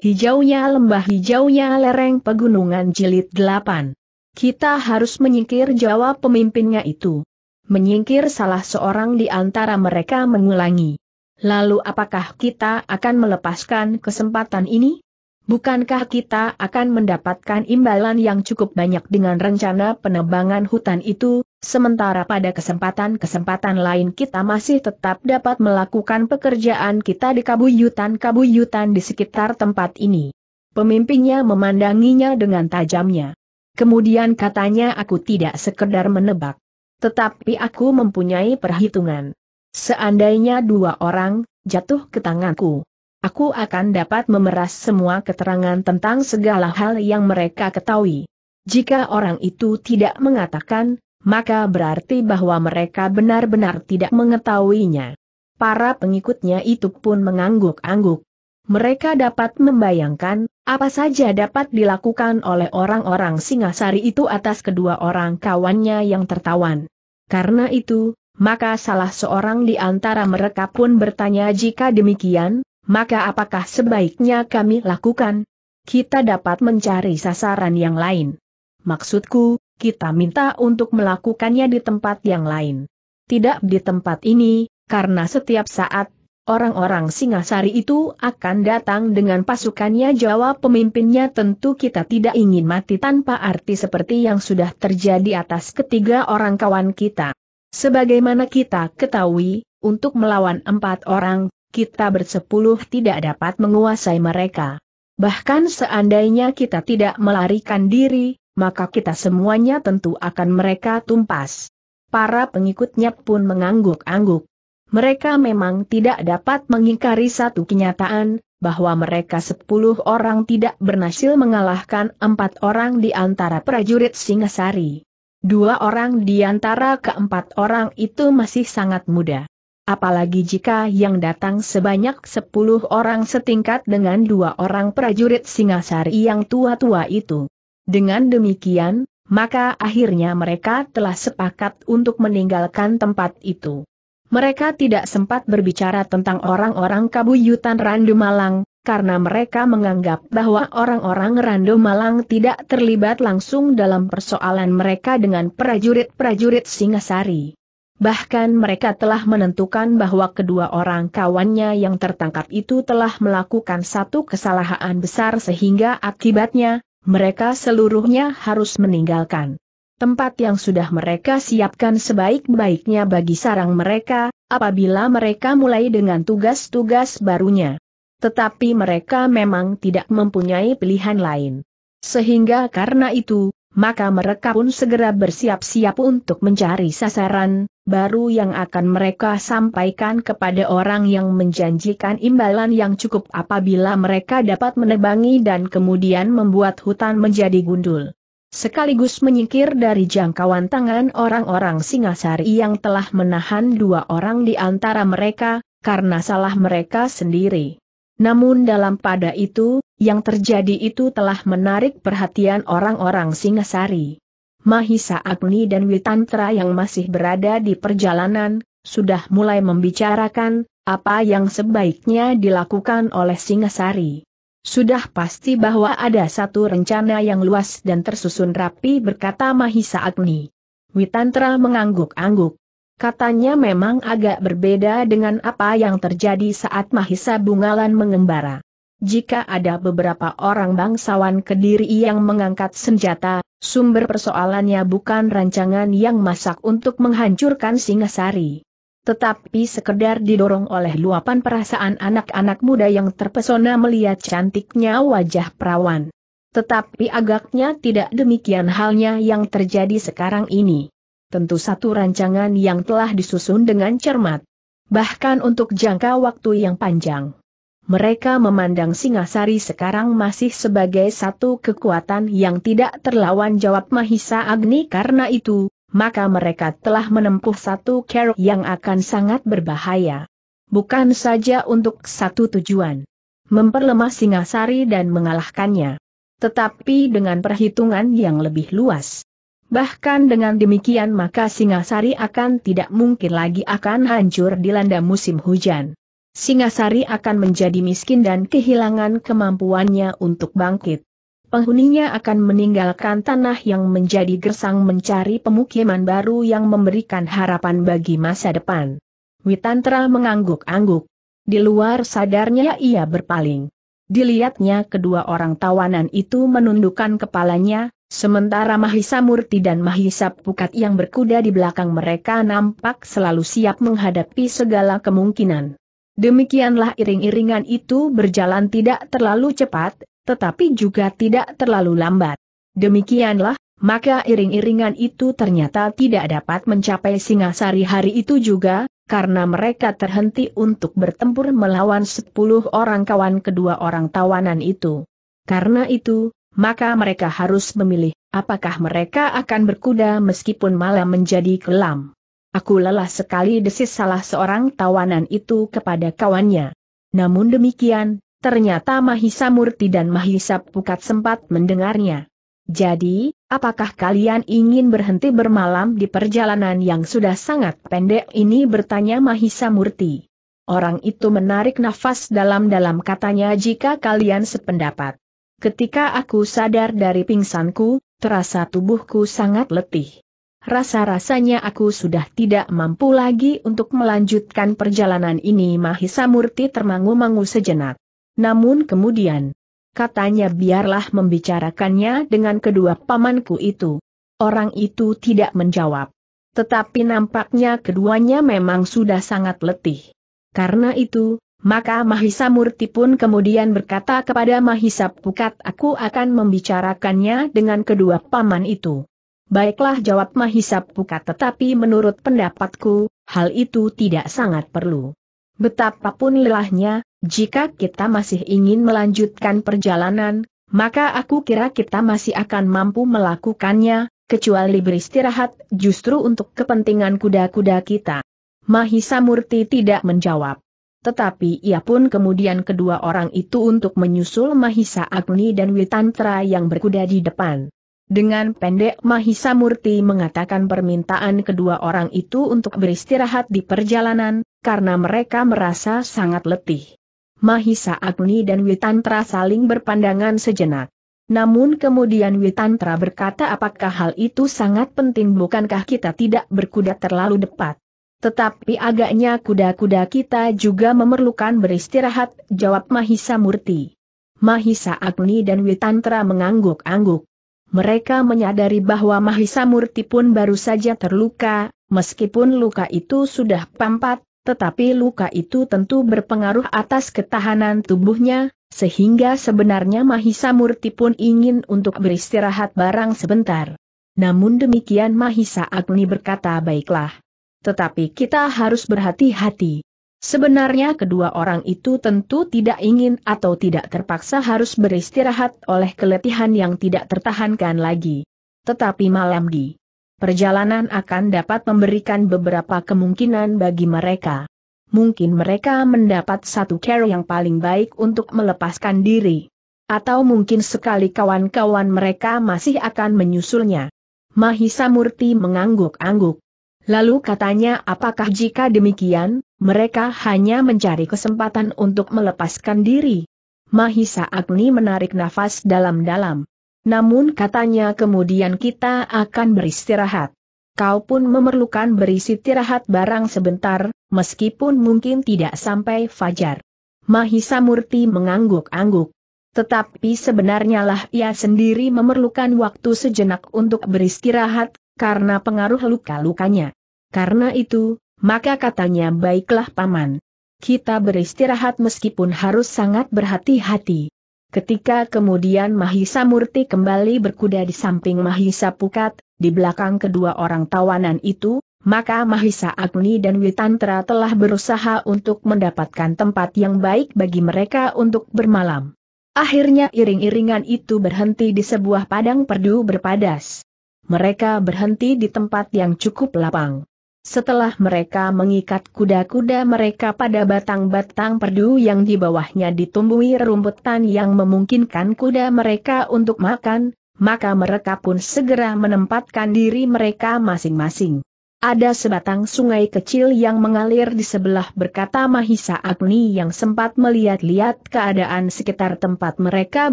Hijaunya lembah hijaunya lereng pegunungan jilid 8. Kita harus menyingkir jawab pemimpinnya itu. Menyingkir salah seorang di antara mereka mengulangi. Lalu apakah kita akan melepaskan kesempatan ini? Bukankah kita akan mendapatkan imbalan yang cukup banyak dengan rencana penebangan hutan itu, sementara pada kesempatan-kesempatan lain kita masih tetap dapat melakukan pekerjaan kita di kabuyutan-kabuyutan di sekitar tempat ini. Pemimpinnya memandanginya dengan tajamnya. Kemudian katanya aku tidak sekedar menebak. Tetapi aku mempunyai perhitungan. Seandainya dua orang, jatuh ke tanganku aku akan dapat memeras semua keterangan tentang segala hal yang mereka ketahui. Jika orang itu tidak mengatakan, maka berarti bahwa mereka benar-benar tidak mengetahuinya. Para pengikutnya itu pun mengangguk-angguk. Mereka dapat membayangkan, apa saja dapat dilakukan oleh orang-orang Singasari itu atas kedua orang kawannya yang tertawan. Karena itu, maka salah seorang di antara mereka pun bertanya jika demikian, maka apakah sebaiknya kami lakukan? Kita dapat mencari sasaran yang lain. Maksudku, kita minta untuk melakukannya di tempat yang lain. Tidak di tempat ini, karena setiap saat, orang-orang Singasari itu akan datang dengan pasukannya jawab pemimpinnya tentu kita tidak ingin mati tanpa arti seperti yang sudah terjadi atas ketiga orang kawan kita. Sebagaimana kita ketahui, untuk melawan empat orang, kita bersepuluh tidak dapat menguasai mereka. Bahkan seandainya kita tidak melarikan diri, maka kita semuanya tentu akan mereka tumpas. Para pengikutnya pun mengangguk-angguk. Mereka memang tidak dapat mengingkari satu kenyataan, bahwa mereka sepuluh orang tidak berhasil mengalahkan empat orang di antara prajurit Singasari. Dua orang di antara keempat orang itu masih sangat muda apalagi jika yang datang sebanyak sepuluh orang setingkat dengan dua orang prajurit Singasari yang tua-tua itu. Dengan demikian, maka akhirnya mereka telah sepakat untuk meninggalkan tempat itu. Mereka tidak sempat berbicara tentang orang-orang kabuyutan Randu Malang, karena mereka menganggap bahwa orang-orang Randu Malang tidak terlibat langsung dalam persoalan mereka dengan prajurit-prajurit Singasari. Bahkan mereka telah menentukan bahwa kedua orang kawannya yang tertangkap itu telah melakukan satu kesalahan besar sehingga akibatnya, mereka seluruhnya harus meninggalkan tempat yang sudah mereka siapkan sebaik-baiknya bagi sarang mereka, apabila mereka mulai dengan tugas-tugas barunya. Tetapi mereka memang tidak mempunyai pilihan lain. Sehingga karena itu, maka mereka pun segera bersiap-siap untuk mencari sasaran, baru yang akan mereka sampaikan kepada orang yang menjanjikan imbalan yang cukup apabila mereka dapat menebangi dan kemudian membuat hutan menjadi gundul. Sekaligus menyingkir dari jangkauan tangan orang-orang Singasari yang telah menahan dua orang di antara mereka, karena salah mereka sendiri. Namun dalam pada itu, yang terjadi itu telah menarik perhatian orang-orang Singasari. Mahisa Agni dan Witantra yang masih berada di perjalanan, sudah mulai membicarakan, apa yang sebaiknya dilakukan oleh Singasari. Sudah pasti bahwa ada satu rencana yang luas dan tersusun rapi berkata Mahisa Agni. Witantra mengangguk-angguk. Katanya memang agak berbeda dengan apa yang terjadi saat Mahisa Bungalan mengembara. Jika ada beberapa orang bangsawan Kediri yang mengangkat senjata, sumber persoalannya bukan rancangan yang masak untuk menghancurkan Singasari. Tetapi sekedar didorong oleh luapan perasaan anak-anak muda yang terpesona melihat cantiknya wajah perawan. Tetapi agaknya tidak demikian halnya yang terjadi sekarang ini tentu satu rancangan yang telah disusun dengan cermat. Bahkan untuk jangka waktu yang panjang. Mereka memandang Singasari sekarang masih sebagai satu kekuatan yang tidak terlawan jawab Mahisa Agni karena itu, maka mereka telah menempuh satu keruk yang akan sangat berbahaya. Bukan saja untuk satu tujuan. Memperlemah Singasari dan mengalahkannya. Tetapi dengan perhitungan yang lebih luas. Bahkan dengan demikian maka Singasari akan tidak mungkin lagi akan hancur dilanda musim hujan. Singasari akan menjadi miskin dan kehilangan kemampuannya untuk bangkit. Penghuninya akan meninggalkan tanah yang menjadi gersang mencari pemukiman baru yang memberikan harapan bagi masa depan. Witantra mengangguk-angguk. Di luar sadarnya ia berpaling. Dilihatnya kedua orang tawanan itu menundukkan kepalanya, sementara Mahisa Murti dan Mahisa Pukat yang berkuda di belakang mereka nampak selalu siap menghadapi segala kemungkinan. Demikianlah iring-iringan itu berjalan tidak terlalu cepat, tetapi juga tidak terlalu lambat. Demikianlah, maka iring-iringan itu ternyata tidak dapat mencapai Singasari hari itu juga, karena mereka terhenti untuk bertempur melawan sepuluh orang kawan kedua orang tawanan itu. Karena itu, maka mereka harus memilih apakah mereka akan berkuda meskipun malam menjadi kelam. Aku lelah sekali desis salah seorang tawanan itu kepada kawannya. Namun demikian, ternyata Mahisa Murti dan Mahisa Pukat sempat mendengarnya. Jadi, apakah kalian ingin berhenti bermalam di perjalanan yang sudah sangat pendek ini bertanya Mahisa Murti. Orang itu menarik nafas dalam-dalam katanya jika kalian sependapat. Ketika aku sadar dari pingsanku, terasa tubuhku sangat letih. Rasa-rasanya aku sudah tidak mampu lagi untuk melanjutkan perjalanan ini Mahisa Murti termangu-mangu sejenak. Namun kemudian, katanya biarlah membicarakannya dengan kedua pamanku itu. Orang itu tidak menjawab. Tetapi nampaknya keduanya memang sudah sangat letih. Karena itu, maka Mahisa Murti pun kemudian berkata kepada Mahisa Pukat aku akan membicarakannya dengan kedua paman itu. Baiklah jawab Mahisa Pukat tetapi menurut pendapatku, hal itu tidak sangat perlu. Betapapun lelahnya, jika kita masih ingin melanjutkan perjalanan, maka aku kira kita masih akan mampu melakukannya, kecuali beristirahat justru untuk kepentingan kuda-kuda kita. Mahisa Murti tidak menjawab. Tetapi ia pun kemudian kedua orang itu untuk menyusul Mahisa Agni dan Witantra yang berkuda di depan. Dengan pendek Mahisa Murti mengatakan permintaan kedua orang itu untuk beristirahat di perjalanan, karena mereka merasa sangat letih. Mahisa Agni dan Witantra saling berpandangan sejenak. Namun kemudian Witantra berkata apakah hal itu sangat penting bukankah kita tidak berkuda terlalu depat. Tetapi agaknya kuda-kuda kita juga memerlukan beristirahat, jawab Mahisa Murti. Mahisa Agni dan Witantra mengangguk-angguk. Mereka menyadari bahwa Mahisa Murti pun baru saja terluka, meskipun luka itu sudah pampat, tetapi luka itu tentu berpengaruh atas ketahanan tubuhnya, sehingga sebenarnya Mahisa Murti pun ingin untuk beristirahat barang sebentar. Namun demikian Mahisa Agni berkata baiklah. Tetapi kita harus berhati-hati. Sebenarnya kedua orang itu tentu tidak ingin atau tidak terpaksa harus beristirahat oleh keletihan yang tidak tertahankan lagi. Tetapi malam di perjalanan akan dapat memberikan beberapa kemungkinan bagi mereka. Mungkin mereka mendapat satu care yang paling baik untuk melepaskan diri. Atau mungkin sekali kawan-kawan mereka masih akan menyusulnya. Mahisa Murti mengangguk-angguk. Lalu katanya apakah jika demikian, mereka hanya mencari kesempatan untuk melepaskan diri? Mahisa Agni menarik nafas dalam-dalam. Namun katanya kemudian kita akan beristirahat. Kau pun memerlukan beristirahat barang sebentar, meskipun mungkin tidak sampai fajar. Mahisa Murti mengangguk-angguk. Tetapi sebenarnya lah ia sendiri memerlukan waktu sejenak untuk beristirahat, karena pengaruh luka-lukanya. Karena itu, maka katanya baiklah paman. Kita beristirahat meskipun harus sangat berhati-hati. Ketika kemudian Mahisa Murti kembali berkuda di samping Mahisa Pukat, di belakang kedua orang tawanan itu, maka Mahisa Agni dan Witantra telah berusaha untuk mendapatkan tempat yang baik bagi mereka untuk bermalam. Akhirnya iring-iringan itu berhenti di sebuah padang perdu berpadas. Mereka berhenti di tempat yang cukup lapang. Setelah mereka mengikat kuda-kuda mereka pada batang-batang perdu yang di bawahnya ditumbuhi rumputan yang memungkinkan kuda mereka untuk makan, maka mereka pun segera menempatkan diri mereka masing-masing. Ada sebatang sungai kecil yang mengalir di sebelah berkata Mahisa Agni yang sempat melihat-lihat keadaan sekitar tempat mereka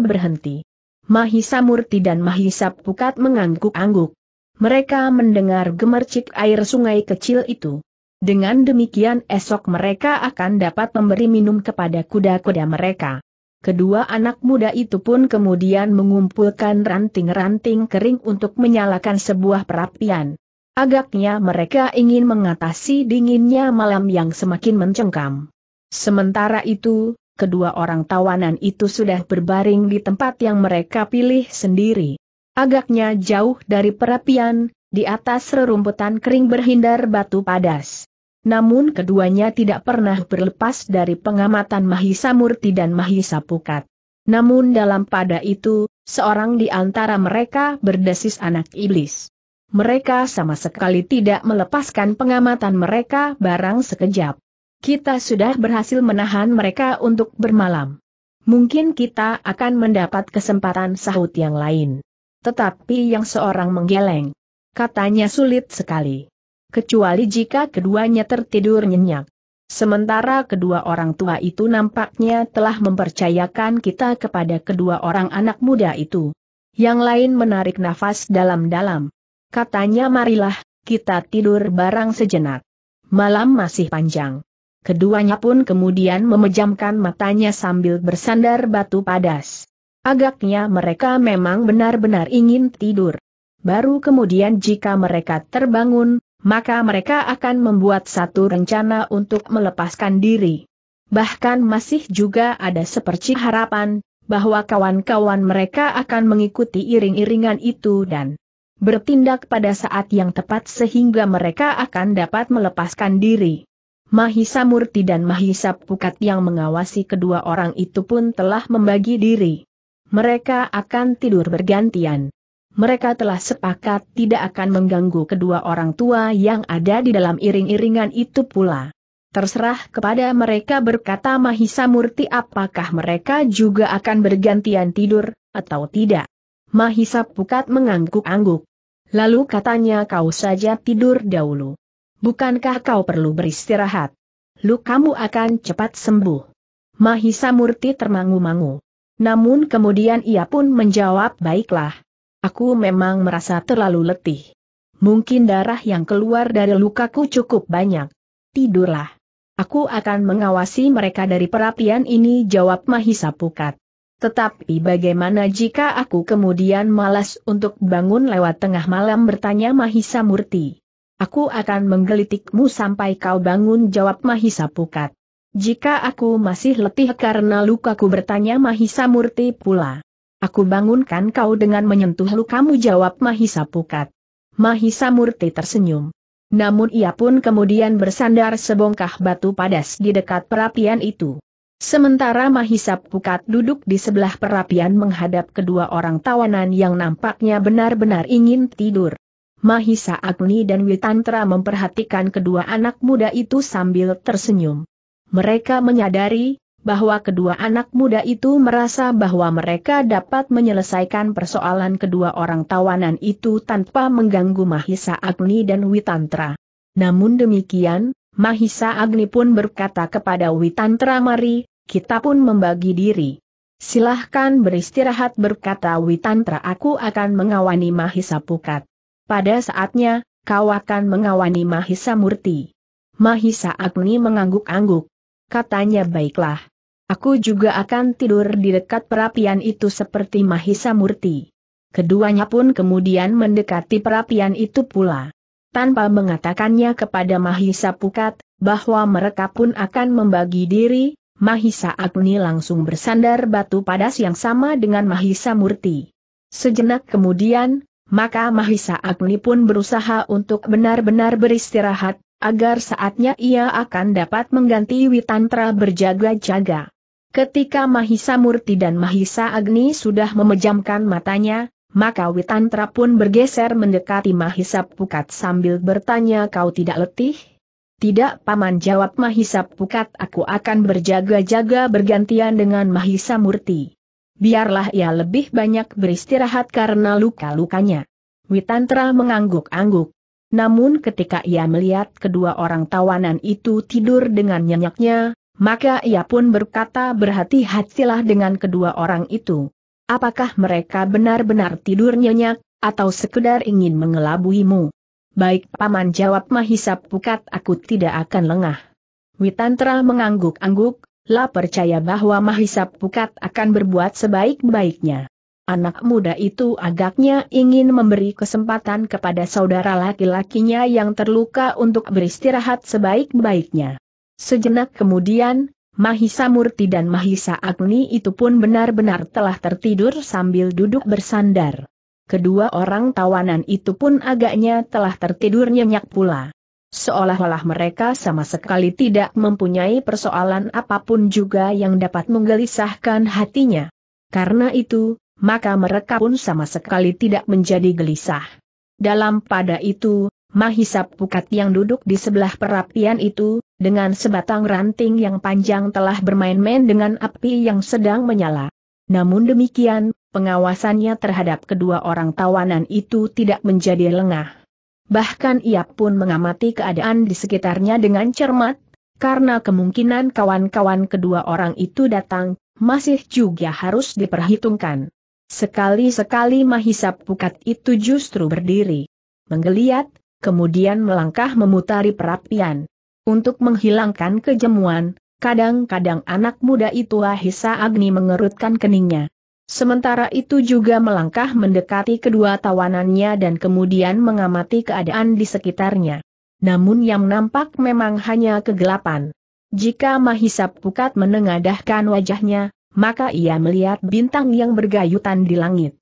berhenti. Mahisa Murti dan Mahisa Pukat mengangguk-angguk mereka mendengar gemercik air sungai kecil itu. Dengan demikian esok mereka akan dapat memberi minum kepada kuda-kuda mereka. Kedua anak muda itu pun kemudian mengumpulkan ranting-ranting kering untuk menyalakan sebuah perapian. Agaknya mereka ingin mengatasi dinginnya malam yang semakin mencengkam. Sementara itu, kedua orang tawanan itu sudah berbaring di tempat yang mereka pilih sendiri. Agaknya jauh dari perapian, di atas rerumputan kering berhindar batu padas. Namun keduanya tidak pernah berlepas dari pengamatan Mahisa Murti dan Mahisa Pukat. Namun dalam pada itu, seorang di antara mereka berdesis anak iblis. Mereka sama sekali tidak melepaskan pengamatan mereka barang sekejap. Kita sudah berhasil menahan mereka untuk bermalam. Mungkin kita akan mendapat kesempatan sahut yang lain. Tetapi yang seorang menggeleng. Katanya sulit sekali. Kecuali jika keduanya tertidur nyenyak. Sementara kedua orang tua itu nampaknya telah mempercayakan kita kepada kedua orang anak muda itu. Yang lain menarik nafas dalam-dalam. Katanya marilah, kita tidur bareng sejenak. Malam masih panjang. Keduanya pun kemudian memejamkan matanya sambil bersandar batu padas. Agaknya mereka memang benar-benar ingin tidur. Baru kemudian jika mereka terbangun, maka mereka akan membuat satu rencana untuk melepaskan diri. Bahkan masih juga ada seperci harapan, bahwa kawan-kawan mereka akan mengikuti iring-iringan itu dan bertindak pada saat yang tepat sehingga mereka akan dapat melepaskan diri. Mahisa Murti dan Mahisa Pukat yang mengawasi kedua orang itu pun telah membagi diri. Mereka akan tidur bergantian. Mereka telah sepakat tidak akan mengganggu kedua orang tua yang ada di dalam iring-iringan itu pula. Terserah kepada mereka berkata Mahisa Murti apakah mereka juga akan bergantian tidur, atau tidak. Mahisa Pukat mengangguk-angguk. Lalu katanya kau saja tidur dahulu. Bukankah kau perlu beristirahat? Lu kamu akan cepat sembuh. Mahisa Murti termangu-mangu. Namun kemudian ia pun menjawab baiklah. Aku memang merasa terlalu letih. Mungkin darah yang keluar dari lukaku cukup banyak. Tidurlah. Aku akan mengawasi mereka dari perapian ini jawab Mahisa Pukat. Tetapi bagaimana jika aku kemudian malas untuk bangun lewat tengah malam bertanya Mahisa Murti. Aku akan menggelitikmu sampai kau bangun jawab Mahisa Pukat. Jika aku masih letih karena lukaku bertanya Mahisa Murti pula. Aku bangunkan kau dengan menyentuh lukamu jawab Mahisa Pukat. Mahisa Murti tersenyum. Namun ia pun kemudian bersandar sebongkah batu padas di dekat perapian itu. Sementara Mahisa Pukat duduk di sebelah perapian menghadap kedua orang tawanan yang nampaknya benar-benar ingin tidur. Mahisa Agni dan Witantra memperhatikan kedua anak muda itu sambil tersenyum mereka menyadari bahwa kedua anak muda itu merasa bahwa mereka dapat menyelesaikan persoalan kedua orang tawanan itu tanpa mengganggu Mahisa Agni dan Witantra. Namun demikian, Mahisa Agni pun berkata kepada Witantra mari, kita pun membagi diri. Silahkan beristirahat berkata Witantra aku akan mengawani Mahisa Pukat. Pada saatnya, kau akan mengawani Mahisa Murti. Mahisa Agni mengangguk-angguk katanya baiklah. Aku juga akan tidur di dekat perapian itu seperti Mahisa Murti. Keduanya pun kemudian mendekati perapian itu pula. Tanpa mengatakannya kepada Mahisa Pukat, bahwa mereka pun akan membagi diri, Mahisa Agni langsung bersandar batu padas yang sama dengan Mahisa Murti. Sejenak kemudian, maka Mahisa Agni pun berusaha untuk benar-benar beristirahat, agar saatnya ia akan dapat mengganti Witantra berjaga-jaga. Ketika Mahisa Murti dan Mahisa Agni sudah memejamkan matanya, maka Witantra pun bergeser mendekati Mahisa Pukat sambil bertanya kau tidak letih? Tidak paman jawab Mahisa Pukat aku akan berjaga-jaga bergantian dengan Mahisa Murti. Biarlah ia lebih banyak beristirahat karena luka-lukanya. Witantra mengangguk-angguk. Namun ketika ia melihat kedua orang tawanan itu tidur dengan nyenyaknya, maka ia pun berkata berhati-hatilah dengan kedua orang itu. Apakah mereka benar-benar tidur nyenyak, atau sekedar ingin mengelabuimu? Baik paman jawab Mahisa Pukat aku tidak akan lengah. Witantra mengangguk-angguk, lah percaya bahwa Mahisa Pukat akan berbuat sebaik-baiknya. Anak muda itu agaknya ingin memberi kesempatan kepada saudara laki-lakinya yang terluka untuk beristirahat sebaik-baiknya. Sejenak kemudian, Mahisa Murti dan Mahisa Agni itu pun benar-benar telah tertidur sambil duduk bersandar. Kedua orang tawanan itu pun agaknya telah tertidur nyenyak pula. Seolah-olah mereka sama sekali tidak mempunyai persoalan apapun juga yang dapat menggelisahkan hatinya. Karena itu, maka mereka pun sama sekali tidak menjadi gelisah. Dalam pada itu, Mahisa Pukat yang duduk di sebelah perapian itu, dengan sebatang ranting yang panjang telah bermain-main dengan api yang sedang menyala. Namun demikian, pengawasannya terhadap kedua orang tawanan itu tidak menjadi lengah. Bahkan ia pun mengamati keadaan di sekitarnya dengan cermat, karena kemungkinan kawan-kawan kedua orang itu datang, masih juga harus diperhitungkan. Sekali-sekali Mahisap Pukat itu justru berdiri. Menggeliat, kemudian melangkah memutari perapian. Untuk menghilangkan kejemuan, kadang-kadang anak muda itu Ahisa Agni mengerutkan keningnya. Sementara itu juga melangkah mendekati kedua tawanannya dan kemudian mengamati keadaan di sekitarnya. Namun yang nampak memang hanya kegelapan. Jika Mahisap Pukat menengadahkan wajahnya, maka ia melihat bintang yang bergayutan di langit.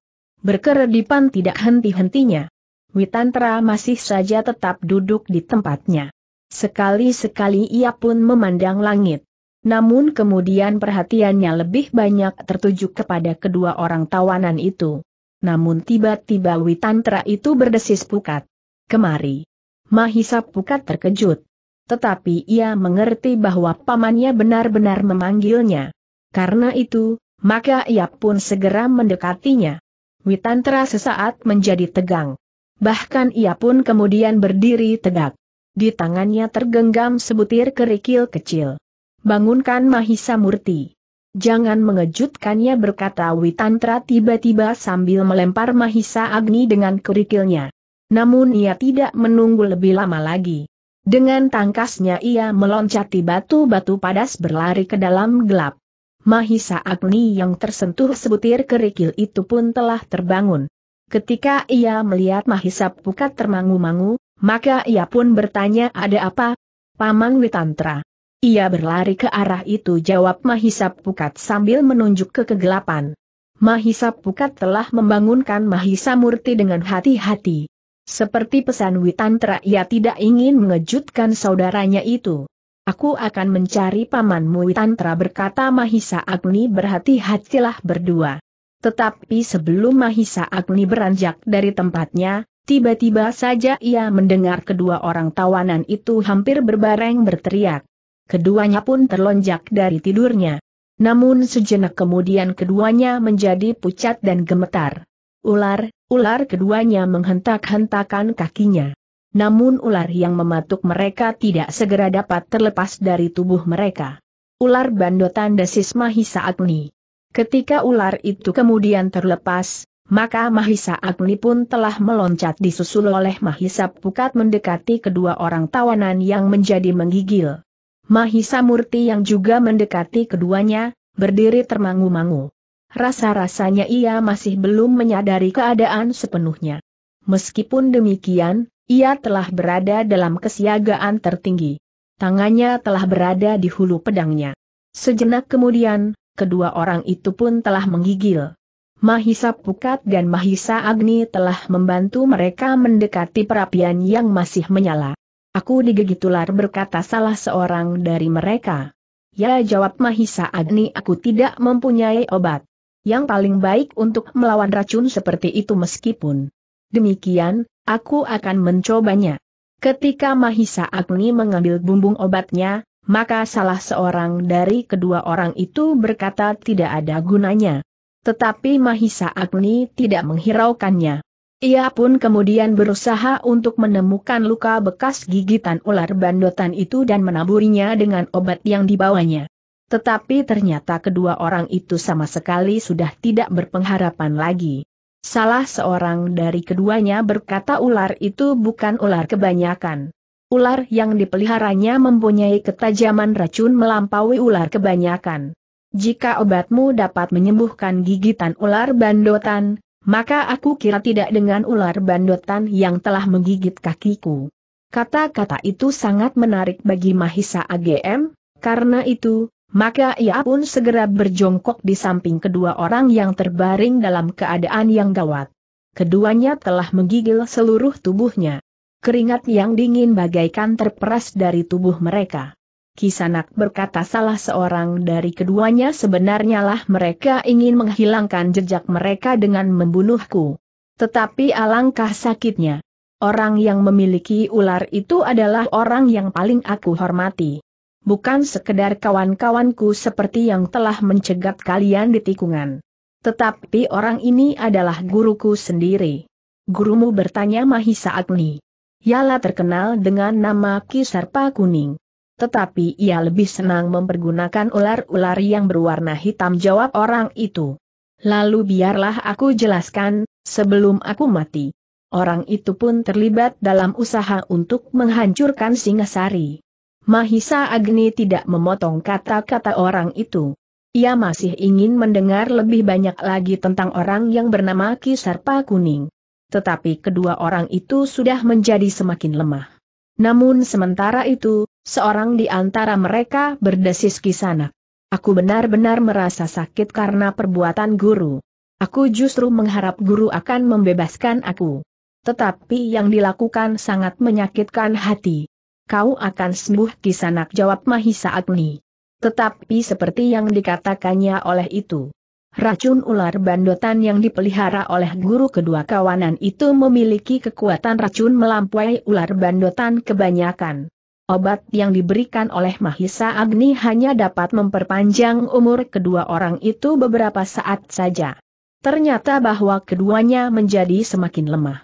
Berkeredipan tidak henti-hentinya. Witantra masih saja tetap duduk di tempatnya. Sekali-sekali ia pun memandang langit. Namun kemudian perhatiannya lebih banyak tertuju kepada kedua orang tawanan itu. Namun tiba-tiba Witantra itu berdesis pukat. Kemari. Mahisa pukat terkejut. Tetapi ia mengerti bahwa pamannya benar-benar memanggilnya. Karena itu, maka ia pun segera mendekatinya. Witantra sesaat menjadi tegang. Bahkan ia pun kemudian berdiri tegak. Di tangannya tergenggam sebutir kerikil kecil. Bangunkan Mahisa Murti. Jangan mengejutkannya berkata Witantra tiba-tiba sambil melempar Mahisa Agni dengan kerikilnya. Namun ia tidak menunggu lebih lama lagi. Dengan tangkasnya ia meloncati batu-batu padas berlari ke dalam gelap. Mahisa Agni yang tersentuh sebutir kerikil itu pun telah terbangun. Ketika ia melihat Mahisa Pukat termangu-mangu, maka ia pun bertanya ada apa? Paman Witantra. Ia berlari ke arah itu jawab Mahisa Pukat sambil menunjuk ke kegelapan. Mahisa Pukat telah membangunkan Mahisa Murti dengan hati-hati. Seperti pesan Witantra ia tidak ingin mengejutkan saudaranya itu. Aku akan mencari pamanmu Tantra berkata Mahisa Agni berhati-hatilah berdua. Tetapi sebelum Mahisa Agni beranjak dari tempatnya, tiba-tiba saja ia mendengar kedua orang tawanan itu hampir berbareng berteriak. Keduanya pun terlonjak dari tidurnya. Namun sejenak kemudian keduanya menjadi pucat dan gemetar. Ular, ular keduanya menghentak-hentakan kakinya namun ular yang mematuk mereka tidak segera dapat terlepas dari tubuh mereka. Ular bandotan desis Mahisa Agni. Ketika ular itu kemudian terlepas, maka Mahisa Agni pun telah meloncat disusul oleh Mahisa Pukat mendekati kedua orang tawanan yang menjadi menggigil. Mahisa Murti yang juga mendekati keduanya, berdiri termangu-mangu. Rasa-rasanya ia masih belum menyadari keadaan sepenuhnya. Meskipun demikian, ia telah berada dalam kesiagaan tertinggi. Tangannya telah berada di hulu pedangnya. Sejenak kemudian, kedua orang itu pun telah menggigil. Mahisa Pukat dan Mahisa Agni telah membantu mereka mendekati perapian yang masih menyala. Aku digigit ular berkata salah seorang dari mereka. Ya jawab Mahisa Agni aku tidak mempunyai obat. Yang paling baik untuk melawan racun seperti itu meskipun. Demikian, Aku akan mencobanya. Ketika Mahisa Agni mengambil bumbung obatnya, maka salah seorang dari kedua orang itu berkata tidak ada gunanya. Tetapi Mahisa Agni tidak menghiraukannya. Ia pun kemudian berusaha untuk menemukan luka bekas gigitan ular bandotan itu dan menaburinya dengan obat yang dibawanya. Tetapi ternyata kedua orang itu sama sekali sudah tidak berpengharapan lagi. Salah seorang dari keduanya berkata ular itu bukan ular kebanyakan. Ular yang dipeliharanya mempunyai ketajaman racun melampaui ular kebanyakan. Jika obatmu dapat menyembuhkan gigitan ular bandotan, maka aku kira tidak dengan ular bandotan yang telah menggigit kakiku. Kata-kata itu sangat menarik bagi Mahisa AGM, karena itu, maka ia pun segera berjongkok di samping kedua orang yang terbaring dalam keadaan yang gawat. Keduanya telah menggigil seluruh tubuhnya. Keringat yang dingin bagaikan terperas dari tubuh mereka. Kisanak berkata salah seorang dari keduanya sebenarnya lah mereka ingin menghilangkan jejak mereka dengan membunuhku. Tetapi alangkah sakitnya. Orang yang memiliki ular itu adalah orang yang paling aku hormati bukan sekedar kawan-kawanku seperti yang telah mencegat kalian di tikungan. Tetapi orang ini adalah guruku sendiri. Gurumu bertanya Mahisa Agni. Yala terkenal dengan nama Kisarpa Kuning. Tetapi ia lebih senang mempergunakan ular-ular yang berwarna hitam jawab orang itu. Lalu biarlah aku jelaskan, sebelum aku mati. Orang itu pun terlibat dalam usaha untuk menghancurkan Singasari. Mahisa Agni tidak memotong kata-kata orang itu. Ia masih ingin mendengar lebih banyak lagi tentang orang yang bernama Kisarpa Kuning. Tetapi kedua orang itu sudah menjadi semakin lemah. Namun sementara itu, seorang di antara mereka berdesis kisanak. Aku benar-benar merasa sakit karena perbuatan guru. Aku justru mengharap guru akan membebaskan aku. Tetapi yang dilakukan sangat menyakitkan hati kau akan sembuh kisanak jawab Mahisa Agni. Tetapi seperti yang dikatakannya oleh itu, racun ular bandotan yang dipelihara oleh guru kedua kawanan itu memiliki kekuatan racun melampaui ular bandotan kebanyakan. Obat yang diberikan oleh Mahisa Agni hanya dapat memperpanjang umur kedua orang itu beberapa saat saja. Ternyata bahwa keduanya menjadi semakin lemah.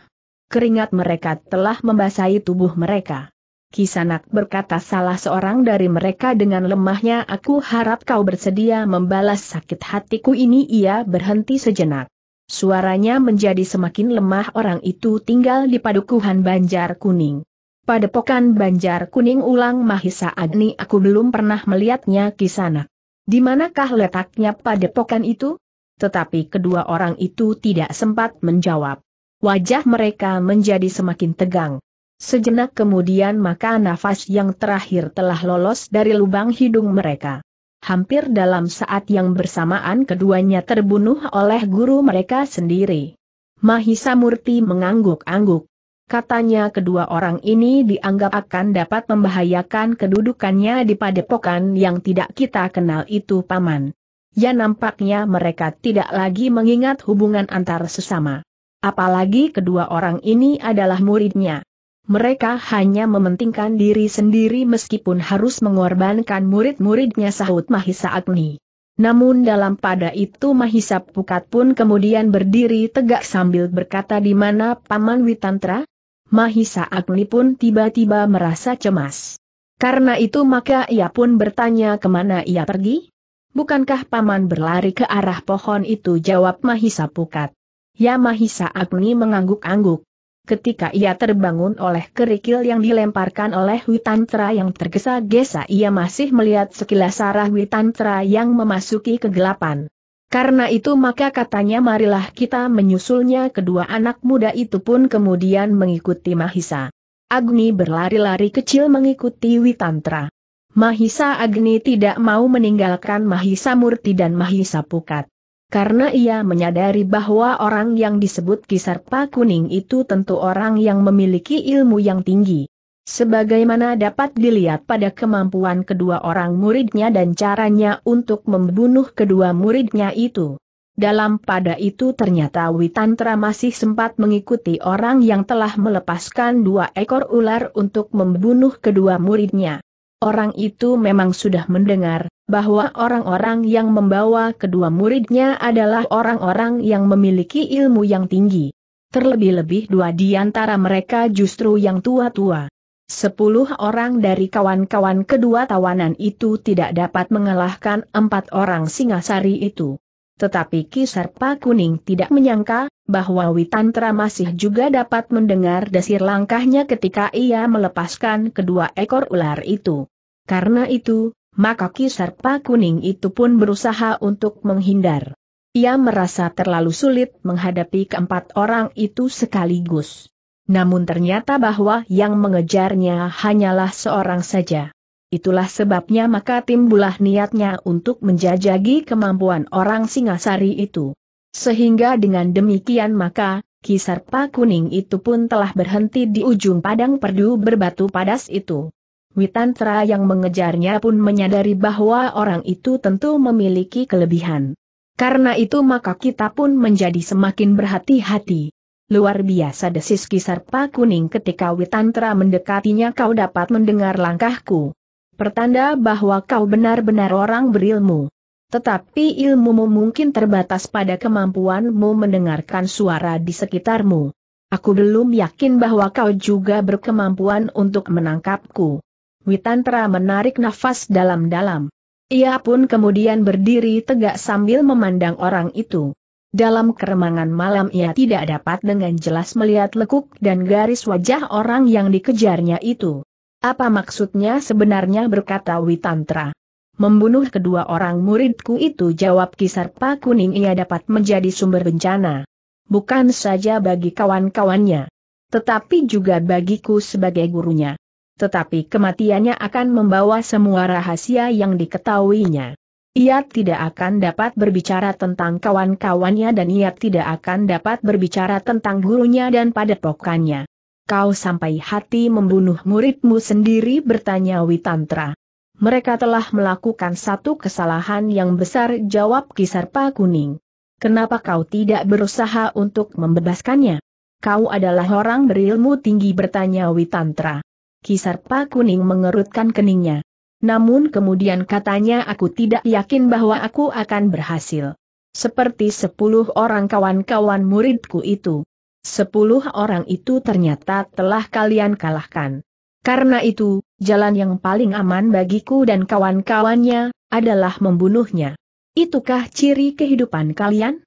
Keringat mereka telah membasahi tubuh mereka. Kisanak berkata salah seorang dari mereka dengan lemahnya aku harap kau bersedia membalas sakit hatiku ini ia berhenti sejenak. Suaranya menjadi semakin lemah orang itu tinggal di padukuhan Banjar Kuning. Padepokan Banjar Kuning ulang Mahisa Agni aku belum pernah melihatnya Kisanak. Di manakah letaknya padepokan itu? Tetapi kedua orang itu tidak sempat menjawab. Wajah mereka menjadi semakin tegang. Sejenak kemudian maka nafas yang terakhir telah lolos dari lubang hidung mereka. Hampir dalam saat yang bersamaan keduanya terbunuh oleh guru mereka sendiri. Mahisa Murti mengangguk-angguk. Katanya kedua orang ini dianggap akan dapat membahayakan kedudukannya di padepokan yang tidak kita kenal itu paman. Ya nampaknya mereka tidak lagi mengingat hubungan antar sesama. Apalagi kedua orang ini adalah muridnya mereka hanya mementingkan diri sendiri meskipun harus mengorbankan murid-muridnya sahut Mahisa Agni. Namun dalam pada itu Mahisa Pukat pun kemudian berdiri tegak sambil berkata di mana Paman Witantra? Mahisa Agni pun tiba-tiba merasa cemas. Karena itu maka ia pun bertanya kemana ia pergi? Bukankah Paman berlari ke arah pohon itu jawab Mahisa Pukat. Ya Mahisa Agni mengangguk-angguk. Ketika ia terbangun oleh kerikil yang dilemparkan oleh Witantra yang tergesa-gesa ia masih melihat sekilas arah Witantra yang memasuki kegelapan. Karena itu maka katanya marilah kita menyusulnya kedua anak muda itu pun kemudian mengikuti Mahisa. Agni berlari-lari kecil mengikuti Witantra. Mahisa Agni tidak mau meninggalkan Mahisa Murti dan Mahisa Pukat. Karena ia menyadari bahwa orang yang disebut Kisarpa Kuning itu tentu orang yang memiliki ilmu yang tinggi. Sebagaimana dapat dilihat pada kemampuan kedua orang muridnya dan caranya untuk membunuh kedua muridnya itu. Dalam pada itu ternyata Witantra masih sempat mengikuti orang yang telah melepaskan dua ekor ular untuk membunuh kedua muridnya. Orang itu memang sudah mendengar, bahwa orang-orang yang membawa kedua muridnya adalah orang-orang yang memiliki ilmu yang tinggi. Terlebih-lebih dua di antara mereka justru yang tua-tua. Sepuluh orang dari kawan-kawan kedua tawanan itu tidak dapat mengalahkan empat orang singasari itu. Tetapi Kisarpa Kuning tidak menyangka, bahwa Witantra masih juga dapat mendengar desir langkahnya ketika ia melepaskan kedua ekor ular itu. Karena itu, maka Kisarpa Kuning itu pun berusaha untuk menghindar. Ia merasa terlalu sulit menghadapi keempat orang itu sekaligus. Namun ternyata bahwa yang mengejarnya hanyalah seorang saja. Itulah sebabnya maka timbulah niatnya untuk menjajagi kemampuan orang Singasari itu. Sehingga dengan demikian maka, Kisarpa Kuning itu pun telah berhenti di ujung padang perdu berbatu padas itu. Witantra yang mengejarnya pun menyadari bahwa orang itu tentu memiliki kelebihan. Karena itu maka kita pun menjadi semakin berhati-hati. Luar biasa desis Kisarpa Kuning ketika Witantra mendekatinya kau dapat mendengar langkahku. Pertanda bahwa kau benar-benar orang berilmu. Tetapi ilmumu mungkin terbatas pada kemampuanmu mendengarkan suara di sekitarmu. Aku belum yakin bahwa kau juga berkemampuan untuk menangkapku. Witantra menarik nafas dalam-dalam. Ia pun kemudian berdiri tegak sambil memandang orang itu. Dalam keremangan malam ia tidak dapat dengan jelas melihat lekuk dan garis wajah orang yang dikejarnya itu. Apa maksudnya sebenarnya berkata Witantra? Membunuh kedua orang muridku itu jawab Kisarpa Kuning ia dapat menjadi sumber bencana. Bukan saja bagi kawan-kawannya. Tetapi juga bagiku sebagai gurunya tetapi kematiannya akan membawa semua rahasia yang diketahuinya. Ia tidak akan dapat berbicara tentang kawan-kawannya dan ia tidak akan dapat berbicara tentang gurunya dan padepokannya. Kau sampai hati membunuh muridmu sendiri bertanya Witantra. Mereka telah melakukan satu kesalahan yang besar jawab Kisarpa Kuning. Kenapa kau tidak berusaha untuk membebaskannya? Kau adalah orang berilmu tinggi bertanya Witantra. Kisarpa kuning mengerutkan keningnya. Namun kemudian katanya aku tidak yakin bahwa aku akan berhasil. Seperti sepuluh orang kawan-kawan muridku itu. Sepuluh orang itu ternyata telah kalian kalahkan. Karena itu, jalan yang paling aman bagiku dan kawan-kawannya, adalah membunuhnya. Itukah ciri kehidupan kalian?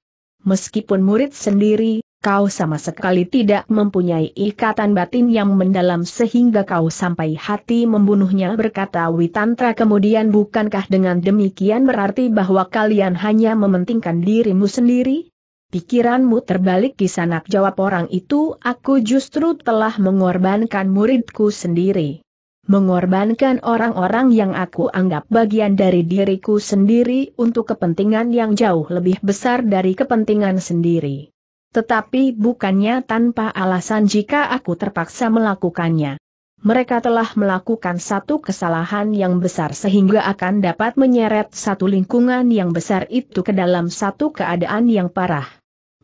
Meskipun murid sendiri, kau sama sekali tidak mempunyai ikatan batin yang mendalam sehingga kau sampai hati membunuhnya berkata Witantra kemudian bukankah dengan demikian berarti bahwa kalian hanya mementingkan dirimu sendiri? Pikiranmu terbalik kisanak jawab orang itu aku justru telah mengorbankan muridku sendiri. Mengorbankan orang-orang yang aku anggap bagian dari diriku sendiri untuk kepentingan yang jauh lebih besar dari kepentingan sendiri tetapi bukannya tanpa alasan jika aku terpaksa melakukannya. Mereka telah melakukan satu kesalahan yang besar sehingga akan dapat menyeret satu lingkungan yang besar itu ke dalam satu keadaan yang parah.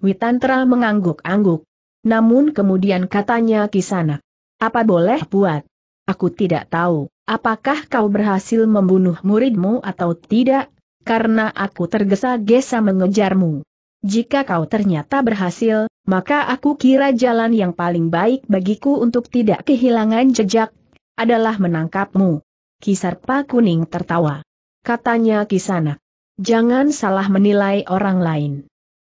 Witantra mengangguk-angguk. Namun kemudian katanya Kisana. Apa boleh buat? Aku tidak tahu, apakah kau berhasil membunuh muridmu atau tidak, karena aku tergesa-gesa mengejarmu. Jika kau ternyata berhasil, maka aku kira jalan yang paling baik bagiku untuk tidak kehilangan jejak, adalah menangkapmu. Kisar Pak kuning tertawa. Katanya kisana. Jangan salah menilai orang lain.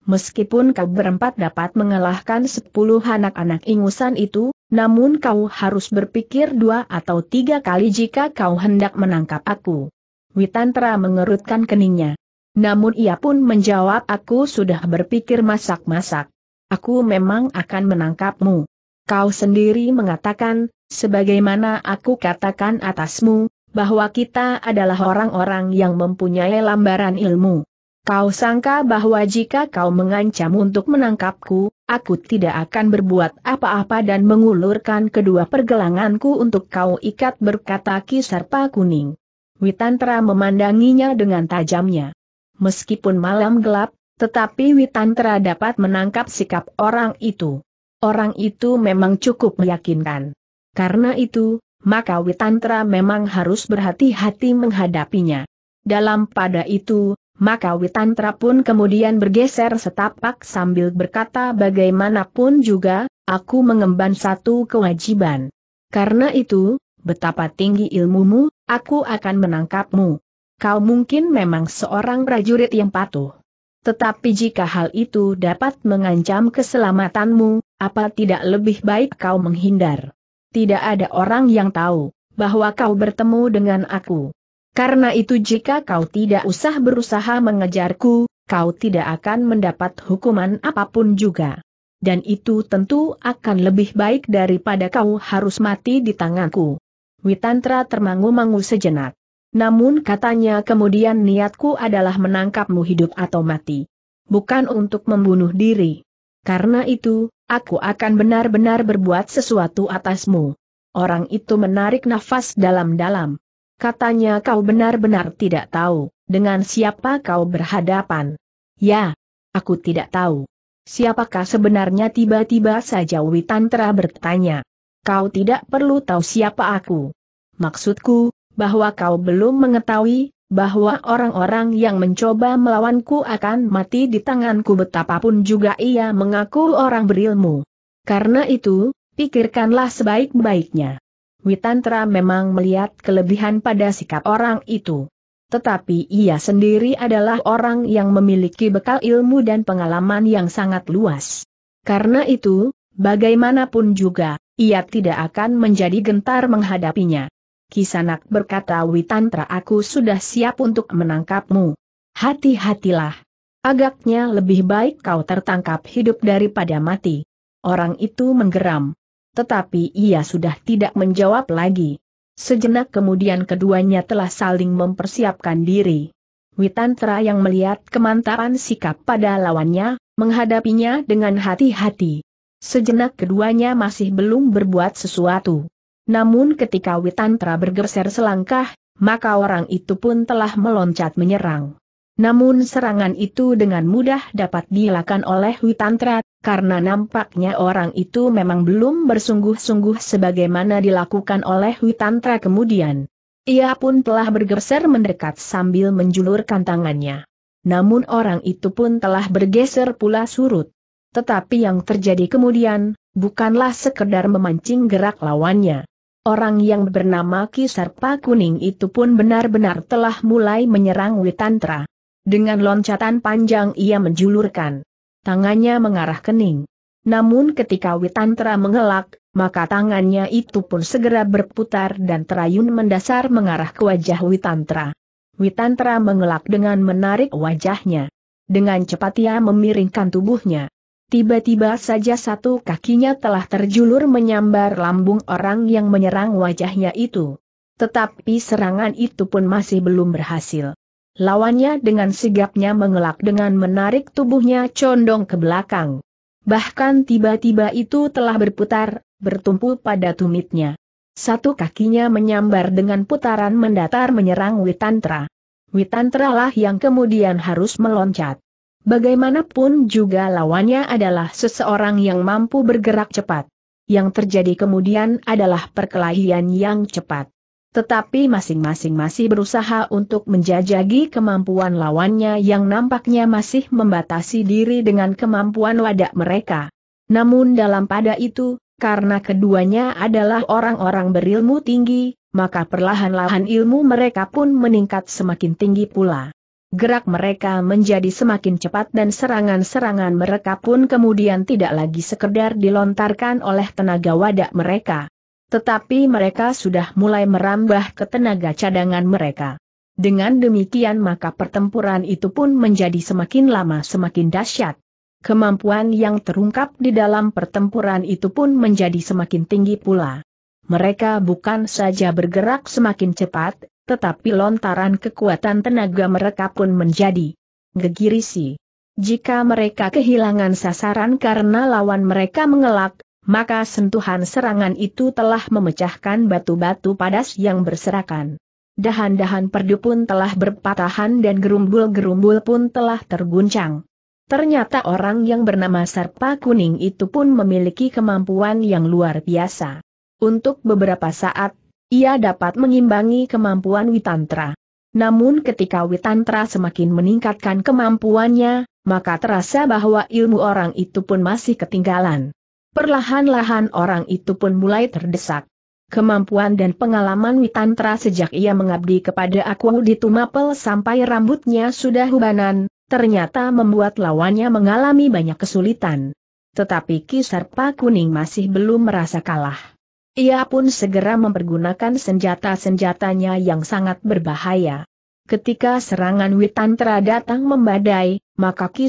Meskipun kau berempat dapat mengalahkan sepuluh anak-anak ingusan itu, namun kau harus berpikir dua atau tiga kali jika kau hendak menangkap aku. Witantra mengerutkan keningnya. Namun ia pun menjawab aku sudah berpikir masak-masak. Aku memang akan menangkapmu. Kau sendiri mengatakan, sebagaimana aku katakan atasmu, bahwa kita adalah orang-orang yang mempunyai lambaran ilmu. Kau sangka bahwa jika kau mengancam untuk menangkapku, aku tidak akan berbuat apa-apa dan mengulurkan kedua pergelanganku untuk kau ikat berkata kisarpa kuning. Witantra memandanginya dengan tajamnya meskipun malam gelap, tetapi Witantra dapat menangkap sikap orang itu. Orang itu memang cukup meyakinkan. Karena itu, maka Witantra memang harus berhati-hati menghadapinya. Dalam pada itu, maka Witantra pun kemudian bergeser setapak sambil berkata bagaimanapun juga, aku mengemban satu kewajiban. Karena itu, betapa tinggi ilmumu, aku akan menangkapmu kau mungkin memang seorang prajurit yang patuh. Tetapi jika hal itu dapat mengancam keselamatanmu, apa tidak lebih baik kau menghindar? Tidak ada orang yang tahu bahwa kau bertemu dengan aku. Karena itu jika kau tidak usah berusaha mengejarku, kau tidak akan mendapat hukuman apapun juga. Dan itu tentu akan lebih baik daripada kau harus mati di tanganku. Witantra termangu-mangu sejenak. Namun katanya kemudian niatku adalah menangkapmu hidup atau mati. Bukan untuk membunuh diri. Karena itu, aku akan benar-benar berbuat sesuatu atasmu. Orang itu menarik nafas dalam-dalam. Katanya kau benar-benar tidak tahu, dengan siapa kau berhadapan. Ya, aku tidak tahu. Siapakah sebenarnya tiba-tiba saja Witantra bertanya. Kau tidak perlu tahu siapa aku. Maksudku, bahwa kau belum mengetahui, bahwa orang-orang yang mencoba melawanku akan mati di tanganku betapapun juga ia mengaku orang berilmu. Karena itu, pikirkanlah sebaik-baiknya. Witantra memang melihat kelebihan pada sikap orang itu tetapi ia sendiri adalah orang yang memiliki bekal ilmu dan pengalaman yang sangat luas. Karena itu, bagaimanapun juga, ia tidak akan menjadi gentar menghadapinya. Kisanak berkata Witantra aku sudah siap untuk menangkapmu. Hati-hatilah. Agaknya lebih baik kau tertangkap hidup daripada mati. Orang itu menggeram. Tetapi ia sudah tidak menjawab lagi. Sejenak kemudian keduanya telah saling mempersiapkan diri. Witantra yang melihat kemantapan sikap pada lawannya, menghadapinya dengan hati-hati. Sejenak keduanya masih belum berbuat sesuatu. Namun ketika Witantra bergeser selangkah, maka orang itu pun telah meloncat menyerang. Namun serangan itu dengan mudah dapat dilakukan oleh Witantra, karena nampaknya orang itu memang belum bersungguh-sungguh sebagaimana dilakukan oleh Witantra kemudian. Ia pun telah bergeser mendekat sambil menjulurkan tangannya. Namun orang itu pun telah bergeser pula surut. Tetapi yang terjadi kemudian, bukanlah sekedar memancing gerak lawannya. Orang yang bernama Kisarpa Kuning itu pun benar-benar telah mulai menyerang Witantra. Dengan loncatan panjang ia menjulurkan tangannya mengarah kening. Namun ketika Witantra mengelak, maka tangannya itu pun segera berputar dan terayun mendasar mengarah ke wajah Witantra. Witantra mengelak dengan menarik wajahnya. Dengan cepat ia memiringkan tubuhnya. Tiba-tiba saja satu kakinya telah terjulur menyambar lambung orang yang menyerang wajahnya itu. Tetapi serangan itu pun masih belum berhasil. Lawannya dengan sigapnya mengelak dengan menarik tubuhnya condong ke belakang. Bahkan tiba-tiba itu telah berputar, bertumpu pada tumitnya. Satu kakinya menyambar dengan putaran mendatar menyerang Witantra. Witantra lah yang kemudian harus meloncat. Bagaimanapun juga lawannya adalah seseorang yang mampu bergerak cepat. Yang terjadi kemudian adalah perkelahian yang cepat. Tetapi masing-masing masih berusaha untuk menjajagi kemampuan lawannya yang nampaknya masih membatasi diri dengan kemampuan wadah mereka. Namun dalam pada itu, karena keduanya adalah orang-orang berilmu tinggi, maka perlahan-lahan ilmu mereka pun meningkat semakin tinggi pula gerak mereka menjadi semakin cepat dan serangan-serangan mereka pun kemudian tidak lagi sekedar dilontarkan oleh tenaga wadah mereka. Tetapi mereka sudah mulai merambah ke tenaga cadangan mereka. Dengan demikian maka pertempuran itu pun menjadi semakin lama semakin dahsyat. Kemampuan yang terungkap di dalam pertempuran itu pun menjadi semakin tinggi pula. Mereka bukan saja bergerak semakin cepat, tetapi lontaran kekuatan tenaga mereka pun menjadi gegirisi. Jika mereka kehilangan sasaran karena lawan mereka mengelak, maka sentuhan serangan itu telah memecahkan batu-batu padas yang berserakan. Dahan-dahan perdu pun telah berpatahan dan gerumbul-gerumbul pun telah terguncang. Ternyata orang yang bernama Serpa Kuning itu pun memiliki kemampuan yang luar biasa. Untuk beberapa saat, ia dapat mengimbangi kemampuan Witantra. Namun ketika Witantra semakin meningkatkan kemampuannya, maka terasa bahwa ilmu orang itu pun masih ketinggalan. Perlahan-lahan orang itu pun mulai terdesak. Kemampuan dan pengalaman Witantra sejak ia mengabdi kepada aku di Tumapel sampai rambutnya sudah hubanan, ternyata membuat lawannya mengalami banyak kesulitan. Tetapi Kisarpa Kuning masih belum merasa kalah. Ia pun segera mempergunakan senjata-senjatanya yang sangat berbahaya. Ketika serangan Witantra datang membadai, maka Ki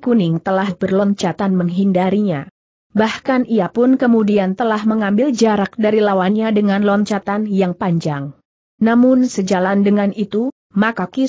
Kuning telah berloncatan menghindarinya. Bahkan ia pun kemudian telah mengambil jarak dari lawannya dengan loncatan yang panjang. Namun sejalan dengan itu, maka Ki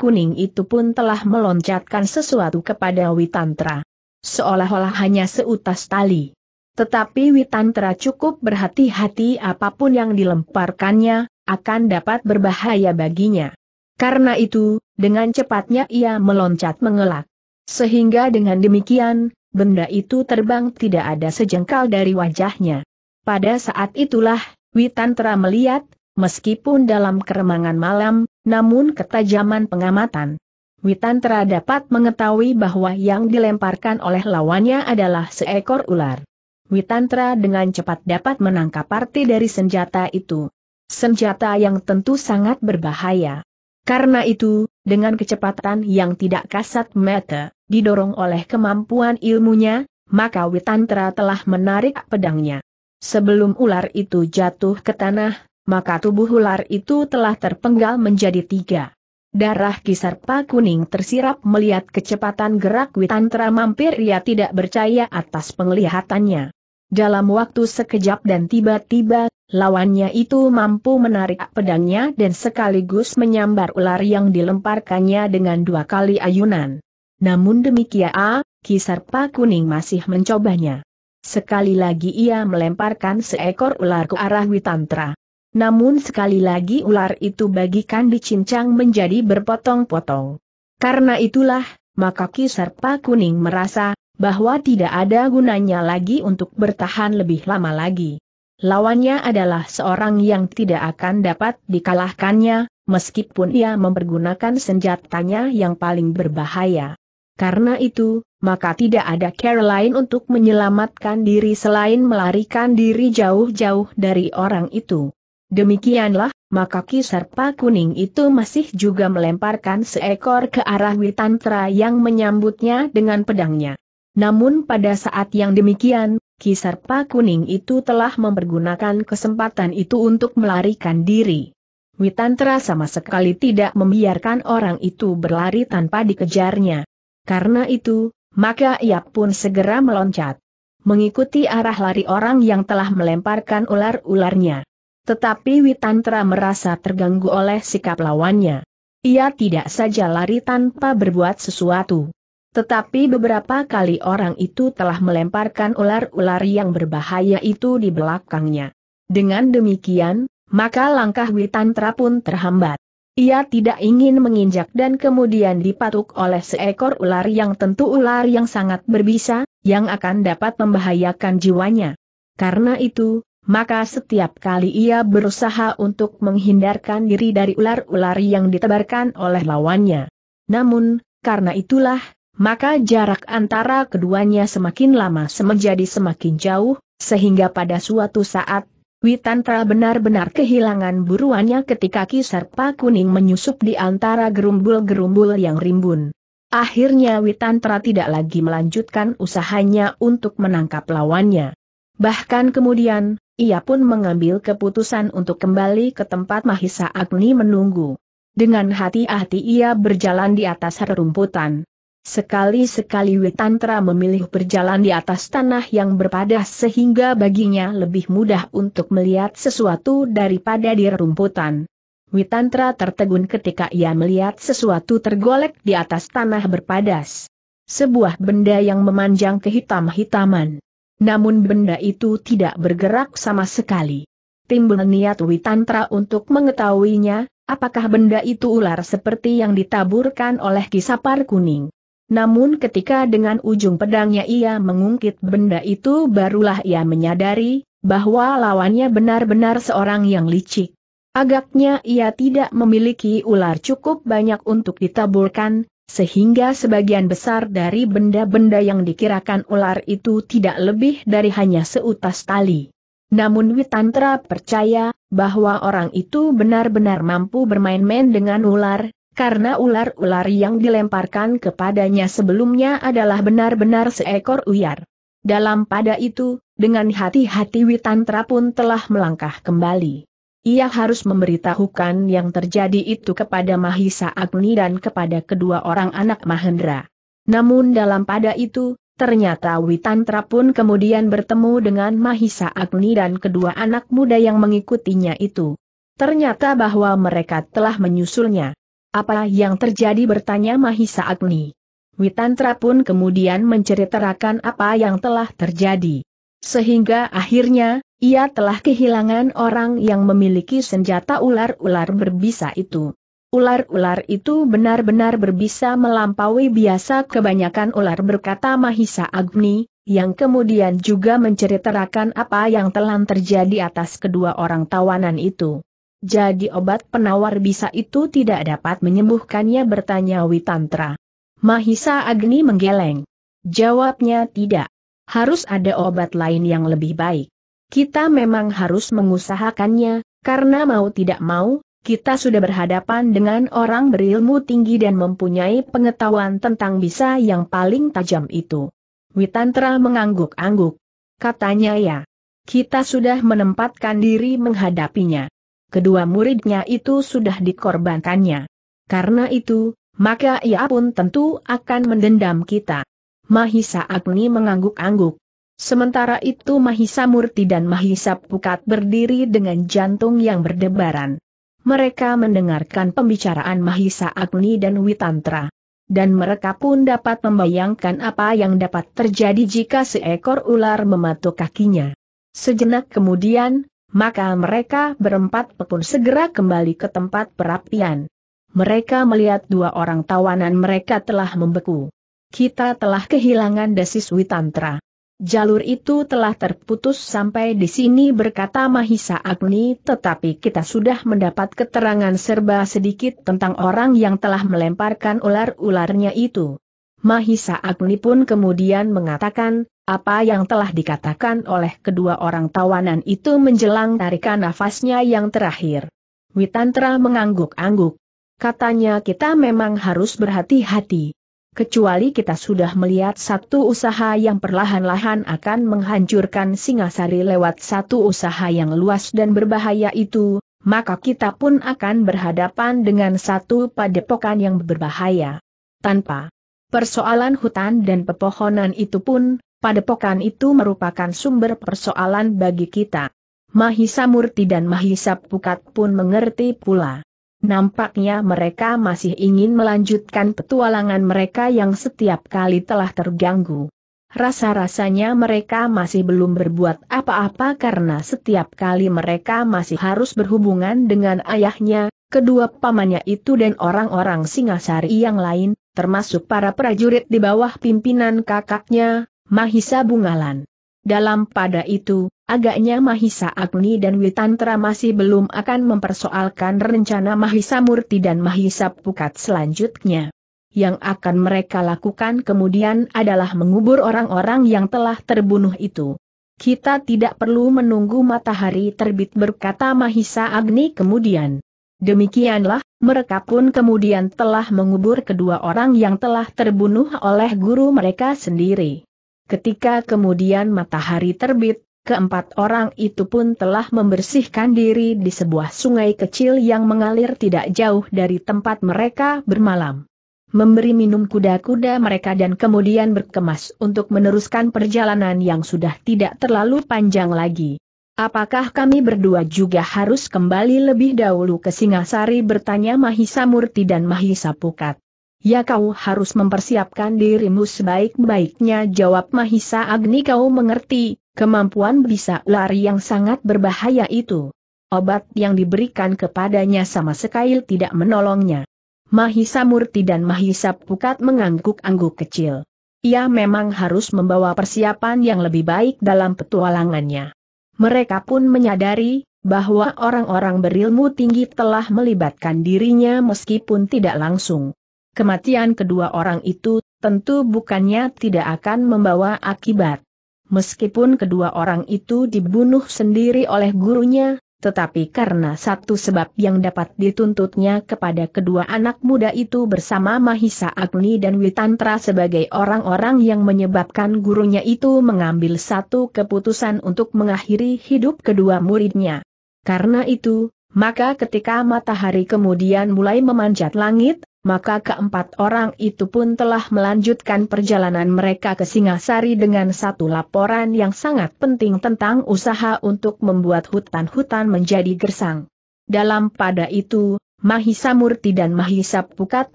Kuning itu pun telah meloncatkan sesuatu kepada Witantra. Seolah-olah hanya seutas tali. Tetapi Witantra cukup berhati-hati apapun yang dilemparkannya, akan dapat berbahaya baginya. Karena itu, dengan cepatnya ia meloncat mengelak. Sehingga dengan demikian, benda itu terbang tidak ada sejengkal dari wajahnya. Pada saat itulah, Witantra melihat, meskipun dalam keremangan malam, namun ketajaman pengamatan. Witantra dapat mengetahui bahwa yang dilemparkan oleh lawannya adalah seekor ular. Witantra dengan cepat dapat menangkap parti dari senjata itu. Senjata yang tentu sangat berbahaya. Karena itu, dengan kecepatan yang tidak kasat mata, didorong oleh kemampuan ilmunya, maka Witantra telah menarik pedangnya. Sebelum ular itu jatuh ke tanah, maka tubuh ular itu telah terpenggal menjadi tiga. Darah kisar Kisarpa kuning tersirap melihat kecepatan gerak Witantra mampir ia tidak percaya atas penglihatannya. Dalam waktu sekejap dan tiba-tiba, lawannya itu mampu menarik pedangnya dan sekaligus menyambar ular yang dilemparkannya dengan dua kali ayunan. Namun demikian, Kisarpa Kuning masih mencobanya. Sekali lagi ia melemparkan seekor ular ke arah Witantra. Namun sekali lagi ular itu bagikan dicincang menjadi berpotong-potong. Karena itulah, maka Kisarpa Kuning merasa bahwa tidak ada gunanya lagi untuk bertahan lebih lama lagi. Lawannya adalah seorang yang tidak akan dapat dikalahkannya, meskipun ia mempergunakan senjatanya yang paling berbahaya. Karena itu, maka tidak ada cara lain untuk menyelamatkan diri selain melarikan diri jauh-jauh dari orang itu. Demikianlah, maka kisar Pak Kuning itu masih juga melemparkan seekor ke arah Witantra yang menyambutnya dengan pedangnya. Namun pada saat yang demikian, Kisarpa Kuning itu telah mempergunakan kesempatan itu untuk melarikan diri. Witantra sama sekali tidak membiarkan orang itu berlari tanpa dikejarnya. Karena itu, maka ia pun segera meloncat. Mengikuti arah lari orang yang telah melemparkan ular-ularnya. Tetapi Witantra merasa terganggu oleh sikap lawannya. Ia tidak saja lari tanpa berbuat sesuatu. Tetapi beberapa kali orang itu telah melemparkan ular-ular yang berbahaya itu di belakangnya. Dengan demikian, maka langkah Witantra pun terhambat. Ia tidak ingin menginjak dan kemudian dipatuk oleh seekor ular yang tentu ular yang sangat berbisa, yang akan dapat membahayakan jiwanya. Karena itu, maka setiap kali ia berusaha untuk menghindarkan diri dari ular-ular yang ditebarkan oleh lawannya. Namun, karena itulah, maka jarak antara keduanya semakin lama semenjadi semakin jauh, sehingga pada suatu saat, Witantra benar-benar kehilangan buruannya ketika kisar Pak Kuning menyusup di antara gerumbul-gerumbul yang rimbun. Akhirnya Witantra tidak lagi melanjutkan usahanya untuk menangkap lawannya. Bahkan kemudian, ia pun mengambil keputusan untuk kembali ke tempat Mahisa Agni menunggu. Dengan hati-hati ia berjalan di atas rerumputan. Sekali-sekali Witantra memilih berjalan di atas tanah yang berpadah sehingga baginya lebih mudah untuk melihat sesuatu daripada di rumputan. Witantra tertegun ketika ia melihat sesuatu tergolek di atas tanah berpadas. Sebuah benda yang memanjang ke hitaman Namun benda itu tidak bergerak sama sekali. Timbul niat Witantra untuk mengetahuinya, apakah benda itu ular seperti yang ditaburkan oleh kisapar kuning. Namun ketika dengan ujung pedangnya ia mengungkit benda itu barulah ia menyadari, bahwa lawannya benar-benar seorang yang licik. Agaknya ia tidak memiliki ular cukup banyak untuk ditaburkan, sehingga sebagian besar dari benda-benda yang dikirakan ular itu tidak lebih dari hanya seutas tali. Namun Witantra percaya bahwa orang itu benar-benar mampu bermain-main dengan ular, karena ular-ular yang dilemparkan kepadanya sebelumnya adalah benar-benar seekor ular. Dalam pada itu, dengan hati-hati Witantra pun telah melangkah kembali. Ia harus memberitahukan yang terjadi itu kepada Mahisa Agni dan kepada kedua orang anak Mahendra. Namun dalam pada itu, Ternyata Witantra pun kemudian bertemu dengan Mahisa Agni dan kedua anak muda yang mengikutinya itu. Ternyata bahwa mereka telah menyusulnya. Apa yang terjadi bertanya Mahisa Agni. Witantra pun kemudian menceritakan apa yang telah terjadi. Sehingga akhirnya, ia telah kehilangan orang yang memiliki senjata ular-ular berbisa itu. Ular-ular itu benar-benar berbisa melampaui biasa kebanyakan ular berkata Mahisa Agni, yang kemudian juga menceritakan apa yang telah terjadi atas kedua orang tawanan itu. Jadi obat penawar bisa itu tidak dapat menyembuhkannya bertanya Witantra. Mahisa Agni menggeleng. Jawabnya tidak. Harus ada obat lain yang lebih baik. Kita memang harus mengusahakannya, karena mau tidak mau, kita sudah berhadapan dengan orang berilmu tinggi dan mempunyai pengetahuan tentang bisa yang paling tajam itu. Witantra mengangguk-angguk. Katanya ya, kita sudah menempatkan diri menghadapinya kedua muridnya itu sudah dikorbankannya. Karena itu, maka ia pun tentu akan mendendam kita. Mahisa Agni mengangguk-angguk. Sementara itu Mahisa Murti dan Mahisa Pukat berdiri dengan jantung yang berdebaran. Mereka mendengarkan pembicaraan Mahisa Agni dan Witantra. Dan mereka pun dapat membayangkan apa yang dapat terjadi jika seekor ular mematuk kakinya. Sejenak kemudian, maka mereka berempat pun segera kembali ke tempat perapian. Mereka melihat dua orang tawanan mereka telah membeku. Kita telah kehilangan desis Witantra. Jalur itu telah terputus sampai di sini berkata Mahisa Agni tetapi kita sudah mendapat keterangan serba sedikit tentang orang yang telah melemparkan ular-ularnya itu. Mahisa Agni pun kemudian mengatakan, apa yang telah dikatakan oleh kedua orang tawanan itu menjelang tarikan nafasnya yang terakhir. Witantra mengangguk-angguk. Katanya kita memang harus berhati-hati. Kecuali kita sudah melihat satu usaha yang perlahan-lahan akan menghancurkan Singasari lewat satu usaha yang luas dan berbahaya itu, maka kita pun akan berhadapan dengan satu padepokan yang berbahaya. Tanpa Persoalan hutan dan pepohonan itu pun, pada padepokan itu merupakan sumber persoalan bagi kita. Mahisa Murti dan Mahisa Pukat pun mengerti pula. Nampaknya mereka masih ingin melanjutkan petualangan mereka yang setiap kali telah terganggu. Rasa-rasanya mereka masih belum berbuat apa-apa karena setiap kali mereka masih harus berhubungan dengan ayahnya, kedua pamannya itu dan orang-orang Singasari yang lain, termasuk para prajurit di bawah pimpinan kakaknya, Mahisa Bungalan. Dalam pada itu, agaknya Mahisa Agni dan Witantra masih belum akan mempersoalkan rencana Mahisa Murti dan Mahisa Pukat selanjutnya. Yang akan mereka lakukan kemudian adalah mengubur orang-orang yang telah terbunuh itu. Kita tidak perlu menunggu matahari terbit berkata Mahisa Agni kemudian. Demikianlah, mereka pun kemudian telah mengubur kedua orang yang telah terbunuh oleh guru mereka sendiri. Ketika kemudian matahari terbit, keempat orang itu pun telah membersihkan diri di sebuah sungai kecil yang mengalir tidak jauh dari tempat mereka bermalam. Memberi minum kuda-kuda mereka dan kemudian berkemas untuk meneruskan perjalanan yang sudah tidak terlalu panjang lagi. Apakah kami berdua juga harus kembali lebih dahulu ke Singasari bertanya Mahisa Murti dan Mahisa Pukat? Ya kau harus mempersiapkan dirimu sebaik-baiknya jawab Mahisa Agni kau mengerti, kemampuan bisa lari yang sangat berbahaya itu. Obat yang diberikan kepadanya sama sekali tidak menolongnya. Mahisa Murti dan Mahisa Pukat mengangguk-angguk kecil. Ia memang harus membawa persiapan yang lebih baik dalam petualangannya. Mereka pun menyadari bahwa orang-orang berilmu tinggi telah melibatkan dirinya meskipun tidak langsung. Kematian kedua orang itu tentu bukannya tidak akan membawa akibat. Meskipun kedua orang itu dibunuh sendiri oleh gurunya, tetapi karena satu sebab yang dapat dituntutnya kepada kedua anak muda itu bersama Mahisa Agni dan Witantra sebagai orang-orang yang menyebabkan gurunya itu mengambil satu keputusan untuk mengakhiri hidup kedua muridnya. Karena itu, maka ketika matahari kemudian mulai memanjat langit, maka keempat orang itu pun telah melanjutkan perjalanan mereka ke Singasari dengan satu laporan yang sangat penting tentang usaha untuk membuat hutan-hutan menjadi gersang. Dalam pada itu, Mahisa Murti dan Mahisa Pukat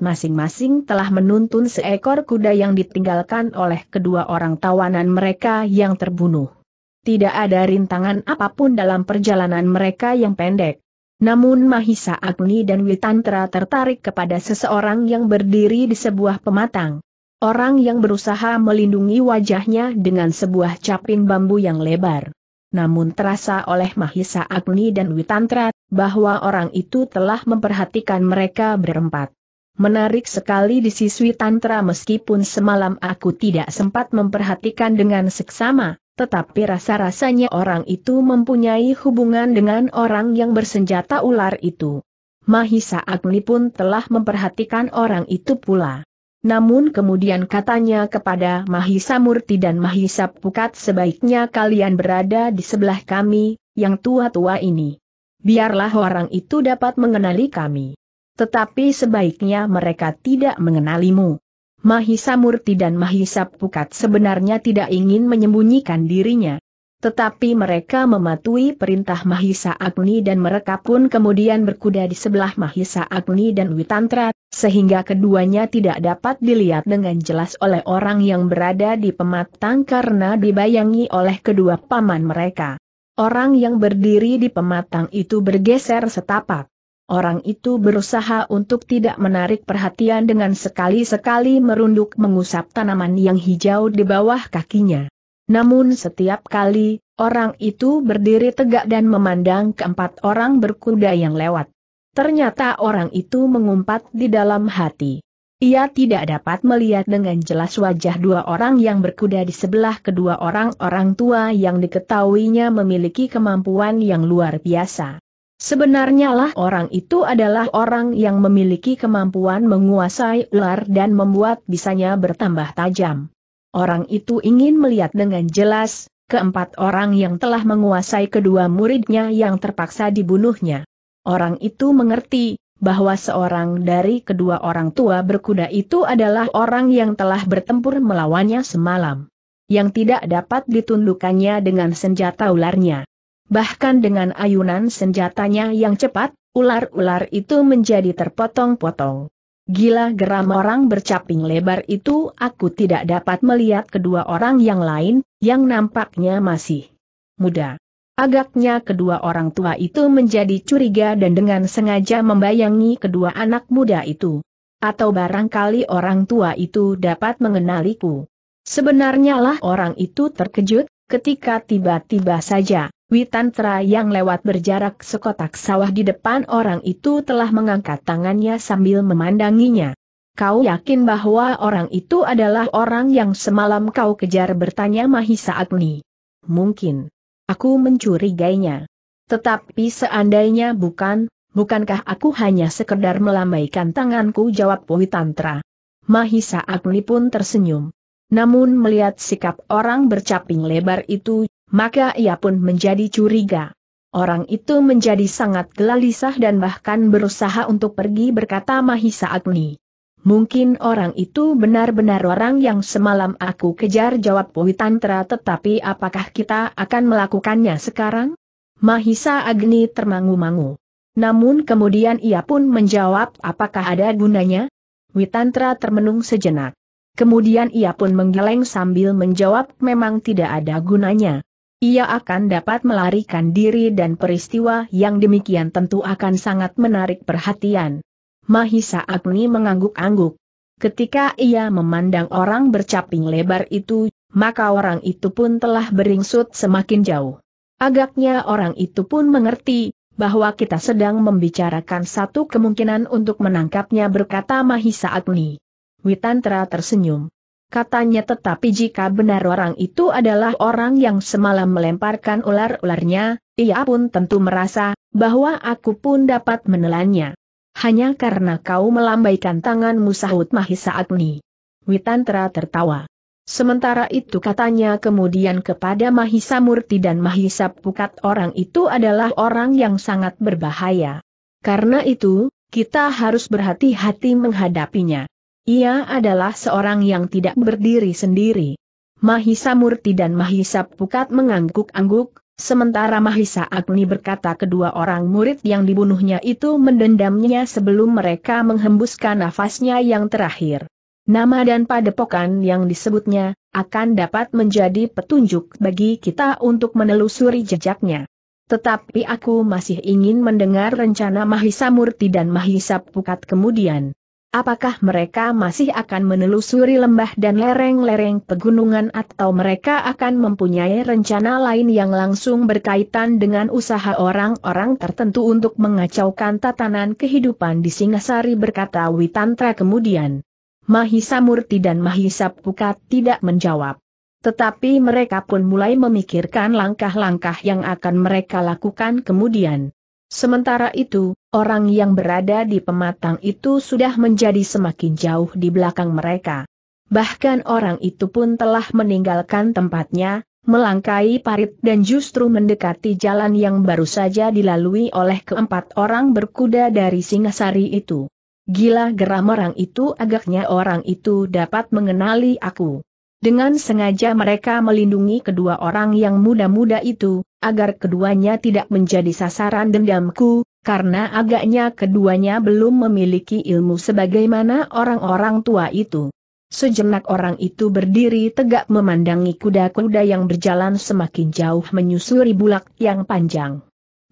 masing-masing telah menuntun seekor kuda yang ditinggalkan oleh kedua orang tawanan mereka yang terbunuh. Tidak ada rintangan apapun dalam perjalanan mereka yang pendek. Namun Mahisa Agni dan Witantra tertarik kepada seseorang yang berdiri di sebuah pematang. Orang yang berusaha melindungi wajahnya dengan sebuah caping bambu yang lebar. Namun terasa oleh Mahisa Agni dan Witantra, bahwa orang itu telah memperhatikan mereka berempat. Menarik sekali di siswi Tantra meskipun semalam aku tidak sempat memperhatikan dengan seksama, tetapi rasa-rasanya orang itu mempunyai hubungan dengan orang yang bersenjata ular itu. Mahisa Agni pun telah memperhatikan orang itu pula. Namun kemudian katanya kepada Mahisa Murti dan Mahisa Pukat sebaiknya kalian berada di sebelah kami, yang tua-tua ini. Biarlah orang itu dapat mengenali kami. Tetapi sebaiknya mereka tidak mengenalimu. Mahisa Murti dan Mahisa Pukat sebenarnya tidak ingin menyembunyikan dirinya. Tetapi mereka mematuhi perintah Mahisa Agni dan mereka pun kemudian berkuda di sebelah Mahisa Agni dan Witantra, sehingga keduanya tidak dapat dilihat dengan jelas oleh orang yang berada di pematang karena dibayangi oleh kedua paman mereka. Orang yang berdiri di pematang itu bergeser setapak. Orang itu berusaha untuk tidak menarik perhatian dengan sekali-sekali merunduk mengusap tanaman yang hijau di bawah kakinya. Namun setiap kali, orang itu berdiri tegak dan memandang keempat orang berkuda yang lewat. Ternyata orang itu mengumpat di dalam hati. Ia tidak dapat melihat dengan jelas wajah dua orang yang berkuda di sebelah kedua orang-orang tua yang diketahuinya memiliki kemampuan yang luar biasa. Sebenarnya lah orang itu adalah orang yang memiliki kemampuan menguasai ular dan membuat bisanya bertambah tajam. Orang itu ingin melihat dengan jelas, keempat orang yang telah menguasai kedua muridnya yang terpaksa dibunuhnya. Orang itu mengerti, bahwa seorang dari kedua orang tua berkuda itu adalah orang yang telah bertempur melawannya semalam. Yang tidak dapat ditundukannya dengan senjata ularnya bahkan dengan ayunan senjatanya yang cepat, ular-ular itu menjadi terpotong-potong. Gila geram orang bercaping lebar itu aku tidak dapat melihat kedua orang yang lain, yang nampaknya masih muda. Agaknya kedua orang tua itu menjadi curiga dan dengan sengaja membayangi kedua anak muda itu. Atau barangkali orang tua itu dapat mengenaliku. Sebenarnya lah orang itu terkejut, ketika tiba-tiba saja, Witantra yang lewat berjarak sekotak sawah di depan orang itu telah mengangkat tangannya sambil memandanginya. Kau yakin bahwa orang itu adalah orang yang semalam kau kejar bertanya Mahisa Agni? Mungkin. Aku mencurigainya. Tetapi seandainya bukan, bukankah aku hanya sekedar melambaikan tanganku jawab Tantra. Mahisa Agni pun tersenyum. Namun melihat sikap orang bercaping lebar itu maka ia pun menjadi curiga. Orang itu menjadi sangat gelisah dan bahkan berusaha untuk pergi berkata Mahisa Agni. Mungkin orang itu benar-benar orang yang semalam aku kejar jawab Puitantra tetapi apakah kita akan melakukannya sekarang? Mahisa Agni termangu-mangu. Namun kemudian ia pun menjawab apakah ada gunanya? Witantra termenung sejenak. Kemudian ia pun menggeleng sambil menjawab memang tidak ada gunanya ia akan dapat melarikan diri dan peristiwa yang demikian tentu akan sangat menarik perhatian. Mahisa Agni mengangguk-angguk. Ketika ia memandang orang bercaping lebar itu, maka orang itu pun telah beringsut semakin jauh. Agaknya orang itu pun mengerti, bahwa kita sedang membicarakan satu kemungkinan untuk menangkapnya berkata Mahisa Agni. Witantra tersenyum katanya tetapi jika benar orang itu adalah orang yang semalam melemparkan ular-ularnya, ia pun tentu merasa, bahwa aku pun dapat menelannya. Hanya karena kau melambaikan tanganmu sahut Mahisa Agni. Witantra tertawa. Sementara itu katanya kemudian kepada Mahisa Murti dan Mahisa Pukat orang itu adalah orang yang sangat berbahaya. Karena itu, kita harus berhati-hati menghadapinya. Ia adalah seorang yang tidak berdiri sendiri. Mahisa Murti dan Mahisa Pukat mengangguk-angguk, sementara Mahisa Agni berkata kedua orang murid yang dibunuhnya itu mendendamnya sebelum mereka menghembuskan nafasnya yang terakhir. Nama dan padepokan yang disebutnya, akan dapat menjadi petunjuk bagi kita untuk menelusuri jejaknya. Tetapi aku masih ingin mendengar rencana Mahisa Murti dan Mahisa Pukat kemudian. Apakah mereka masih akan menelusuri lembah dan lereng-lereng pegunungan atau mereka akan mempunyai rencana lain yang langsung berkaitan dengan usaha orang-orang tertentu untuk mengacaukan tatanan kehidupan di Singasari berkata Witantra kemudian. Mahisa Murti dan Mahisa Pukat tidak menjawab. Tetapi mereka pun mulai memikirkan langkah-langkah yang akan mereka lakukan kemudian. Sementara itu, orang yang berada di pematang itu sudah menjadi semakin jauh di belakang mereka. Bahkan orang itu pun telah meninggalkan tempatnya, melangkai parit dan justru mendekati jalan yang baru saja dilalui oleh keempat orang berkuda dari Singasari itu. Gila geram orang itu agaknya orang itu dapat mengenali aku. Dengan sengaja mereka melindungi kedua orang yang muda-muda itu, agar keduanya tidak menjadi sasaran dendamku, karena agaknya keduanya belum memiliki ilmu sebagaimana orang-orang tua itu. Sejenak orang itu berdiri tegak memandangi kuda-kuda yang berjalan semakin jauh menyusuri bulak yang panjang.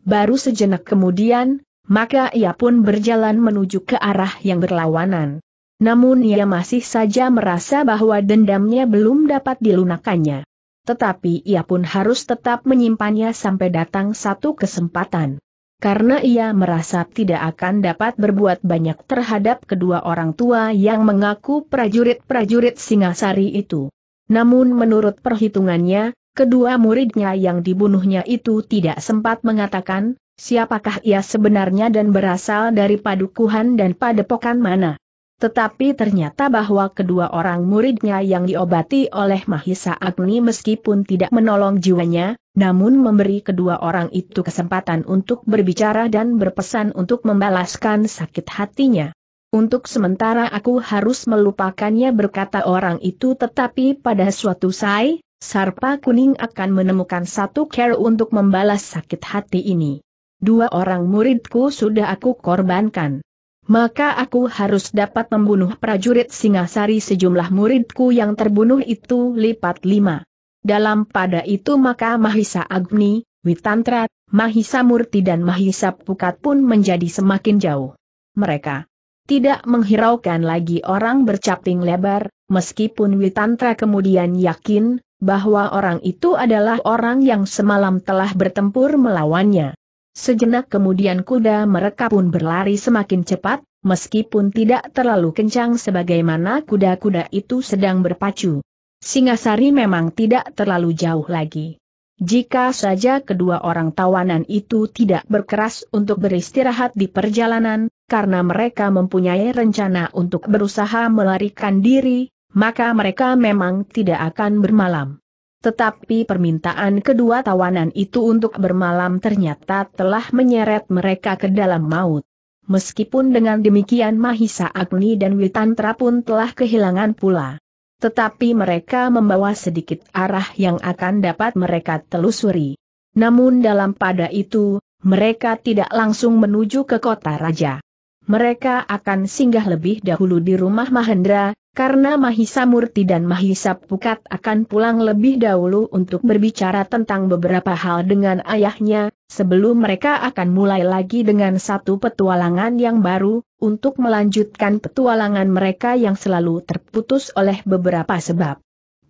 Baru sejenak kemudian, maka ia pun berjalan menuju ke arah yang berlawanan. Namun ia masih saja merasa bahwa dendamnya belum dapat dilunakannya tetapi ia pun harus tetap menyimpannya sampai datang satu kesempatan. Karena ia merasa tidak akan dapat berbuat banyak terhadap kedua orang tua yang mengaku prajurit-prajurit Singasari itu. Namun menurut perhitungannya, kedua muridnya yang dibunuhnya itu tidak sempat mengatakan, siapakah ia sebenarnya dan berasal dari padukuhan dan padepokan mana. Tetapi ternyata bahwa kedua orang muridnya yang diobati oleh Mahisa Agni meskipun tidak menolong jiwanya, namun memberi kedua orang itu kesempatan untuk berbicara dan berpesan untuk membalaskan sakit hatinya. Untuk sementara aku harus melupakannya berkata orang itu tetapi pada suatu saat, Sarpa Kuning akan menemukan satu care untuk membalas sakit hati ini. Dua orang muridku sudah aku korbankan maka aku harus dapat membunuh prajurit Singasari sejumlah muridku yang terbunuh itu lipat lima. Dalam pada itu maka Mahisa Agni, Witantra, Mahisa Murti dan Mahisa Pukat pun menjadi semakin jauh. Mereka tidak menghiraukan lagi orang bercaping lebar, meskipun Witantra kemudian yakin bahwa orang itu adalah orang yang semalam telah bertempur melawannya. Sejenak kemudian kuda mereka pun berlari semakin cepat, meskipun tidak terlalu kencang sebagaimana kuda-kuda itu sedang berpacu. Singasari memang tidak terlalu jauh lagi. Jika saja kedua orang tawanan itu tidak berkeras untuk beristirahat di perjalanan, karena mereka mempunyai rencana untuk berusaha melarikan diri, maka mereka memang tidak akan bermalam. Tetapi permintaan kedua tawanan itu untuk bermalam ternyata telah menyeret mereka ke dalam maut. Meskipun dengan demikian Mahisa Agni dan Witantra pun telah kehilangan pula. Tetapi mereka membawa sedikit arah yang akan dapat mereka telusuri. Namun dalam pada itu, mereka tidak langsung menuju ke kota raja. Mereka akan singgah lebih dahulu di rumah Mahendra, karena Mahisa Murti dan Mahisa Pukat akan pulang lebih dahulu untuk berbicara tentang beberapa hal dengan ayahnya, sebelum mereka akan mulai lagi dengan satu petualangan yang baru, untuk melanjutkan petualangan mereka yang selalu terputus oleh beberapa sebab.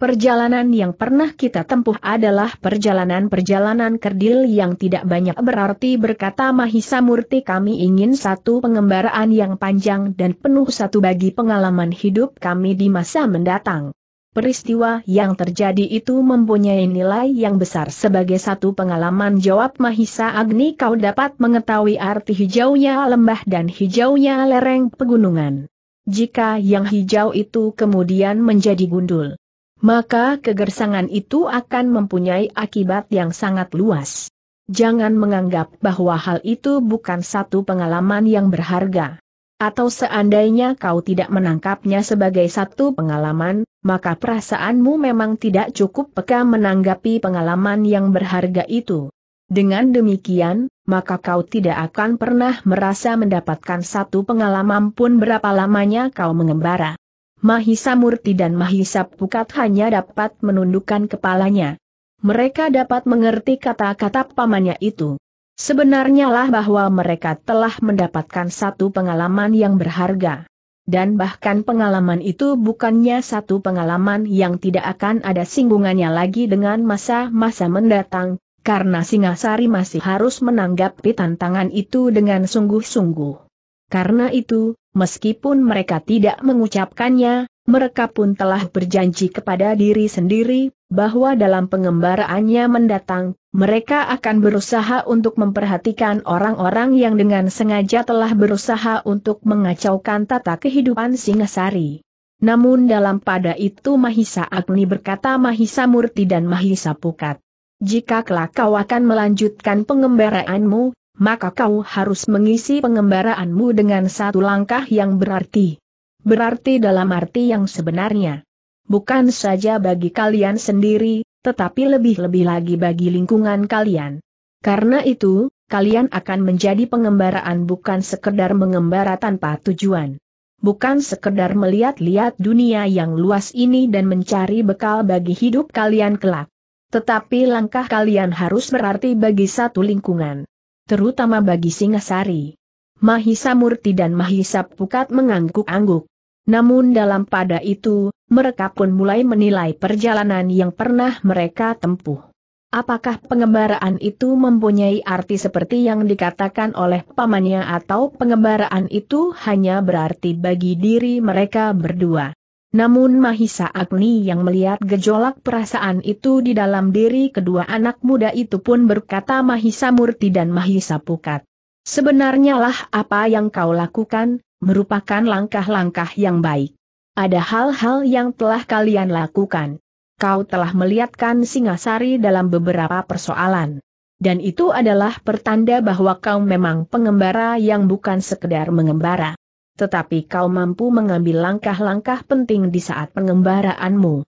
Perjalanan yang pernah kita tempuh adalah perjalanan-perjalanan kerdil yang tidak banyak berarti berkata Mahisa Murti kami ingin satu pengembaraan yang panjang dan penuh satu bagi pengalaman hidup kami di masa mendatang. Peristiwa yang terjadi itu mempunyai nilai yang besar sebagai satu pengalaman jawab Mahisa Agni kau dapat mengetahui arti hijaunya lembah dan hijaunya lereng pegunungan. Jika yang hijau itu kemudian menjadi gundul maka kegersangan itu akan mempunyai akibat yang sangat luas. Jangan menganggap bahwa hal itu bukan satu pengalaman yang berharga. Atau seandainya kau tidak menangkapnya sebagai satu pengalaman, maka perasaanmu memang tidak cukup peka menanggapi pengalaman yang berharga itu. Dengan demikian, maka kau tidak akan pernah merasa mendapatkan satu pengalaman pun berapa lamanya kau mengembara. Mahisa Murti dan Mahisa Pukat hanya dapat menundukkan kepalanya. Mereka dapat mengerti kata-kata pamannya itu. Sebenarnya lah bahwa mereka telah mendapatkan satu pengalaman yang berharga. Dan bahkan pengalaman itu bukannya satu pengalaman yang tidak akan ada singgungannya lagi dengan masa-masa mendatang, karena Singasari masih harus menanggapi tantangan itu dengan sungguh-sungguh. Karena itu, meskipun mereka tidak mengucapkannya, mereka pun telah berjanji kepada diri sendiri, bahwa dalam pengembaraannya mendatang, mereka akan berusaha untuk memperhatikan orang-orang yang dengan sengaja telah berusaha untuk mengacaukan tata kehidupan Singasari. Namun dalam pada itu Mahisa Agni berkata Mahisa Murti dan Mahisa Pukat. Jika kelak kau akan melanjutkan pengembaraanmu, maka kau harus mengisi pengembaraanmu dengan satu langkah yang berarti. Berarti dalam arti yang sebenarnya. Bukan saja bagi kalian sendiri, tetapi lebih-lebih lagi bagi lingkungan kalian. Karena itu, kalian akan menjadi pengembaraan bukan sekedar mengembara tanpa tujuan. Bukan sekedar melihat-lihat dunia yang luas ini dan mencari bekal bagi hidup kalian kelak. Tetapi langkah kalian harus berarti bagi satu lingkungan terutama bagi Singasari. Mahisa Murti dan Mahisa Pukat mengangguk-angguk. Namun dalam pada itu, mereka pun mulai menilai perjalanan yang pernah mereka tempuh. Apakah pengembaraan itu mempunyai arti seperti yang dikatakan oleh pamannya atau pengembaraan itu hanya berarti bagi diri mereka berdua? Namun Mahisa Agni yang melihat gejolak perasaan itu di dalam diri kedua anak muda itu pun berkata Mahisa Murti dan Mahisa Pukat. Sebenarnya lah apa yang kau lakukan, merupakan langkah-langkah yang baik. Ada hal-hal yang telah kalian lakukan. Kau telah melihatkan Singasari dalam beberapa persoalan. Dan itu adalah pertanda bahwa kau memang pengembara yang bukan sekedar mengembara tetapi kau mampu mengambil langkah-langkah penting di saat pengembaraanmu.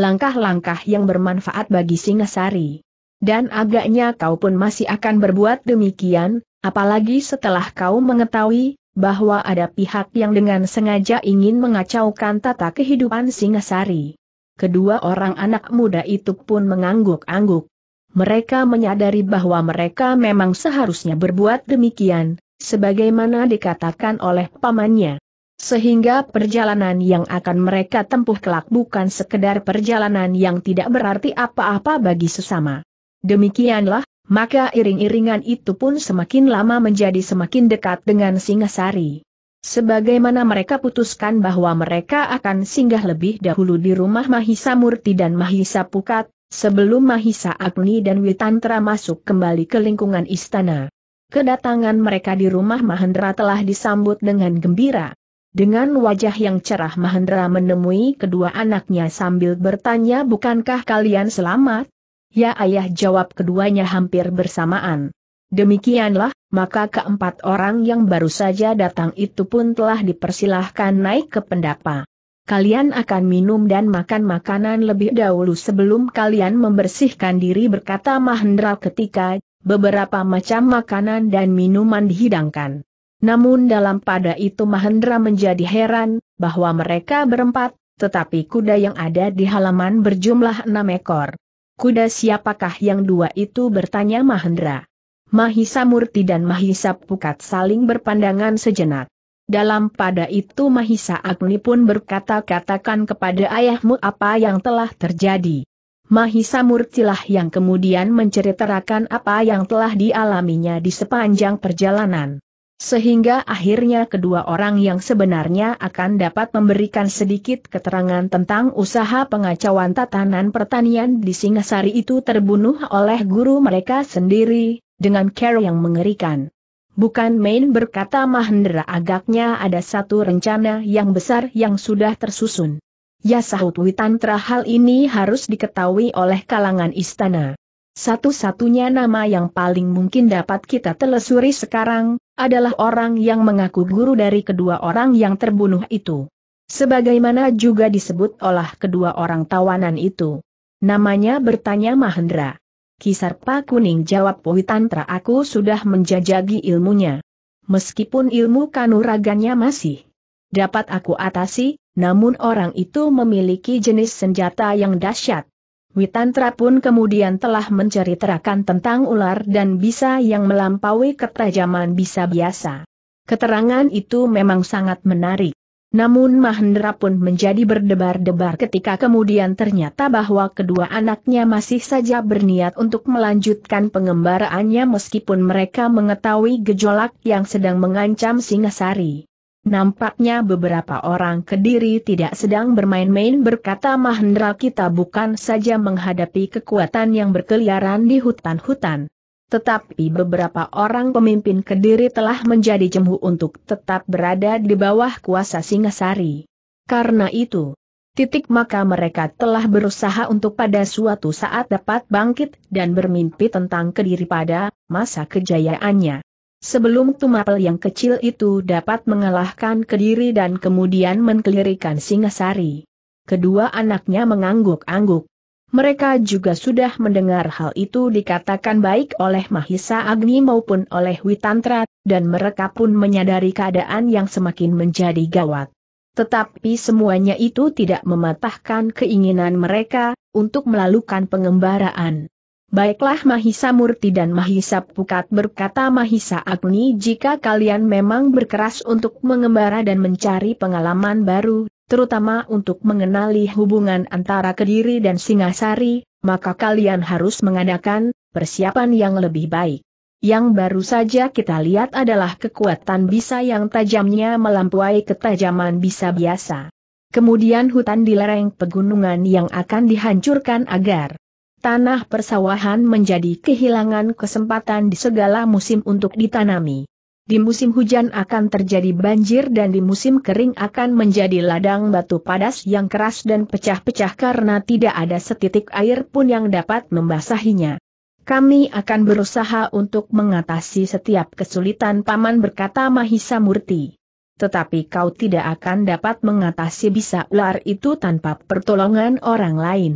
Langkah-langkah yang bermanfaat bagi Singasari. Dan agaknya kau pun masih akan berbuat demikian, apalagi setelah kau mengetahui bahwa ada pihak yang dengan sengaja ingin mengacaukan tata kehidupan Singasari. Kedua orang anak muda itu pun mengangguk-angguk. Mereka menyadari bahwa mereka memang seharusnya berbuat demikian, sebagaimana dikatakan oleh pamannya. Sehingga perjalanan yang akan mereka tempuh kelak bukan sekedar perjalanan yang tidak berarti apa-apa bagi sesama. Demikianlah, maka iring-iringan itu pun semakin lama menjadi semakin dekat dengan Singasari. Sebagaimana mereka putuskan bahwa mereka akan singgah lebih dahulu di rumah Mahisa Murti dan Mahisa Pukat, sebelum Mahisa Agni dan Witantra masuk kembali ke lingkungan istana. Kedatangan mereka di rumah Mahendra telah disambut dengan gembira. Dengan wajah yang cerah Mahendra menemui kedua anaknya sambil bertanya bukankah kalian selamat? Ya ayah jawab keduanya hampir bersamaan. Demikianlah, maka keempat orang yang baru saja datang itu pun telah dipersilahkan naik ke pendapa. Kalian akan minum dan makan makanan lebih dahulu sebelum kalian membersihkan diri berkata Mahendra ketika beberapa macam makanan dan minuman dihidangkan. Namun dalam pada itu Mahendra menjadi heran, bahwa mereka berempat, tetapi kuda yang ada di halaman berjumlah enam ekor. Kuda siapakah yang dua itu bertanya Mahendra. Mahisa Murti dan Mahisa Pukat saling berpandangan sejenak. Dalam pada itu Mahisa Agni pun berkata-katakan kepada ayahmu apa yang telah terjadi. Mahisa Murtilah yang kemudian menceritakan apa yang telah dialaminya di sepanjang perjalanan. Sehingga akhirnya kedua orang yang sebenarnya akan dapat memberikan sedikit keterangan tentang usaha pengacauan tatanan pertanian di Singasari itu terbunuh oleh guru mereka sendiri, dengan care yang mengerikan. Bukan main berkata Mahendra agaknya ada satu rencana yang besar yang sudah tersusun. Ya sahut Witantra hal ini harus diketahui oleh kalangan istana. Satu-satunya nama yang paling mungkin dapat kita telusuri sekarang, adalah orang yang mengaku guru dari kedua orang yang terbunuh itu. Sebagaimana juga disebut oleh kedua orang tawanan itu. Namanya bertanya Mahendra. Kisarpa Kuning jawab Witantra aku sudah menjajagi ilmunya. Meskipun ilmu kanuragannya masih dapat aku atasi, namun orang itu memiliki jenis senjata yang dahsyat. Witantra pun kemudian telah menceritakan tentang ular dan bisa yang melampaui ketajaman bisa biasa. Keterangan itu memang sangat menarik. Namun Mahendra pun menjadi berdebar-debar ketika kemudian ternyata bahwa kedua anaknya masih saja berniat untuk melanjutkan pengembaraannya meskipun mereka mengetahui gejolak yang sedang mengancam Singasari. Nampaknya beberapa orang Kediri tidak sedang bermain-main berkata Mahendra kita bukan saja menghadapi kekuatan yang berkeliaran di hutan-hutan. Tetapi beberapa orang pemimpin Kediri telah menjadi jemu untuk tetap berada di bawah kuasa Singasari. Karena itu, titik maka mereka telah berusaha untuk pada suatu saat dapat bangkit dan bermimpi tentang Kediri pada masa kejayaannya. Sebelum tumapel yang kecil itu dapat mengalahkan Kediri dan kemudian mengkelirikan Singasari. Kedua anaknya mengangguk-angguk. Mereka juga sudah mendengar hal itu dikatakan baik oleh Mahisa Agni maupun oleh Witantra, dan mereka pun menyadari keadaan yang semakin menjadi gawat. Tetapi semuanya itu tidak mematahkan keinginan mereka untuk melalukan pengembaraan. Baiklah Mahisa Murti dan Mahisa Pukat berkata Mahisa Agni jika kalian memang berkeras untuk mengembara dan mencari pengalaman baru, terutama untuk mengenali hubungan antara Kediri dan Singasari, maka kalian harus mengadakan persiapan yang lebih baik. Yang baru saja kita lihat adalah kekuatan bisa yang tajamnya melampaui ketajaman bisa biasa. Kemudian hutan di lereng pegunungan yang akan dihancurkan agar tanah persawahan menjadi kehilangan kesempatan di segala musim untuk ditanami. Di musim hujan akan terjadi banjir dan di musim kering akan menjadi ladang batu padas yang keras dan pecah-pecah karena tidak ada setitik air pun yang dapat membasahinya. Kami akan berusaha untuk mengatasi setiap kesulitan paman berkata Mahisa Murti. Tetapi kau tidak akan dapat mengatasi bisa ular itu tanpa pertolongan orang lain.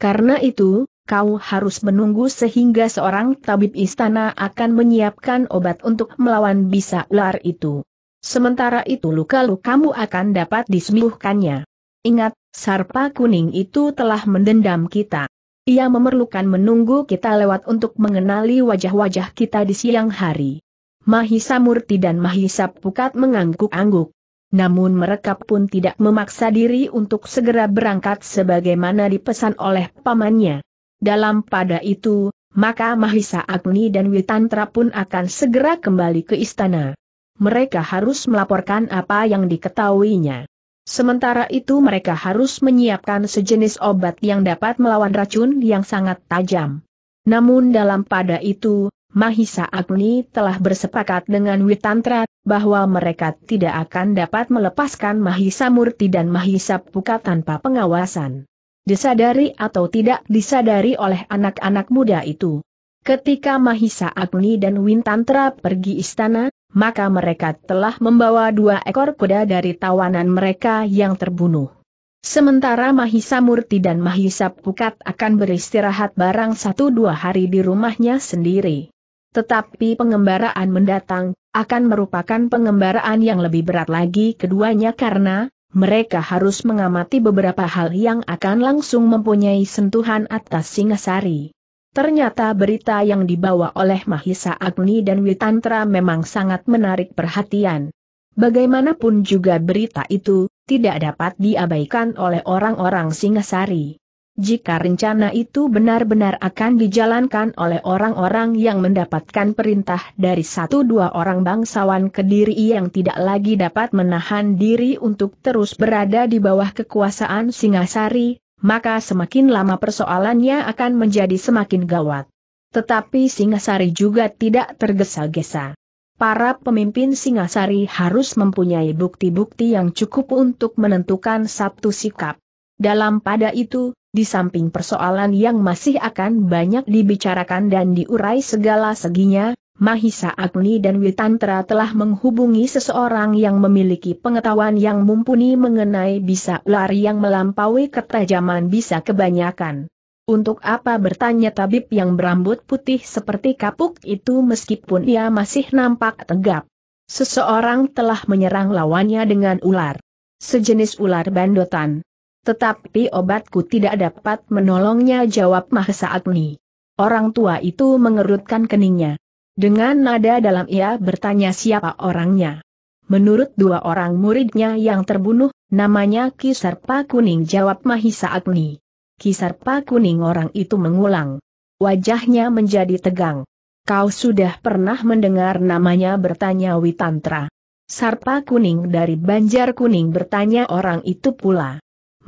Karena itu, kau harus menunggu sehingga seorang tabib istana akan menyiapkan obat untuk melawan bisa ular itu. Sementara itu luka-luka kamu akan dapat disembuhkannya. Ingat, Sarpa kuning itu telah mendendam kita. Ia memerlukan menunggu kita lewat untuk mengenali wajah-wajah kita di siang hari. Mahisa Murti dan Mahisa Pukat mengangguk-angguk. Namun mereka pun tidak memaksa diri untuk segera berangkat sebagaimana dipesan oleh pamannya. Dalam pada itu, maka Mahisa Agni dan Witantra pun akan segera kembali ke istana. Mereka harus melaporkan apa yang diketahuinya. Sementara itu mereka harus menyiapkan sejenis obat yang dapat melawan racun yang sangat tajam. Namun dalam pada itu, Mahisa Agni telah bersepakat dengan Witantra bahwa mereka tidak akan dapat melepaskan Mahisa Murti dan Mahisa Puka tanpa pengawasan disadari atau tidak disadari oleh anak-anak muda itu. Ketika Mahisa Agni dan Wintantra pergi istana, maka mereka telah membawa dua ekor kuda dari tawanan mereka yang terbunuh. Sementara Mahisa Murti dan Mahisa Pukat akan beristirahat barang satu dua hari di rumahnya sendiri. Tetapi pengembaraan mendatang, akan merupakan pengembaraan yang lebih berat lagi keduanya karena, mereka harus mengamati beberapa hal yang akan langsung mempunyai sentuhan atas Singasari. Ternyata berita yang dibawa oleh Mahisa Agni dan Witantra memang sangat menarik perhatian. Bagaimanapun juga berita itu, tidak dapat diabaikan oleh orang-orang Singasari. Jika rencana itu benar-benar akan dijalankan oleh orang-orang yang mendapatkan perintah dari satu dua orang bangsawan kediri yang tidak lagi dapat menahan diri untuk terus berada di bawah kekuasaan Singasari, maka semakin lama persoalannya akan menjadi semakin gawat. Tetapi Singasari juga tidak tergesa-gesa. Para pemimpin Singasari harus mempunyai bukti-bukti yang cukup untuk menentukan satu sikap. Dalam pada itu, di samping persoalan yang masih akan banyak dibicarakan dan diurai segala seginya, Mahisa Agni dan Witantra telah menghubungi seseorang yang memiliki pengetahuan yang mumpuni mengenai bisa ular yang melampaui ketajaman bisa kebanyakan. Untuk apa bertanya tabib yang berambut putih seperti kapuk itu meskipun ia masih nampak tegap. Seseorang telah menyerang lawannya dengan ular. Sejenis ular bandotan. Tetapi obatku tidak dapat menolongnya jawab Mahesa Agni. Orang tua itu mengerutkan keningnya. Dengan nada dalam ia bertanya siapa orangnya. Menurut dua orang muridnya yang terbunuh, namanya Kisarpa Kuning jawab Mahisa Agni. Kisarpa Kuning orang itu mengulang. Wajahnya menjadi tegang. Kau sudah pernah mendengar namanya bertanya Witantra. Sarpa Kuning dari Banjar Kuning bertanya orang itu pula.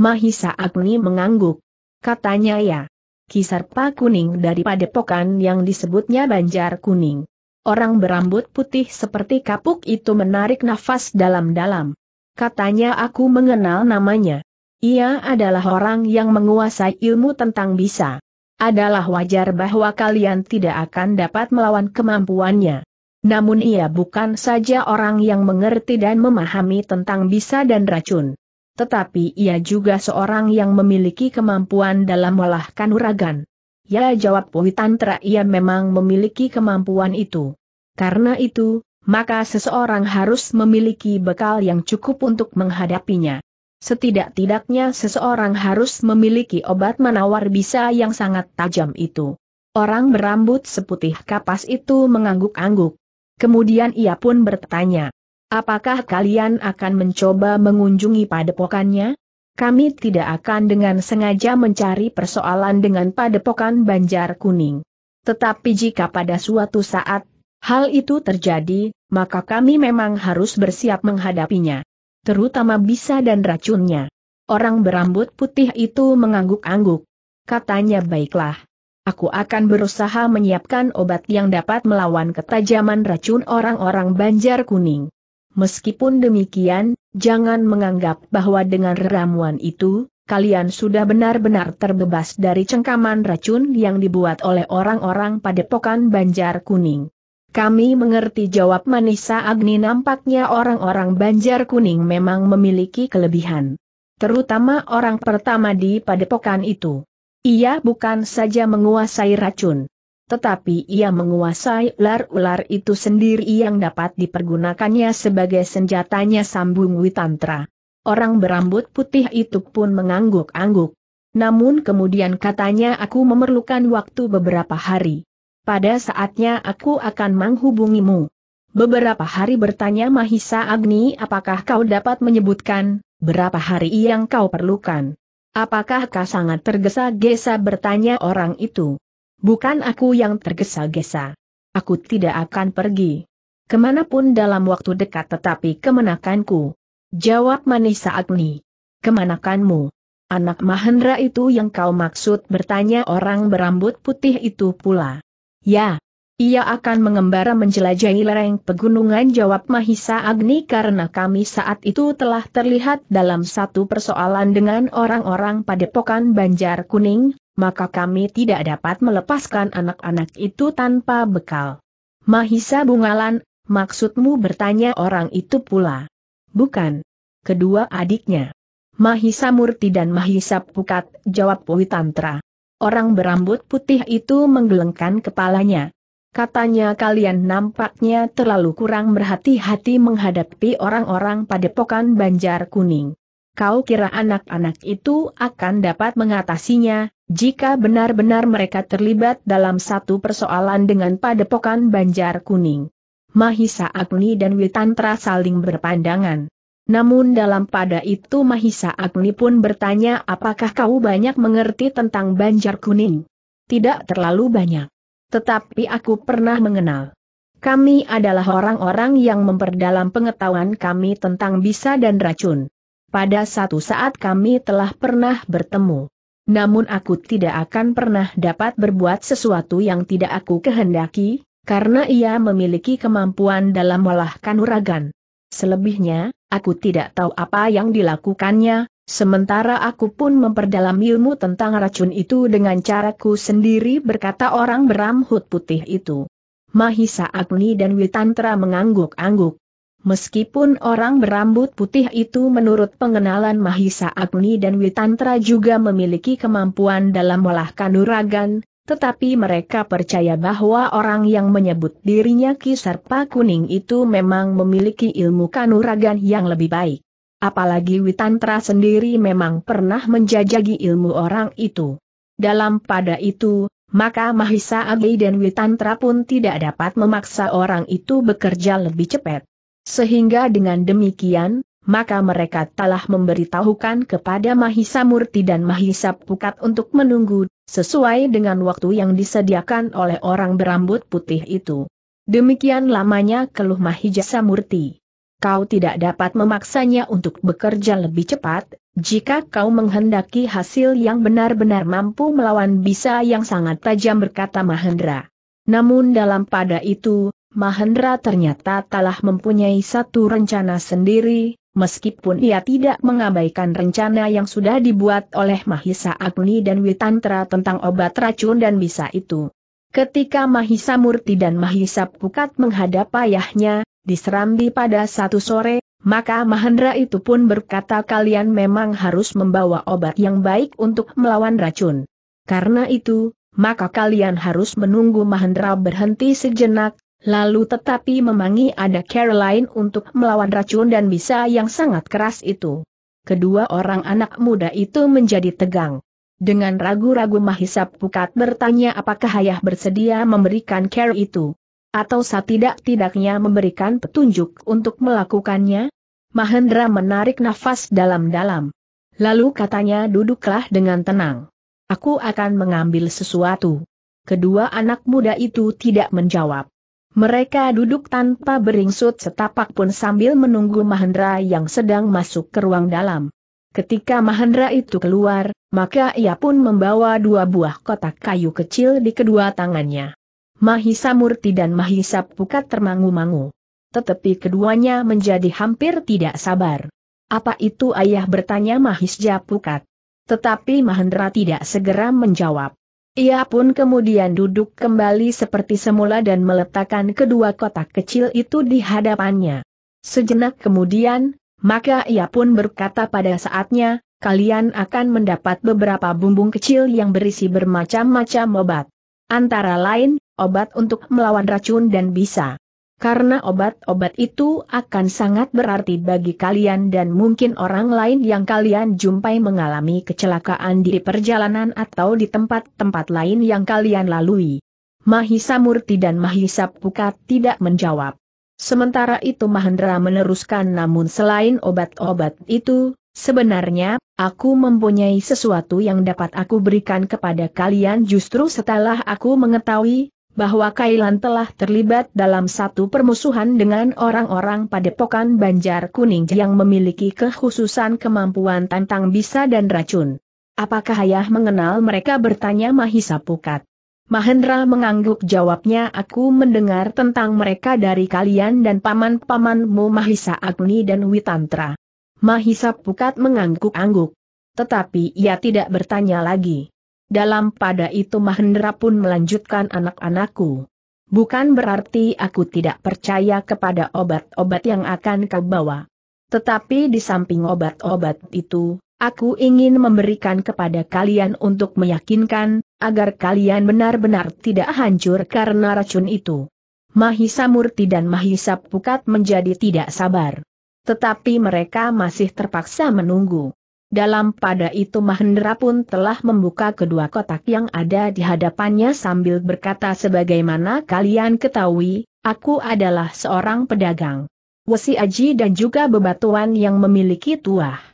Mahisa Agni mengangguk. Katanya ya. kisar Kisarpa kuning dari padepokan yang disebutnya Banjar Kuning. Orang berambut putih seperti kapuk itu menarik nafas dalam-dalam. Katanya aku mengenal namanya. Ia adalah orang yang menguasai ilmu tentang bisa. Adalah wajar bahwa kalian tidak akan dapat melawan kemampuannya. Namun ia bukan saja orang yang mengerti dan memahami tentang bisa dan racun. Tetapi ia juga seorang yang memiliki kemampuan dalam melahkan uragan. Ya jawab Witantra ia memang memiliki kemampuan itu. Karena itu, maka seseorang harus memiliki bekal yang cukup untuk menghadapinya. Setidak-tidaknya seseorang harus memiliki obat menawar bisa yang sangat tajam itu. Orang berambut seputih kapas itu mengangguk-angguk. Kemudian ia pun bertanya, Apakah kalian akan mencoba mengunjungi padepokannya? Kami tidak akan dengan sengaja mencari persoalan dengan padepokan Banjar Kuning. Tetapi jika pada suatu saat hal itu terjadi, maka kami memang harus bersiap menghadapinya. Terutama bisa dan racunnya. Orang berambut putih itu mengangguk-angguk. Katanya baiklah. Aku akan berusaha menyiapkan obat yang dapat melawan ketajaman racun orang-orang Banjar Kuning. Meskipun demikian, jangan menganggap bahwa dengan ramuan itu, kalian sudah benar-benar terbebas dari cengkaman racun yang dibuat oleh orang-orang padepokan Banjar Kuning. Kami mengerti jawab Manisa Agni nampaknya orang-orang Banjar Kuning memang memiliki kelebihan. Terutama orang pertama di padepokan itu. Ia bukan saja menguasai racun tetapi ia menguasai ular-ular itu sendiri yang dapat dipergunakannya sebagai senjatanya sambung Witantra. Orang berambut putih itu pun mengangguk-angguk. Namun kemudian katanya aku memerlukan waktu beberapa hari. Pada saatnya aku akan menghubungimu. Beberapa hari bertanya Mahisa Agni apakah kau dapat menyebutkan, berapa hari yang kau perlukan. Apakah kau sangat tergesa-gesa bertanya orang itu. Bukan aku yang tergesa-gesa. Aku tidak akan pergi. Kemanapun dalam waktu dekat tetapi kemenakanku. Jawab Manisa Agni. Kemanakanmu? Anak Mahendra itu yang kau maksud bertanya orang berambut putih itu pula. Ya. Ia akan mengembara menjelajahi lereng pegunungan jawab Mahisa Agni karena kami saat itu telah terlihat dalam satu persoalan dengan orang-orang padepokan Banjar Kuning, maka kami tidak dapat melepaskan anak-anak itu tanpa bekal. Mahisa Bungalan, maksudmu bertanya orang itu pula? Bukan. Kedua adiknya. Mahisa Murti dan Mahisa Pukat, jawab Puitantra. Orang berambut putih itu menggelengkan kepalanya. Katanya kalian nampaknya terlalu kurang berhati-hati menghadapi orang-orang padepokan Banjar Kuning. Kau kira anak-anak itu akan dapat mengatasinya, jika benar-benar mereka terlibat dalam satu persoalan dengan padepokan Banjar Kuning. Mahisa Agni dan Witantra saling berpandangan. Namun dalam pada itu Mahisa Agni pun bertanya apakah kau banyak mengerti tentang Banjar Kuning? Tidak terlalu banyak. Tetapi aku pernah mengenal. Kami adalah orang-orang yang memperdalam pengetahuan kami tentang bisa dan racun. Pada satu saat kami telah pernah bertemu namun aku tidak akan pernah dapat berbuat sesuatu yang tidak aku kehendaki, karena ia memiliki kemampuan dalam melahkan uragan. Selebihnya, aku tidak tahu apa yang dilakukannya, sementara aku pun memperdalam ilmu tentang racun itu dengan caraku sendiri berkata orang berambut putih itu. Mahisa Agni dan Witantra mengangguk-angguk. Meskipun orang berambut putih itu menurut pengenalan Mahisa Agni dan Witantra juga memiliki kemampuan dalam olah kanuragan, tetapi mereka percaya bahwa orang yang menyebut dirinya Kisarpa Kuning itu memang memiliki ilmu kanuragan yang lebih baik. Apalagi Witantra sendiri memang pernah menjajagi ilmu orang itu. Dalam pada itu, maka Mahisa Agni dan Witantra pun tidak dapat memaksa orang itu bekerja lebih cepat. Sehingga dengan demikian, maka mereka telah memberitahukan kepada Mahisa Murti dan Mahisa Pukat untuk menunggu, sesuai dengan waktu yang disediakan oleh orang berambut putih itu. Demikian lamanya keluh Mahisa Murti. Kau tidak dapat memaksanya untuk bekerja lebih cepat, jika kau menghendaki hasil yang benar-benar mampu melawan bisa yang sangat tajam berkata Mahendra. Namun dalam pada itu, Mahendra ternyata telah mempunyai satu rencana sendiri, meskipun ia tidak mengabaikan rencana yang sudah dibuat oleh Mahisa Agni dan Witantra tentang obat racun dan bisa itu. Ketika Mahisa Murti dan Mahisa Pukat menghadap ayahnya, diserambi pada satu sore, maka Mahendra itu pun berkata kalian memang harus membawa obat yang baik untuk melawan racun. Karena itu, maka kalian harus menunggu Mahendra berhenti sejenak, Lalu tetapi memangi ada Caroline untuk melawan racun dan bisa yang sangat keras itu. Kedua orang anak muda itu menjadi tegang. Dengan ragu-ragu Mahisap Pukat bertanya apakah ayah bersedia memberikan care itu. Atau setidak-tidaknya memberikan petunjuk untuk melakukannya? Mahendra menarik nafas dalam-dalam. Lalu katanya duduklah dengan tenang. Aku akan mengambil sesuatu. Kedua anak muda itu tidak menjawab. Mereka duduk tanpa beringsut setapak pun sambil menunggu Mahendra yang sedang masuk ke ruang dalam. Ketika Mahendra itu keluar, maka ia pun membawa dua buah kotak kayu kecil di kedua tangannya. Mahisa Murti dan Mahisa Pukat termangu-mangu. Tetapi keduanya menjadi hampir tidak sabar. Apa itu ayah bertanya Mahisja Pukat? Tetapi Mahendra tidak segera menjawab. Ia pun kemudian duduk kembali seperti semula dan meletakkan kedua kotak kecil itu di hadapannya. Sejenak kemudian, maka ia pun berkata pada saatnya, kalian akan mendapat beberapa bumbung kecil yang berisi bermacam-macam obat. Antara lain, obat untuk melawan racun dan bisa karena obat-obat itu akan sangat berarti bagi kalian dan mungkin orang lain yang kalian jumpai mengalami kecelakaan di perjalanan atau di tempat-tempat lain yang kalian lalui. Mahisa Murti dan Mahisa Pukat tidak menjawab. Sementara itu Mahendra meneruskan namun selain obat-obat itu, sebenarnya, aku mempunyai sesuatu yang dapat aku berikan kepada kalian justru setelah aku mengetahui bahwa Kailan telah terlibat dalam satu permusuhan dengan orang-orang padepokan Banjar Kuning yang memiliki kekhususan kemampuan tantang bisa dan racun. Apakah ayah mengenal mereka bertanya Mahisa Pukat. Mahendra mengangguk jawabnya aku mendengar tentang mereka dari kalian dan paman-pamanmu Mahisa Agni dan Witantra. Mahisa Pukat mengangguk-angguk. Tetapi ia tidak bertanya lagi dalam pada itu Mahendra pun melanjutkan anak-anakku. Bukan berarti aku tidak percaya kepada obat-obat yang akan kau bawa. Tetapi di samping obat-obat itu, aku ingin memberikan kepada kalian untuk meyakinkan, agar kalian benar-benar tidak hancur karena racun itu. Mahisa Murti dan Mahisa Pukat menjadi tidak sabar. Tetapi mereka masih terpaksa menunggu. Dalam pada itu Mahendra pun telah membuka kedua kotak yang ada di hadapannya sambil berkata sebagaimana kalian ketahui, aku adalah seorang pedagang. Wesi Aji dan juga bebatuan yang memiliki tuah.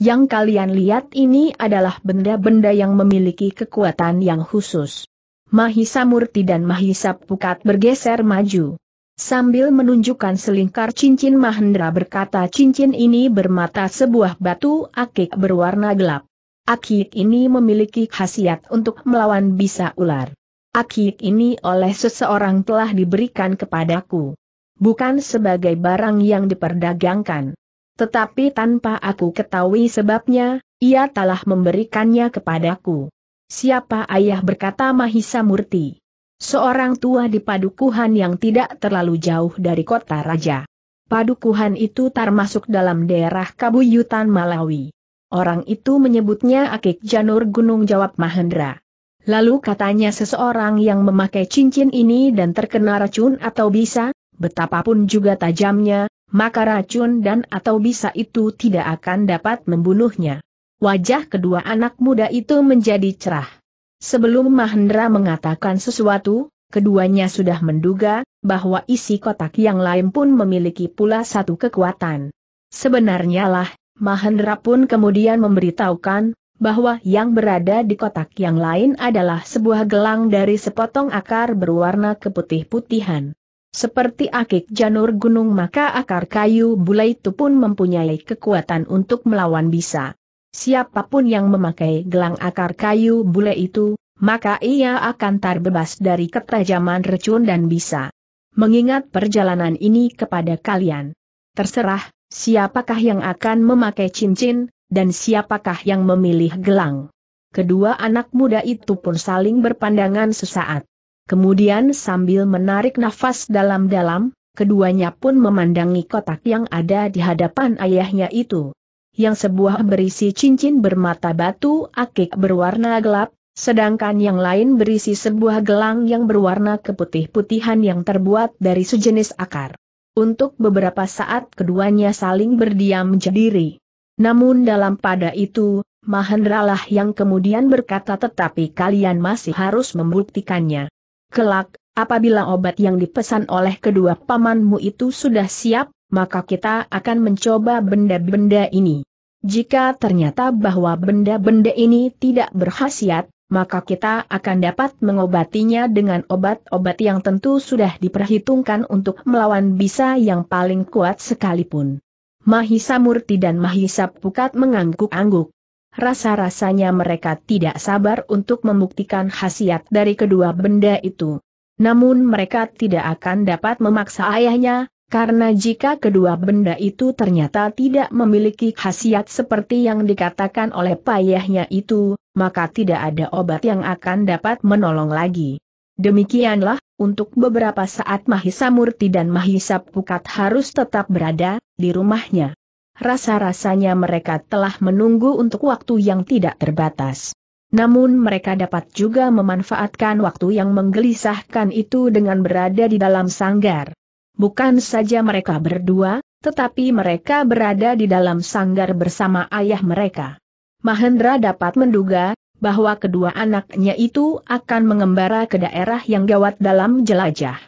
Yang kalian lihat ini adalah benda-benda yang memiliki kekuatan yang khusus. Mahisa Murti dan Mahisa Pukat bergeser maju. Sambil menunjukkan selingkar cincin Mahendra berkata cincin ini bermata sebuah batu akik berwarna gelap. Akik ini memiliki khasiat untuk melawan bisa ular. Akik ini oleh seseorang telah diberikan kepadaku. Bukan sebagai barang yang diperdagangkan. Tetapi tanpa aku ketahui sebabnya, ia telah memberikannya kepadaku. Siapa ayah berkata Mahisa Murti. Seorang tua di padukuhan yang tidak terlalu jauh dari kota raja. Padukuhan itu termasuk dalam daerah Kabuyutan Malawi. Orang itu menyebutnya Akik Janur Gunung Jawab Mahendra. Lalu katanya seseorang yang memakai cincin ini dan terkena racun atau bisa, betapapun juga tajamnya, maka racun dan atau bisa itu tidak akan dapat membunuhnya. Wajah kedua anak muda itu menjadi cerah. Sebelum Mahendra mengatakan sesuatu, keduanya sudah menduga bahwa isi kotak yang lain pun memiliki pula satu kekuatan. Sebenarnya lah, Mahendra pun kemudian memberitahukan bahwa yang berada di kotak yang lain adalah sebuah gelang dari sepotong akar berwarna keputih-putihan. Seperti akik janur gunung maka akar kayu bulai itu pun mempunyai kekuatan untuk melawan bisa. Siapapun yang memakai gelang akar kayu bule itu, maka ia akan terbebas dari ketajaman recun dan bisa mengingat perjalanan ini kepada kalian. Terserah, siapakah yang akan memakai cincin, dan siapakah yang memilih gelang. Kedua anak muda itu pun saling berpandangan sesaat. Kemudian sambil menarik nafas dalam-dalam, keduanya pun memandangi kotak yang ada di hadapan ayahnya itu yang sebuah berisi cincin bermata batu akik berwarna gelap, sedangkan yang lain berisi sebuah gelang yang berwarna keputih-putihan yang terbuat dari sejenis akar. Untuk beberapa saat keduanya saling berdiam jadiri. Namun dalam pada itu, Mahendralah yang kemudian berkata tetapi kalian masih harus membuktikannya. Kelak, apabila obat yang dipesan oleh kedua pamanmu itu sudah siap, maka kita akan mencoba benda-benda ini. Jika ternyata bahwa benda-benda ini tidak berkhasiat, maka kita akan dapat mengobatinya dengan obat-obat yang tentu sudah diperhitungkan untuk melawan bisa yang paling kuat sekalipun. Mahisa Murti dan Mahisa Pukat mengangguk-angguk. Rasa-rasanya mereka tidak sabar untuk membuktikan khasiat dari kedua benda itu. Namun mereka tidak akan dapat memaksa ayahnya, karena jika kedua benda itu ternyata tidak memiliki khasiat seperti yang dikatakan oleh payahnya itu, maka tidak ada obat yang akan dapat menolong lagi. Demikianlah, untuk beberapa saat Mahisa Murti dan Mahisa Pukat harus tetap berada di rumahnya. Rasa-rasanya mereka telah menunggu untuk waktu yang tidak terbatas. Namun mereka dapat juga memanfaatkan waktu yang menggelisahkan itu dengan berada di dalam sanggar. Bukan saja mereka berdua, tetapi mereka berada di dalam sanggar bersama ayah mereka. Mahendra dapat menduga, bahwa kedua anaknya itu akan mengembara ke daerah yang gawat dalam jelajah.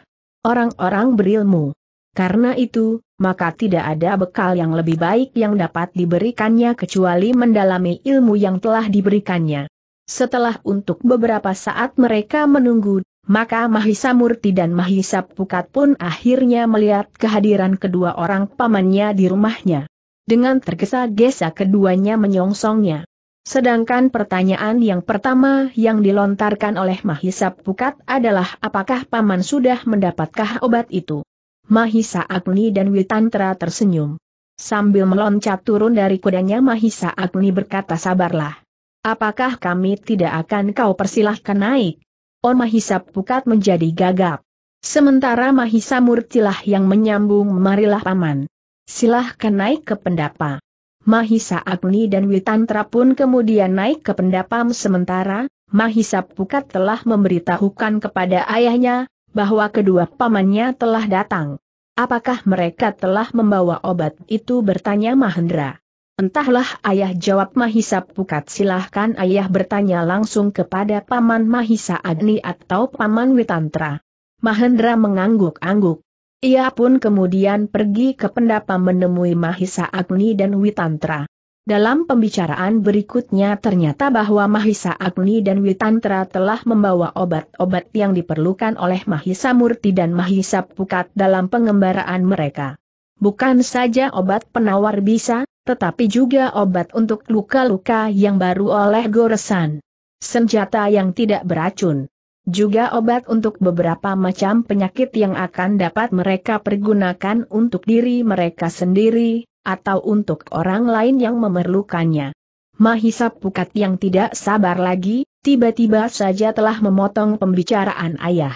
Orang-orang berilmu. Karena itu, maka tidak ada bekal yang lebih baik yang dapat diberikannya kecuali mendalami ilmu yang telah diberikannya. Setelah untuk beberapa saat mereka menunggu, maka Mahisa Murti dan Mahisa Pukat pun akhirnya melihat kehadiran kedua orang pamannya di rumahnya. Dengan tergesa-gesa keduanya menyongsongnya. Sedangkan pertanyaan yang pertama yang dilontarkan oleh Mahisa Pukat adalah apakah paman sudah mendapatkah obat itu? Mahisa Agni dan Witantra tersenyum. Sambil meloncat turun dari kudanya Mahisa Agni berkata sabarlah. Apakah kami tidak akan kau persilahkan naik? On Mahisa Pukat menjadi gagap. Sementara Mahisa Murtilah yang menyambung marilah paman. Silahkan naik ke pendapa. Mahisa Agni dan Witantra pun kemudian naik ke pendapa. sementara, Mahisa Pukat telah memberitahukan kepada ayahnya, bahwa kedua pamannya telah datang. Apakah mereka telah membawa obat itu bertanya Mahendra. Entahlah ayah jawab Mahisa Pukat silahkan ayah bertanya langsung kepada Paman Mahisa Agni atau Paman Witantra. Mahendra mengangguk-angguk. Ia pun kemudian pergi ke pendapa menemui Mahisa Agni dan Witantra. Dalam pembicaraan berikutnya ternyata bahwa Mahisa Agni dan Witantra telah membawa obat-obat yang diperlukan oleh Mahisa Murti dan Mahisa Pukat dalam pengembaraan mereka. Bukan saja obat penawar bisa, tetapi juga obat untuk luka-luka yang baru oleh goresan. Senjata yang tidak beracun. Juga obat untuk beberapa macam penyakit yang akan dapat mereka pergunakan untuk diri mereka sendiri, atau untuk orang lain yang memerlukannya. Mahisa Pukat yang tidak sabar lagi, tiba-tiba saja telah memotong pembicaraan ayah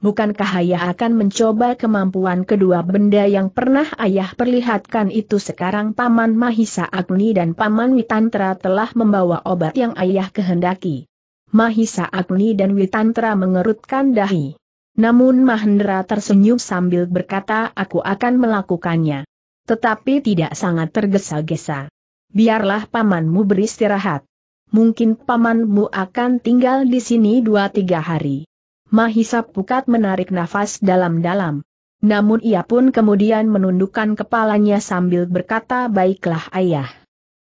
bukankah ayah akan mencoba kemampuan kedua benda yang pernah ayah perlihatkan itu sekarang Paman Mahisa Agni dan Paman Witantra telah membawa obat yang ayah kehendaki. Mahisa Agni dan Witantra mengerutkan dahi. Namun Mahendra tersenyum sambil berkata aku akan melakukannya. Tetapi tidak sangat tergesa-gesa. Biarlah pamanmu beristirahat. Mungkin pamanmu akan tinggal di sini dua tiga hari. Mahisa Pukat menarik nafas dalam-dalam. Namun ia pun kemudian menundukkan kepalanya sambil berkata baiklah ayah.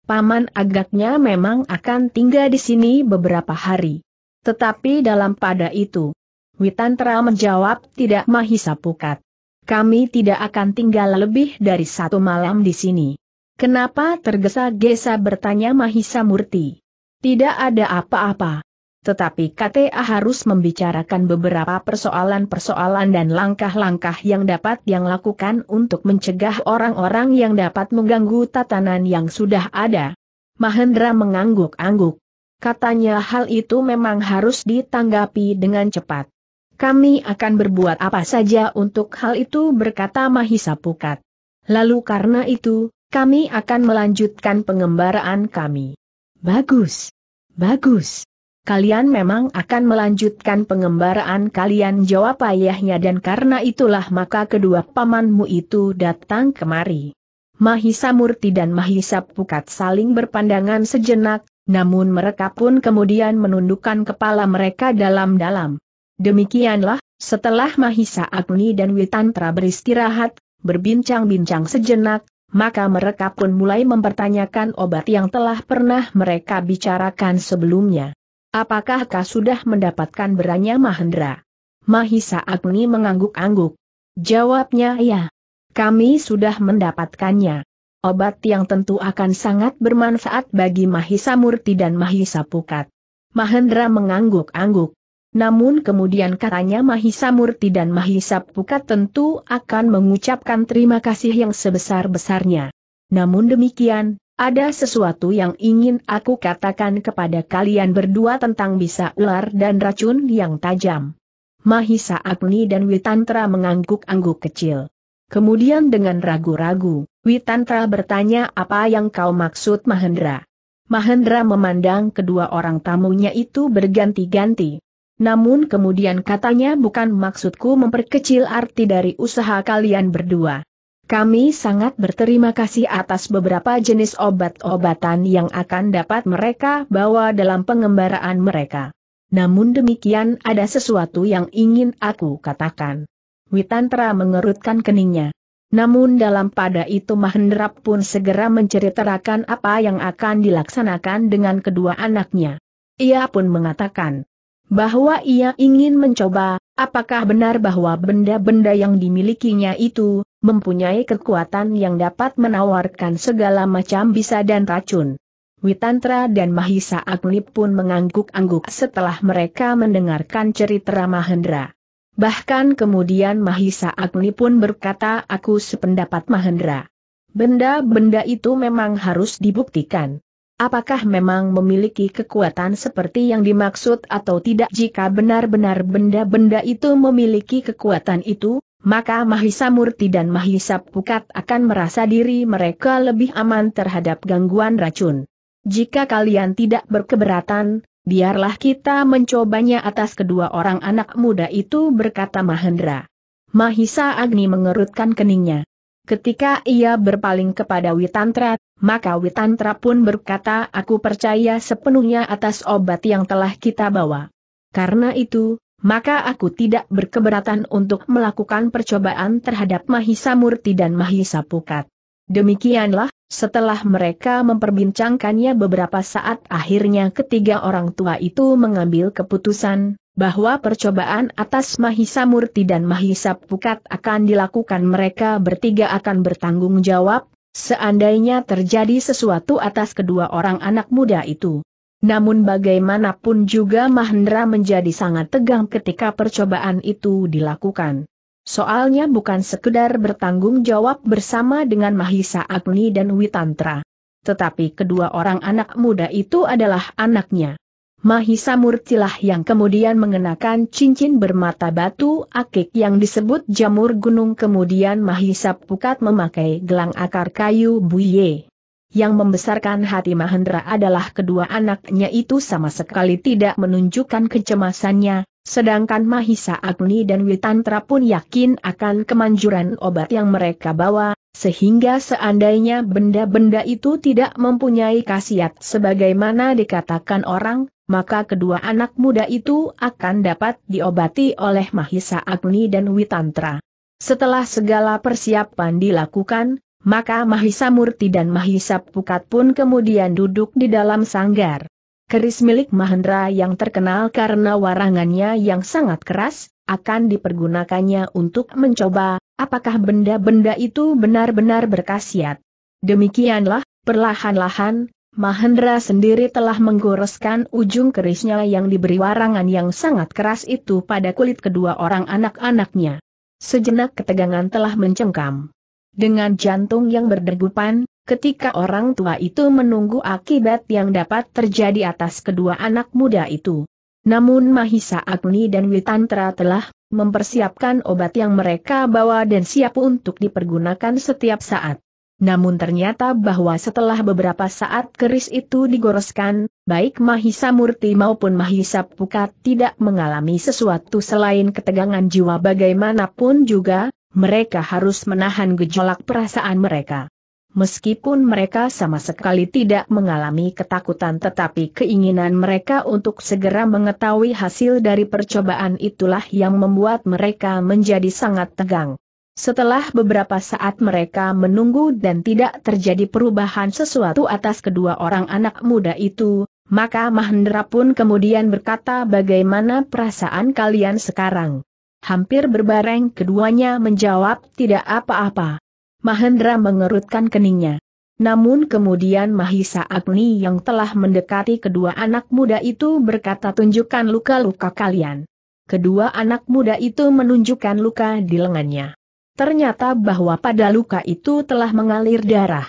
Paman agaknya memang akan tinggal di sini beberapa hari. Tetapi dalam pada itu, Witantra menjawab tidak Mahisa Pukat. Kami tidak akan tinggal lebih dari satu malam di sini. Kenapa tergesa-gesa bertanya Mahisa Murti? Tidak ada apa-apa. Tetapi KTA harus membicarakan beberapa persoalan-persoalan dan langkah-langkah yang dapat yang lakukan untuk mencegah orang-orang yang dapat mengganggu tatanan yang sudah ada. Mahendra mengangguk-angguk. Katanya hal itu memang harus ditanggapi dengan cepat. Kami akan berbuat apa saja untuk hal itu berkata Mahisa Pukat. Lalu karena itu, kami akan melanjutkan pengembaraan kami. Bagus. Bagus kalian memang akan melanjutkan pengembaraan kalian jawab ayahnya dan karena itulah maka kedua pamanmu itu datang kemari. Mahisa Murti dan Mahisa Pukat saling berpandangan sejenak, namun mereka pun kemudian menundukkan kepala mereka dalam-dalam. Demikianlah, setelah Mahisa Agni dan Witantra beristirahat, berbincang-bincang sejenak, maka mereka pun mulai mempertanyakan obat yang telah pernah mereka bicarakan sebelumnya. Apakah kau sudah mendapatkan beranya Mahendra? Mahisa Agni mengangguk-angguk. Jawabnya ya. Kami sudah mendapatkannya. Obat yang tentu akan sangat bermanfaat bagi Mahisa Murti dan Mahisa Pukat. Mahendra mengangguk-angguk. Namun kemudian katanya Mahisa Murti dan Mahisa Pukat tentu akan mengucapkan terima kasih yang sebesar-besarnya. Namun demikian, ada sesuatu yang ingin aku katakan kepada kalian berdua tentang bisa ular dan racun yang tajam. Mahisa Agni dan Witantra mengangguk-angguk kecil. Kemudian dengan ragu-ragu, Witantra bertanya apa yang kau maksud Mahendra. Mahendra memandang kedua orang tamunya itu berganti-ganti. Namun kemudian katanya bukan maksudku memperkecil arti dari usaha kalian berdua. Kami sangat berterima kasih atas beberapa jenis obat-obatan yang akan dapat mereka bawa dalam pengembaraan mereka. Namun demikian ada sesuatu yang ingin aku katakan. Witantra mengerutkan keningnya. Namun dalam pada itu Mahendrap pun segera menceritakan apa yang akan dilaksanakan dengan kedua anaknya. Ia pun mengatakan bahwa ia ingin mencoba, apakah benar bahwa benda-benda yang dimilikinya itu mempunyai kekuatan yang dapat menawarkan segala macam bisa dan racun. Witantra dan Mahisa Agni pun mengangguk-angguk setelah mereka mendengarkan cerita Mahendra. Bahkan kemudian Mahisa Agni pun berkata aku sependapat Mahendra. Benda-benda itu memang harus dibuktikan. Apakah memang memiliki kekuatan seperti yang dimaksud atau tidak jika benar-benar benda-benda itu memiliki kekuatan itu, maka Mahisa Murti dan Mahisa Pukat akan merasa diri mereka lebih aman terhadap gangguan racun. Jika kalian tidak berkeberatan, biarlah kita mencobanya atas kedua orang anak muda itu berkata Mahendra. Mahisa Agni mengerutkan keningnya. Ketika ia berpaling kepada Witantra, maka Witantra pun berkata aku percaya sepenuhnya atas obat yang telah kita bawa. Karena itu, maka aku tidak berkeberatan untuk melakukan percobaan terhadap Mahisa Murti dan Mahisa Pukat. Demikianlah, setelah mereka memperbincangkannya beberapa saat akhirnya ketiga orang tua itu mengambil keputusan, bahwa percobaan atas Mahisa Murti dan Mahisa Pukat akan dilakukan mereka bertiga akan bertanggung jawab, seandainya terjadi sesuatu atas kedua orang anak muda itu. Namun bagaimanapun juga Mahendra menjadi sangat tegang ketika percobaan itu dilakukan. Soalnya bukan sekedar bertanggung jawab bersama dengan Mahisa Agni dan Witantra. Tetapi kedua orang anak muda itu adalah anaknya. Mahisa Murtilah yang kemudian mengenakan cincin bermata batu akik yang disebut jamur gunung kemudian Mahisa Pukat memakai gelang akar kayu buye. Yang membesarkan hati Mahendra adalah kedua anaknya itu sama sekali tidak menunjukkan kecemasannya, sedangkan Mahisa Agni dan Witantra pun yakin akan kemanjuran obat yang mereka bawa, sehingga seandainya benda-benda itu tidak mempunyai khasiat sebagaimana dikatakan orang, maka kedua anak muda itu akan dapat diobati oleh Mahisa Agni dan Witantra. Setelah segala persiapan dilakukan, maka Mahisa Murti dan Mahisa Pukat pun kemudian duduk di dalam sanggar. Keris milik Mahendra yang terkenal karena warangannya yang sangat keras, akan dipergunakannya untuk mencoba apakah benda-benda itu benar-benar berkhasiat. Demikianlah, perlahan-lahan, Mahendra sendiri telah menggoreskan ujung kerisnya yang diberi warangan yang sangat keras itu pada kulit kedua orang anak-anaknya. Sejenak ketegangan telah mencengkam. Dengan jantung yang berdegupan, ketika orang tua itu menunggu akibat yang dapat terjadi atas kedua anak muda itu. Namun Mahisa Agni dan Witantra telah mempersiapkan obat yang mereka bawa dan siap untuk dipergunakan setiap saat. Namun ternyata bahwa setelah beberapa saat keris itu digoreskan, baik Mahisa Murti maupun Mahisa Pukat tidak mengalami sesuatu selain ketegangan jiwa bagaimanapun juga, mereka harus menahan gejolak perasaan mereka. Meskipun mereka sama sekali tidak mengalami ketakutan tetapi keinginan mereka untuk segera mengetahui hasil dari percobaan itulah yang membuat mereka menjadi sangat tegang. Setelah beberapa saat mereka menunggu dan tidak terjadi perubahan sesuatu atas kedua orang anak muda itu, maka Mahendra pun kemudian berkata bagaimana perasaan kalian sekarang. Hampir berbareng keduanya menjawab tidak apa-apa. Mahendra mengerutkan keningnya. Namun kemudian Mahisa Agni yang telah mendekati kedua anak muda itu berkata tunjukkan luka-luka kalian. Kedua anak muda itu menunjukkan luka di lengannya. Ternyata bahwa pada luka itu telah mengalir darah.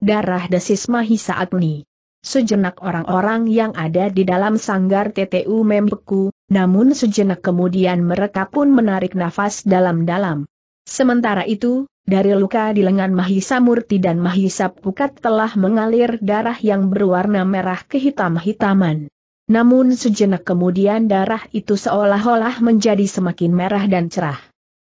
Darah desis Mahisa Agni. Sejenak orang-orang yang ada di dalam sanggar TTU membeku, namun sejenak kemudian mereka pun menarik nafas dalam-dalam. Sementara itu, dari luka di lengan Mahisa Murti dan Mahisa Pukat telah mengalir darah yang berwarna merah kehitam-hitaman. Namun sejenak kemudian darah itu seolah-olah menjadi semakin merah dan cerah.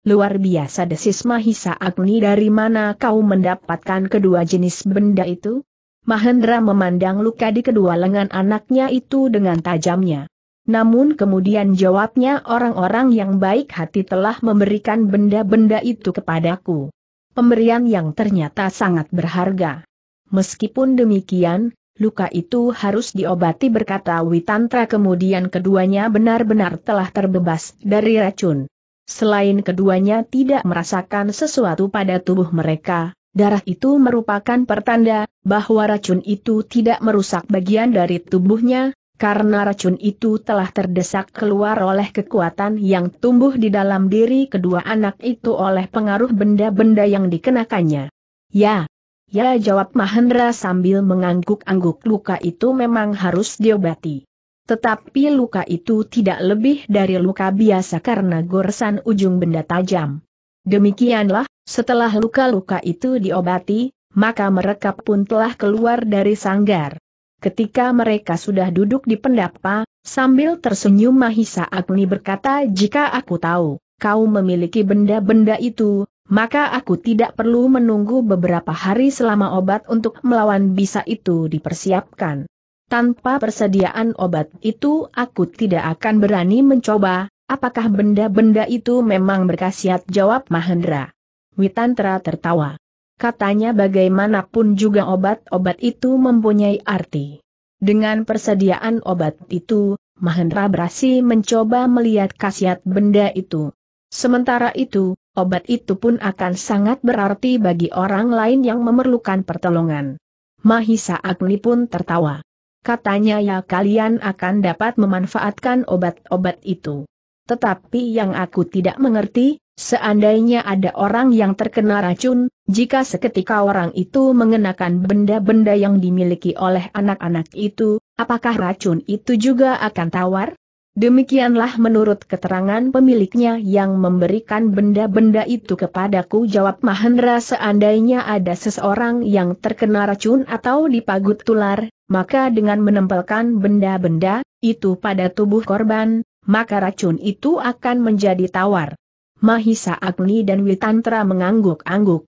Luar biasa desis Mahisa Agni dari mana kau mendapatkan kedua jenis benda itu? Mahendra memandang luka di kedua lengan anaknya itu dengan tajamnya. Namun kemudian jawabnya orang-orang yang baik hati telah memberikan benda-benda itu kepadaku. Pemberian yang ternyata sangat berharga. Meskipun demikian, luka itu harus diobati berkata Witantra kemudian keduanya benar-benar telah terbebas dari racun. Selain keduanya tidak merasakan sesuatu pada tubuh mereka, Darah itu merupakan pertanda bahwa racun itu tidak merusak bagian dari tubuhnya, karena racun itu telah terdesak keluar oleh kekuatan yang tumbuh di dalam diri kedua anak itu oleh pengaruh benda-benda yang dikenakannya. Ya, ya jawab Mahendra sambil mengangguk-angguk luka itu memang harus diobati. Tetapi luka itu tidak lebih dari luka biasa karena goresan ujung benda tajam. Demikianlah, setelah luka-luka itu diobati, maka mereka pun telah keluar dari sanggar. Ketika mereka sudah duduk di pendapa, sambil tersenyum Mahisa Agni berkata jika aku tahu, kau memiliki benda-benda itu, maka aku tidak perlu menunggu beberapa hari selama obat untuk melawan bisa itu dipersiapkan. Tanpa persediaan obat itu aku tidak akan berani mencoba, Apakah benda-benda itu memang berkhasiat jawab Mahendra? Witantra tertawa. Katanya bagaimanapun juga obat-obat itu mempunyai arti. Dengan persediaan obat itu, Mahendra berhasil mencoba melihat khasiat benda itu. Sementara itu, obat itu pun akan sangat berarti bagi orang lain yang memerlukan pertolongan. Mahisa Agni pun tertawa. Katanya ya kalian akan dapat memanfaatkan obat-obat itu. Tetapi yang aku tidak mengerti, seandainya ada orang yang terkena racun, jika seketika orang itu mengenakan benda-benda yang dimiliki oleh anak-anak itu, apakah racun itu juga akan tawar? Demikianlah menurut keterangan pemiliknya yang memberikan benda-benda itu kepadaku jawab Mahendra seandainya ada seseorang yang terkena racun atau dipagut tular, maka dengan menempelkan benda-benda itu pada tubuh korban, maka racun itu akan menjadi tawar. Mahisa Agni dan Witantra mengangguk-angguk.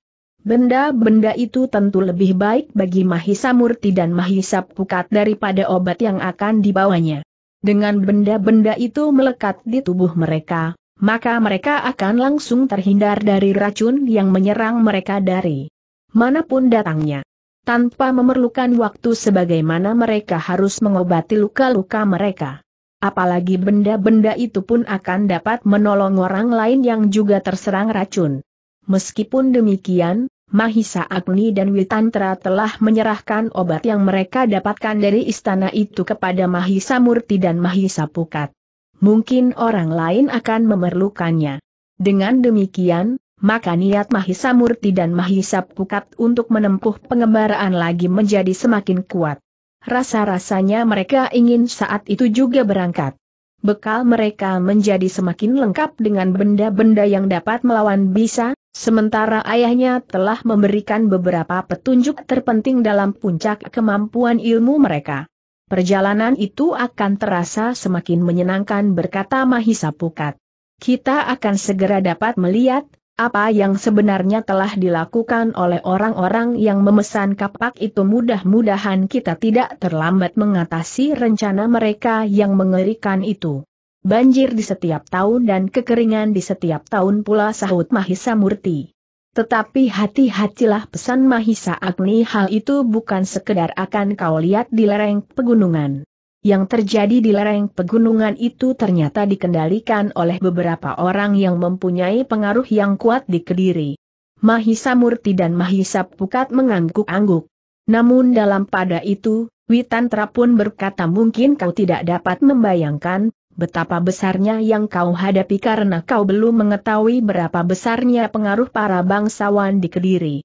Benda-benda itu tentu lebih baik bagi Mahisa Murti dan Mahisa Pukat daripada obat yang akan dibawanya. Dengan benda-benda itu melekat di tubuh mereka, maka mereka akan langsung terhindar dari racun yang menyerang mereka dari manapun datangnya. Tanpa memerlukan waktu sebagaimana mereka harus mengobati luka-luka mereka apalagi benda-benda itu pun akan dapat menolong orang lain yang juga terserang racun. Meskipun demikian, Mahisa Agni dan Witantra telah menyerahkan obat yang mereka dapatkan dari istana itu kepada Mahisa Murti dan Mahisa Pukat. Mungkin orang lain akan memerlukannya. Dengan demikian, maka niat Mahisa Murti dan Mahisa Pukat untuk menempuh pengembaraan lagi menjadi semakin kuat rasa-rasanya mereka ingin saat itu juga berangkat. Bekal mereka menjadi semakin lengkap dengan benda-benda yang dapat melawan bisa, sementara ayahnya telah memberikan beberapa petunjuk terpenting dalam puncak kemampuan ilmu mereka. Perjalanan itu akan terasa semakin menyenangkan berkata Mahisa Pukat. Kita akan segera dapat melihat apa yang sebenarnya telah dilakukan oleh orang-orang yang memesan kapak itu mudah-mudahan kita tidak terlambat mengatasi rencana mereka yang mengerikan itu. Banjir di setiap tahun dan kekeringan di setiap tahun pula sahut Mahisa Murti. Tetapi hati-hatilah pesan Mahisa Agni hal itu bukan sekedar akan kau lihat di lereng pegunungan yang terjadi di lereng pegunungan itu ternyata dikendalikan oleh beberapa orang yang mempunyai pengaruh yang kuat di Kediri. Mahisa Murti dan Mahisa Pukat mengangguk-angguk. Namun dalam pada itu, Witantra pun berkata mungkin kau tidak dapat membayangkan, betapa besarnya yang kau hadapi karena kau belum mengetahui berapa besarnya pengaruh para bangsawan di Kediri.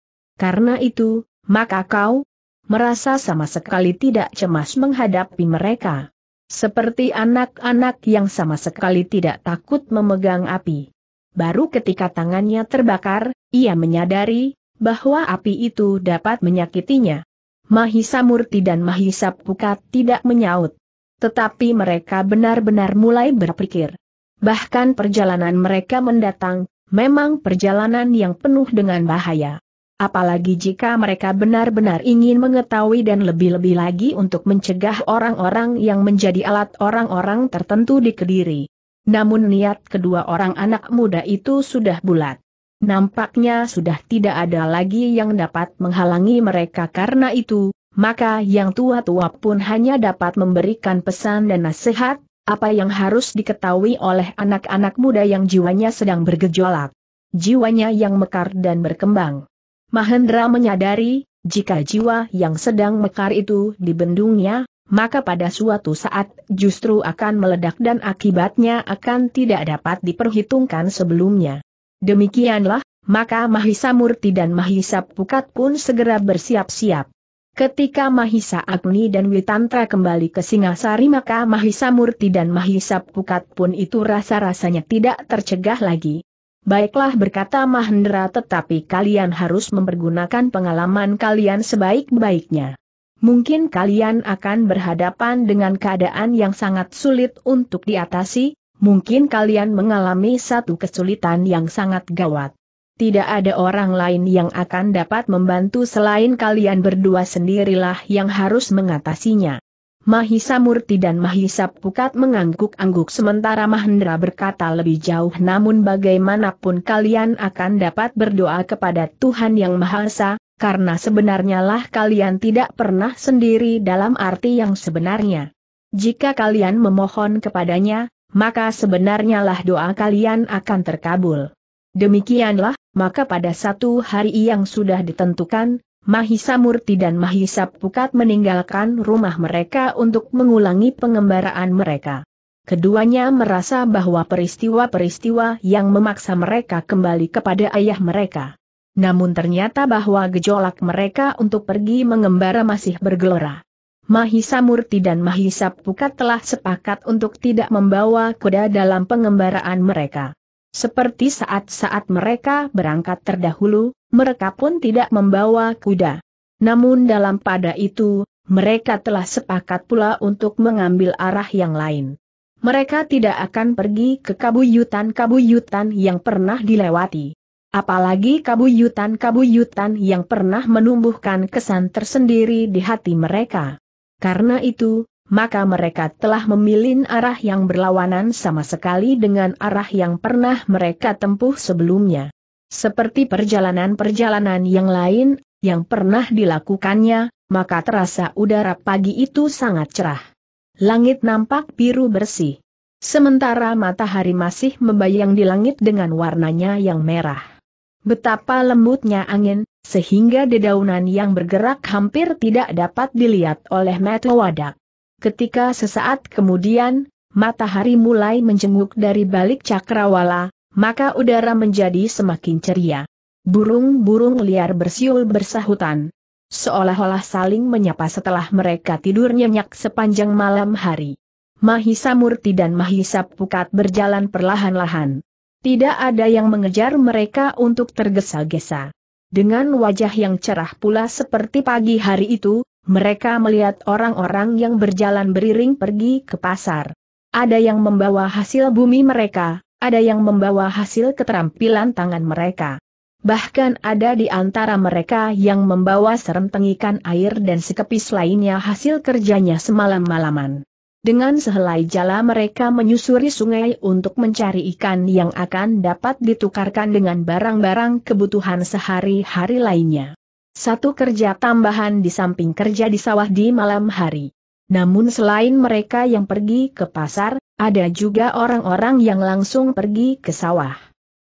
Karena itu, maka kau, merasa sama sekali tidak cemas menghadapi mereka. Seperti anak-anak yang sama sekali tidak takut memegang api. Baru ketika tangannya terbakar, ia menyadari bahwa api itu dapat menyakitinya. Mahisa Murti dan Mahisa Pukat tidak menyaut. Tetapi mereka benar-benar mulai berpikir. Bahkan perjalanan mereka mendatang, memang perjalanan yang penuh dengan bahaya apalagi jika mereka benar-benar ingin mengetahui dan lebih-lebih lagi untuk mencegah orang-orang yang menjadi alat orang-orang tertentu di Kediri. Namun niat kedua orang anak muda itu sudah bulat. Nampaknya sudah tidak ada lagi yang dapat menghalangi mereka karena itu, maka yang tua-tua pun hanya dapat memberikan pesan dan nasihat, apa yang harus diketahui oleh anak-anak muda yang jiwanya sedang bergejolak. Jiwanya yang mekar dan berkembang. Mahendra menyadari, jika jiwa yang sedang mekar itu dibendungnya, maka pada suatu saat justru akan meledak dan akibatnya akan tidak dapat diperhitungkan sebelumnya. Demikianlah, maka Mahisa Murti dan Mahisa Pukat pun segera bersiap-siap. Ketika Mahisa Agni dan Witantra kembali ke Singasari maka Mahisa Murti dan Mahisa Pukat pun itu rasa-rasanya tidak tercegah lagi. Baiklah berkata Mahendra tetapi kalian harus mempergunakan pengalaman kalian sebaik-baiknya. Mungkin kalian akan berhadapan dengan keadaan yang sangat sulit untuk diatasi, mungkin kalian mengalami satu kesulitan yang sangat gawat. Tidak ada orang lain yang akan dapat membantu selain kalian berdua sendirilah yang harus mengatasinya. Mahisa Murti dan Mahisa Pukat mengangguk-angguk sementara Mahendra berkata lebih jauh namun bagaimanapun kalian akan dapat berdoa kepada Tuhan Yang Maha Esa, karena sebenarnya lah kalian tidak pernah sendiri dalam arti yang sebenarnya. Jika kalian memohon kepadanya, maka sebenarnya lah doa kalian akan terkabul. Demikianlah, maka pada satu hari yang sudah ditentukan, Mahisa Murti dan Mahisa Pukat meninggalkan rumah mereka untuk mengulangi pengembaraan mereka. Keduanya merasa bahwa peristiwa-peristiwa yang memaksa mereka kembali kepada ayah mereka. Namun ternyata bahwa gejolak mereka untuk pergi mengembara masih bergelora. Mahisa Murti dan Mahisa Pukat telah sepakat untuk tidak membawa kuda dalam pengembaraan mereka. Seperti saat-saat mereka berangkat terdahulu, mereka pun tidak membawa kuda. Namun dalam pada itu, mereka telah sepakat pula untuk mengambil arah yang lain. Mereka tidak akan pergi ke kabuyutan-kabuyutan yang pernah dilewati. Apalagi kabuyutan-kabuyutan yang pernah menumbuhkan kesan tersendiri di hati mereka. Karena itu, maka mereka telah memilih arah yang berlawanan sama sekali dengan arah yang pernah mereka tempuh sebelumnya. Seperti perjalanan-perjalanan yang lain, yang pernah dilakukannya, maka terasa udara pagi itu sangat cerah. Langit nampak biru bersih. Sementara matahari masih membayang di langit dengan warnanya yang merah. Betapa lembutnya angin, sehingga dedaunan yang bergerak hampir tidak dapat dilihat oleh mata wadak. Ketika sesaat kemudian, matahari mulai menjenguk dari balik cakrawala, maka udara menjadi semakin ceria. Burung-burung liar bersiul bersahutan. Seolah-olah saling menyapa setelah mereka tidur nyenyak sepanjang malam hari. Mahisa Murti dan Mahisa Pukat berjalan perlahan-lahan. Tidak ada yang mengejar mereka untuk tergesa-gesa. Dengan wajah yang cerah pula seperti pagi hari itu, mereka melihat orang-orang yang berjalan beriring pergi ke pasar. Ada yang membawa hasil bumi mereka, ada yang membawa hasil keterampilan tangan mereka. Bahkan ada di antara mereka yang membawa serenteng ikan air dan sekepis lainnya hasil kerjanya semalam-malaman. Dengan sehelai jala mereka menyusuri sungai untuk mencari ikan yang akan dapat ditukarkan dengan barang-barang kebutuhan sehari-hari lainnya. Satu kerja tambahan di samping kerja di sawah di malam hari. Namun selain mereka yang pergi ke pasar, ada juga orang-orang yang langsung pergi ke sawah.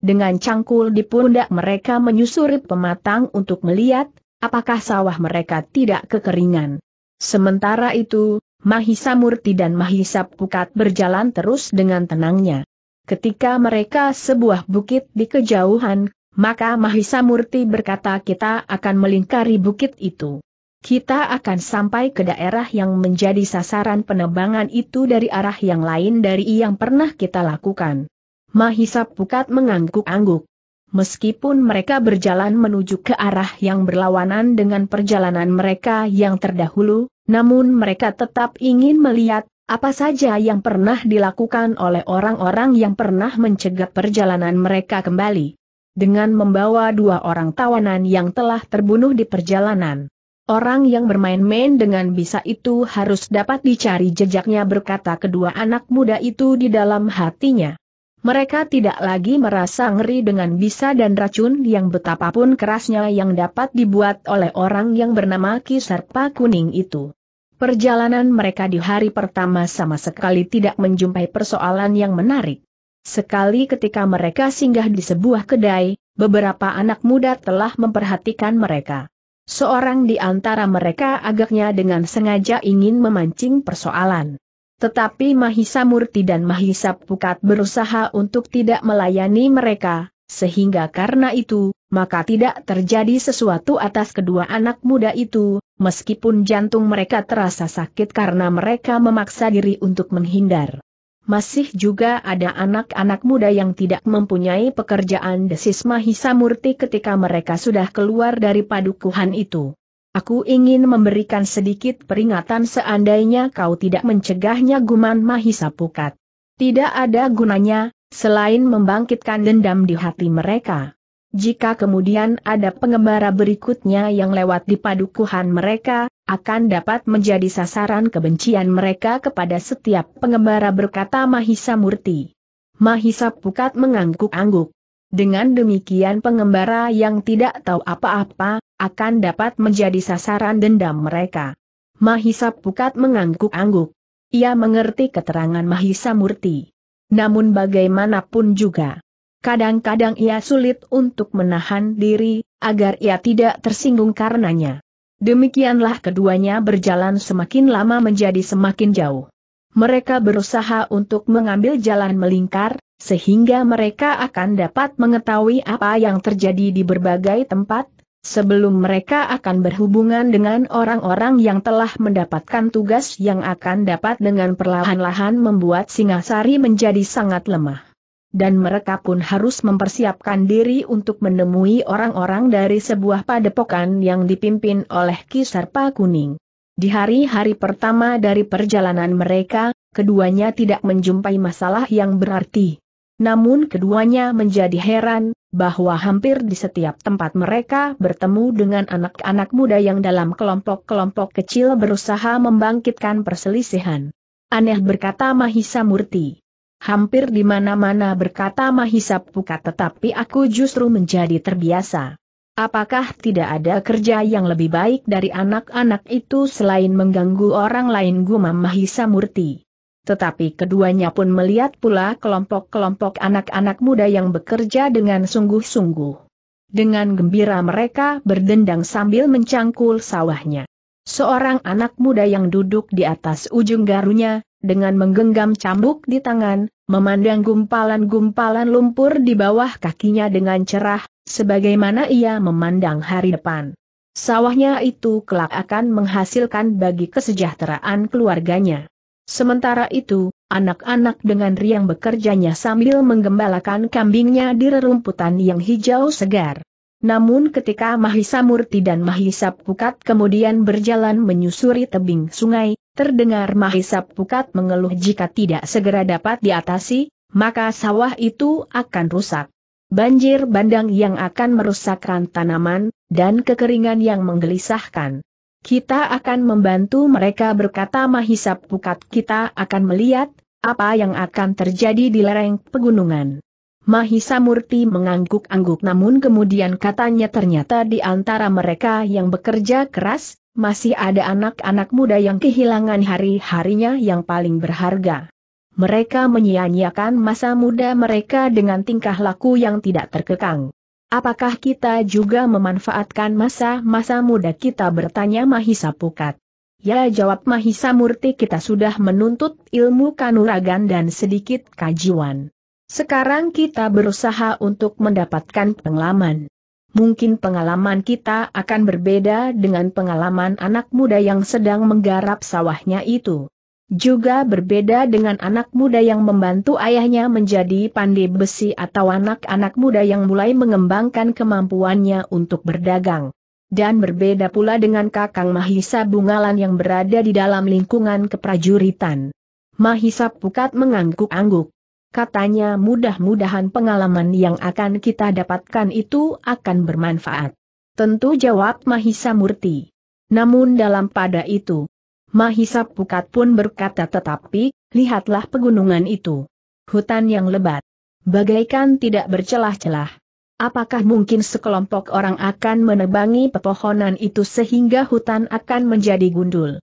Dengan cangkul di pundak mereka menyusuri pematang untuk melihat, apakah sawah mereka tidak kekeringan. Sementara itu, Mahisa Murti dan Mahisa Pukat berjalan terus dengan tenangnya. Ketika mereka sebuah bukit di kejauhan, maka Mahisa Murti berkata kita akan melingkari bukit itu. Kita akan sampai ke daerah yang menjadi sasaran penebangan itu dari arah yang lain dari yang pernah kita lakukan. Mahisa Pukat mengangguk-angguk. Meskipun mereka berjalan menuju ke arah yang berlawanan dengan perjalanan mereka yang terdahulu, namun mereka tetap ingin melihat apa saja yang pernah dilakukan oleh orang-orang yang pernah mencegah perjalanan mereka kembali dengan membawa dua orang tawanan yang telah terbunuh di perjalanan. Orang yang bermain-main dengan bisa itu harus dapat dicari jejaknya berkata kedua anak muda itu di dalam hatinya. Mereka tidak lagi merasa ngeri dengan bisa dan racun yang betapapun kerasnya yang dapat dibuat oleh orang yang bernama Kisarpa Kuning itu. Perjalanan mereka di hari pertama sama sekali tidak menjumpai persoalan yang menarik. Sekali ketika mereka singgah di sebuah kedai, beberapa anak muda telah memperhatikan mereka. Seorang di antara mereka agaknya dengan sengaja ingin memancing persoalan. Tetapi Mahisa Murti dan Mahisa Pukat berusaha untuk tidak melayani mereka, sehingga karena itu, maka tidak terjadi sesuatu atas kedua anak muda itu, meskipun jantung mereka terasa sakit karena mereka memaksa diri untuk menghindar. Masih juga ada anak-anak muda yang tidak mempunyai pekerjaan desis Mahisa Murti ketika mereka sudah keluar dari padukuhan itu. Aku ingin memberikan sedikit peringatan seandainya kau tidak mencegahnya guman Mahisa Pukat. Tidak ada gunanya, selain membangkitkan dendam di hati mereka. Jika kemudian ada pengembara berikutnya yang lewat di padukuhan mereka, akan dapat menjadi sasaran kebencian mereka kepada setiap pengembara berkata Mahisa Murti. Mahisa Pukat mengangguk-angguk. Dengan demikian pengembara yang tidak tahu apa-apa, akan dapat menjadi sasaran dendam mereka. Mahisa Pukat mengangguk-angguk. Ia mengerti keterangan Mahisa Murti. Namun bagaimanapun juga. Kadang-kadang ia sulit untuk menahan diri, agar ia tidak tersinggung karenanya. Demikianlah keduanya berjalan semakin lama menjadi semakin jauh. Mereka berusaha untuk mengambil jalan melingkar, sehingga mereka akan dapat mengetahui apa yang terjadi di berbagai tempat, sebelum mereka akan berhubungan dengan orang-orang yang telah mendapatkan tugas yang akan dapat dengan perlahan-lahan membuat Singasari menjadi sangat lemah dan mereka pun harus mempersiapkan diri untuk menemui orang-orang dari sebuah padepokan yang dipimpin oleh Kisarpa Kuning. Di hari-hari pertama dari perjalanan mereka, keduanya tidak menjumpai masalah yang berarti. Namun keduanya menjadi heran, bahwa hampir di setiap tempat mereka bertemu dengan anak-anak muda yang dalam kelompok-kelompok kecil berusaha membangkitkan perselisihan. Aneh berkata Mahisa Murti hampir di mana-mana berkata Mahisa Puka tetapi aku justru menjadi terbiasa. Apakah tidak ada kerja yang lebih baik dari anak-anak itu selain mengganggu orang lain gumam Mahisa Murti? Tetapi keduanya pun melihat pula kelompok-kelompok anak-anak muda yang bekerja dengan sungguh-sungguh. Dengan gembira mereka berdendang sambil mencangkul sawahnya. Seorang anak muda yang duduk di atas ujung garunya, dengan menggenggam cambuk di tangan, memandang gumpalan-gumpalan lumpur di bawah kakinya dengan cerah, sebagaimana ia memandang hari depan. Sawahnya itu kelak akan menghasilkan bagi kesejahteraan keluarganya. Sementara itu, anak-anak dengan riang bekerjanya sambil menggembalakan kambingnya di rerumputan yang hijau segar. Namun ketika Mahisa Murti dan Mahisa Pukat kemudian berjalan menyusuri tebing sungai, terdengar Mahisa Pukat mengeluh jika tidak segera dapat diatasi, maka sawah itu akan rusak. Banjir bandang yang akan merusakkan tanaman, dan kekeringan yang menggelisahkan. Kita akan membantu mereka berkata Mahisa Pukat kita akan melihat, apa yang akan terjadi di lereng pegunungan. Mahisa Murti mengangguk-angguk namun kemudian katanya ternyata di antara mereka yang bekerja keras, masih ada anak-anak muda yang kehilangan hari-harinya yang paling berharga. Mereka menyia-nyiakan masa muda mereka dengan tingkah laku yang tidak terkekang. Apakah kita juga memanfaatkan masa-masa muda kita bertanya Mahisa Pukat. Ya jawab Mahisa Murti kita sudah menuntut ilmu kanuragan dan sedikit kajian. Sekarang kita berusaha untuk mendapatkan pengalaman. Mungkin pengalaman kita akan berbeda dengan pengalaman anak muda yang sedang menggarap sawahnya itu. Juga berbeda dengan anak muda yang membantu ayahnya menjadi pandai besi atau anak-anak muda yang mulai mengembangkan kemampuannya untuk berdagang. Dan berbeda pula dengan Kakang Mahisa Bungalan yang berada di dalam lingkungan keprajuritan. Mahisa Pukat mengangguk-angguk. Katanya mudah-mudahan pengalaman yang akan kita dapatkan itu akan bermanfaat. Tentu jawab Mahisa Murti. Namun dalam pada itu, Mahisa Pukat pun berkata tetapi, lihatlah pegunungan itu. Hutan yang lebat. Bagaikan tidak bercelah-celah. Apakah mungkin sekelompok orang akan menebangi pepohonan itu sehingga hutan akan menjadi gundul?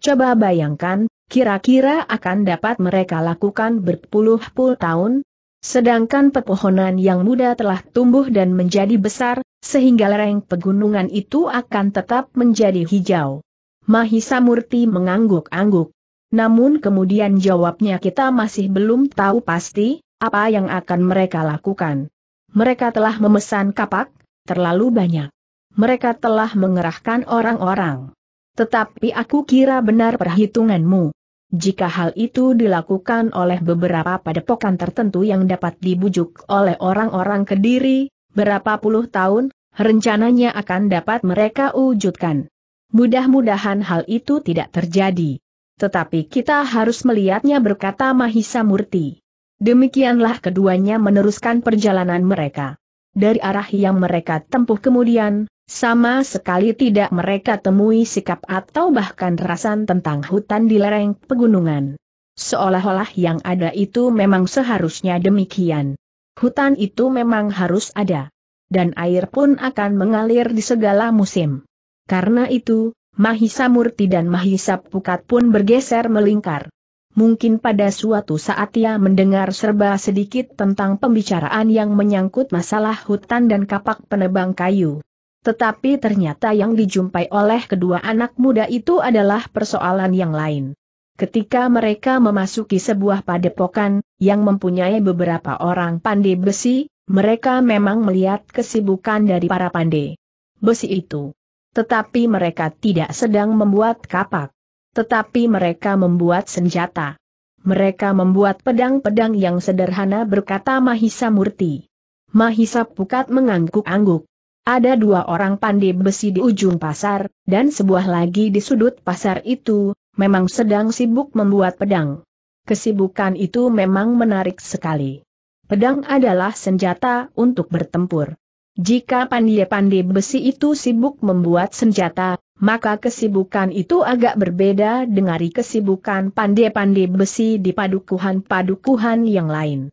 Coba bayangkan, kira-kira akan dapat mereka lakukan berpuluh-puluh tahun? Sedangkan pepohonan yang muda telah tumbuh dan menjadi besar, sehingga lereng pegunungan itu akan tetap menjadi hijau. Mahisa Murti mengangguk-angguk. Namun kemudian jawabnya kita masih belum tahu pasti, apa yang akan mereka lakukan. Mereka telah memesan kapak, terlalu banyak. Mereka telah mengerahkan orang-orang. Tetapi aku kira benar perhitunganmu. Jika hal itu dilakukan oleh beberapa padepokan tertentu yang dapat dibujuk oleh orang-orang kediri, berapa puluh tahun, rencananya akan dapat mereka wujudkan. Mudah-mudahan hal itu tidak terjadi. Tetapi kita harus melihatnya berkata Mahisa Murti. Demikianlah keduanya meneruskan perjalanan mereka. Dari arah yang mereka tempuh kemudian, sama sekali tidak mereka temui sikap atau bahkan rasan tentang hutan di lereng pegunungan. Seolah-olah yang ada itu memang seharusnya demikian. Hutan itu memang harus ada. Dan air pun akan mengalir di segala musim. Karena itu, Mahisa Murti dan Mahisa Pukat pun bergeser melingkar. Mungkin pada suatu saat ia mendengar serba sedikit tentang pembicaraan yang menyangkut masalah hutan dan kapak penebang kayu. Tetapi ternyata yang dijumpai oleh kedua anak muda itu adalah persoalan yang lain. Ketika mereka memasuki sebuah padepokan, yang mempunyai beberapa orang pandai besi, mereka memang melihat kesibukan dari para pandai besi itu. Tetapi mereka tidak sedang membuat kapak. Tetapi mereka membuat senjata. Mereka membuat pedang-pedang yang sederhana berkata Mahisa Murti. Mahisa Pukat mengangguk-angguk. Ada dua orang pandai besi di ujung pasar, dan sebuah lagi di sudut pasar itu, memang sedang sibuk membuat pedang. Kesibukan itu memang menarik sekali. Pedang adalah senjata untuk bertempur. Jika pandai-pandai besi itu sibuk membuat senjata, maka kesibukan itu agak berbeda dengan kesibukan pandai-pandai besi di padukuhan-padukuhan yang lain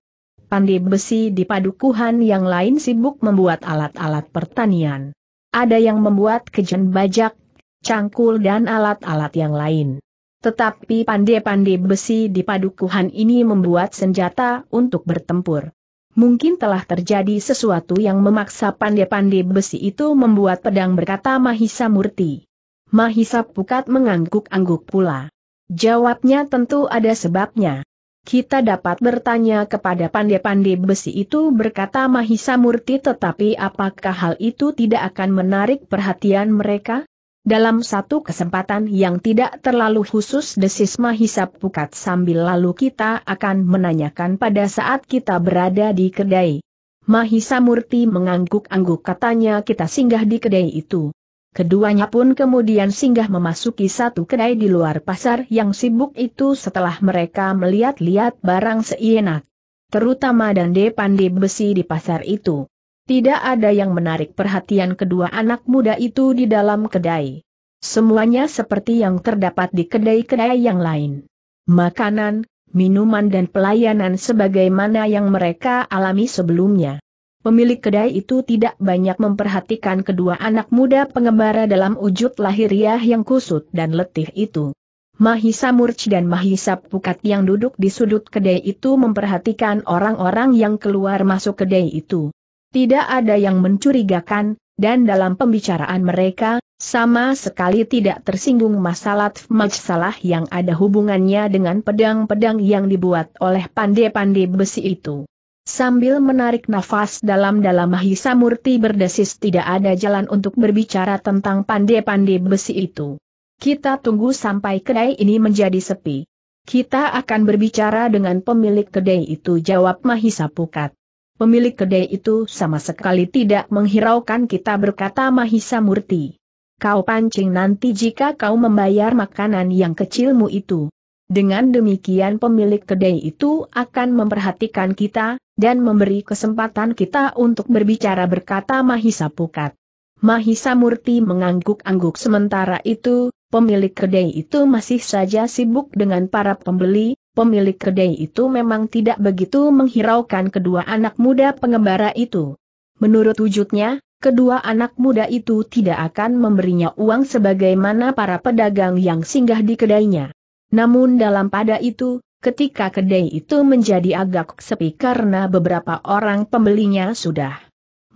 pandai besi di padukuhan yang lain sibuk membuat alat-alat pertanian. Ada yang membuat kejen bajak, cangkul dan alat-alat yang lain. Tetapi pandai-pandai besi di padukuhan ini membuat senjata untuk bertempur. Mungkin telah terjadi sesuatu yang memaksa pandai-pandai besi itu membuat pedang berkata Mahisa Murti. Mahisa Pukat mengangguk-angguk pula. Jawabnya tentu ada sebabnya kita dapat bertanya kepada pandai-pandai besi itu berkata Mahisa Murti tetapi apakah hal itu tidak akan menarik perhatian mereka? Dalam satu kesempatan yang tidak terlalu khusus desis Mahisa Pukat sambil lalu kita akan menanyakan pada saat kita berada di kedai. Mahisa Murti mengangguk-angguk katanya kita singgah di kedai itu. Keduanya pun kemudian singgah memasuki satu kedai di luar pasar yang sibuk itu setelah mereka melihat-lihat barang seienak, Terutama dan pandai besi di pasar itu. Tidak ada yang menarik perhatian kedua anak muda itu di dalam kedai. Semuanya seperti yang terdapat di kedai-kedai yang lain. Makanan, minuman dan pelayanan sebagaimana yang mereka alami sebelumnya pemilik kedai itu tidak banyak memperhatikan kedua anak muda pengembara dalam wujud lahiriah yang kusut dan letih itu. Mahisa Murch dan Mahisa Pukat yang duduk di sudut kedai itu memperhatikan orang-orang yang keluar masuk kedai itu. Tidak ada yang mencurigakan, dan dalam pembicaraan mereka, sama sekali tidak tersinggung masalah masalah yang ada hubungannya dengan pedang-pedang yang dibuat oleh pandai-pandai besi itu. Sambil menarik nafas dalam-dalam Mahisa Murti berdesis tidak ada jalan untuk berbicara tentang pande-pande besi itu. Kita tunggu sampai kedai ini menjadi sepi. Kita akan berbicara dengan pemilik kedai itu jawab Mahisa Pukat. Pemilik kedai itu sama sekali tidak menghiraukan kita berkata Mahisa Murti. Kau pancing nanti jika kau membayar makanan yang kecilmu itu. Dengan demikian pemilik kedai itu akan memperhatikan kita, dan memberi kesempatan kita untuk berbicara berkata Mahisa Pukat. Mahisa Murti mengangguk-angguk sementara itu, pemilik kedai itu masih saja sibuk dengan para pembeli, pemilik kedai itu memang tidak begitu menghiraukan kedua anak muda pengembara itu. Menurut wujudnya, kedua anak muda itu tidak akan memberinya uang sebagaimana para pedagang yang singgah di kedainya. Namun dalam pada itu, ketika kedai itu menjadi agak sepi karena beberapa orang pembelinya sudah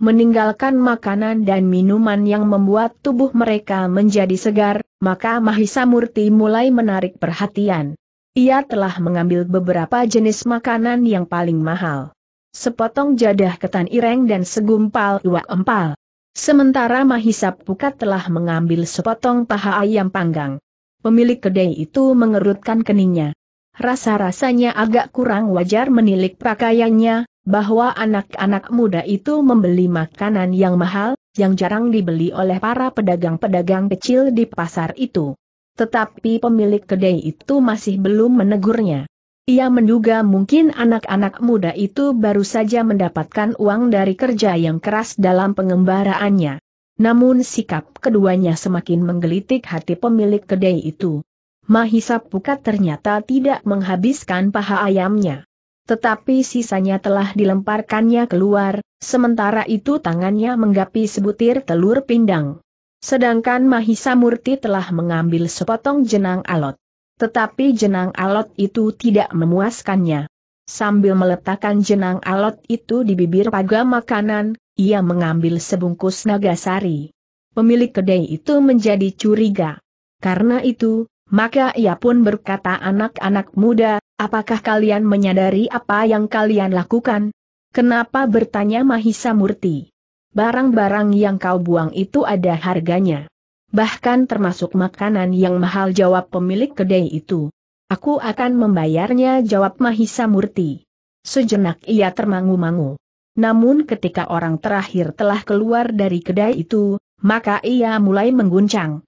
meninggalkan makanan dan minuman yang membuat tubuh mereka menjadi segar, maka Mahisa Murti mulai menarik perhatian. Ia telah mengambil beberapa jenis makanan yang paling mahal. Sepotong jadah ketan ireng dan segumpal iwak empal. Sementara Mahisa Pukat telah mengambil sepotong paha ayam panggang. Pemilik kedai itu mengerutkan keningnya rasa-rasanya agak kurang wajar menilik pakaiannya, bahwa anak-anak muda itu membeli makanan yang mahal, yang jarang dibeli oleh para pedagang-pedagang kecil di pasar itu. Tetapi pemilik kedai itu masih belum menegurnya. Ia menduga mungkin anak-anak muda itu baru saja mendapatkan uang dari kerja yang keras dalam pengembaraannya. Namun sikap keduanya semakin menggelitik hati pemilik kedai itu. Mahisa Pukat ternyata tidak menghabiskan paha ayamnya. Tetapi sisanya telah dilemparkannya keluar, sementara itu tangannya menggapi sebutir telur pindang. Sedangkan Mahisa Murti telah mengambil sepotong jenang alot. Tetapi jenang alot itu tidak memuaskannya. Sambil meletakkan jenang alot itu di bibir paga makanan, ia mengambil sebungkus nagasari. Pemilik kedai itu menjadi curiga. Karena itu, maka ia pun berkata anak-anak muda, apakah kalian menyadari apa yang kalian lakukan? Kenapa bertanya Mahisa Murti? Barang-barang yang kau buang itu ada harganya. Bahkan termasuk makanan yang mahal jawab pemilik kedai itu. Aku akan membayarnya jawab Mahisa Murti. Sejenak ia termangu-mangu. Namun ketika orang terakhir telah keluar dari kedai itu, maka ia mulai mengguncang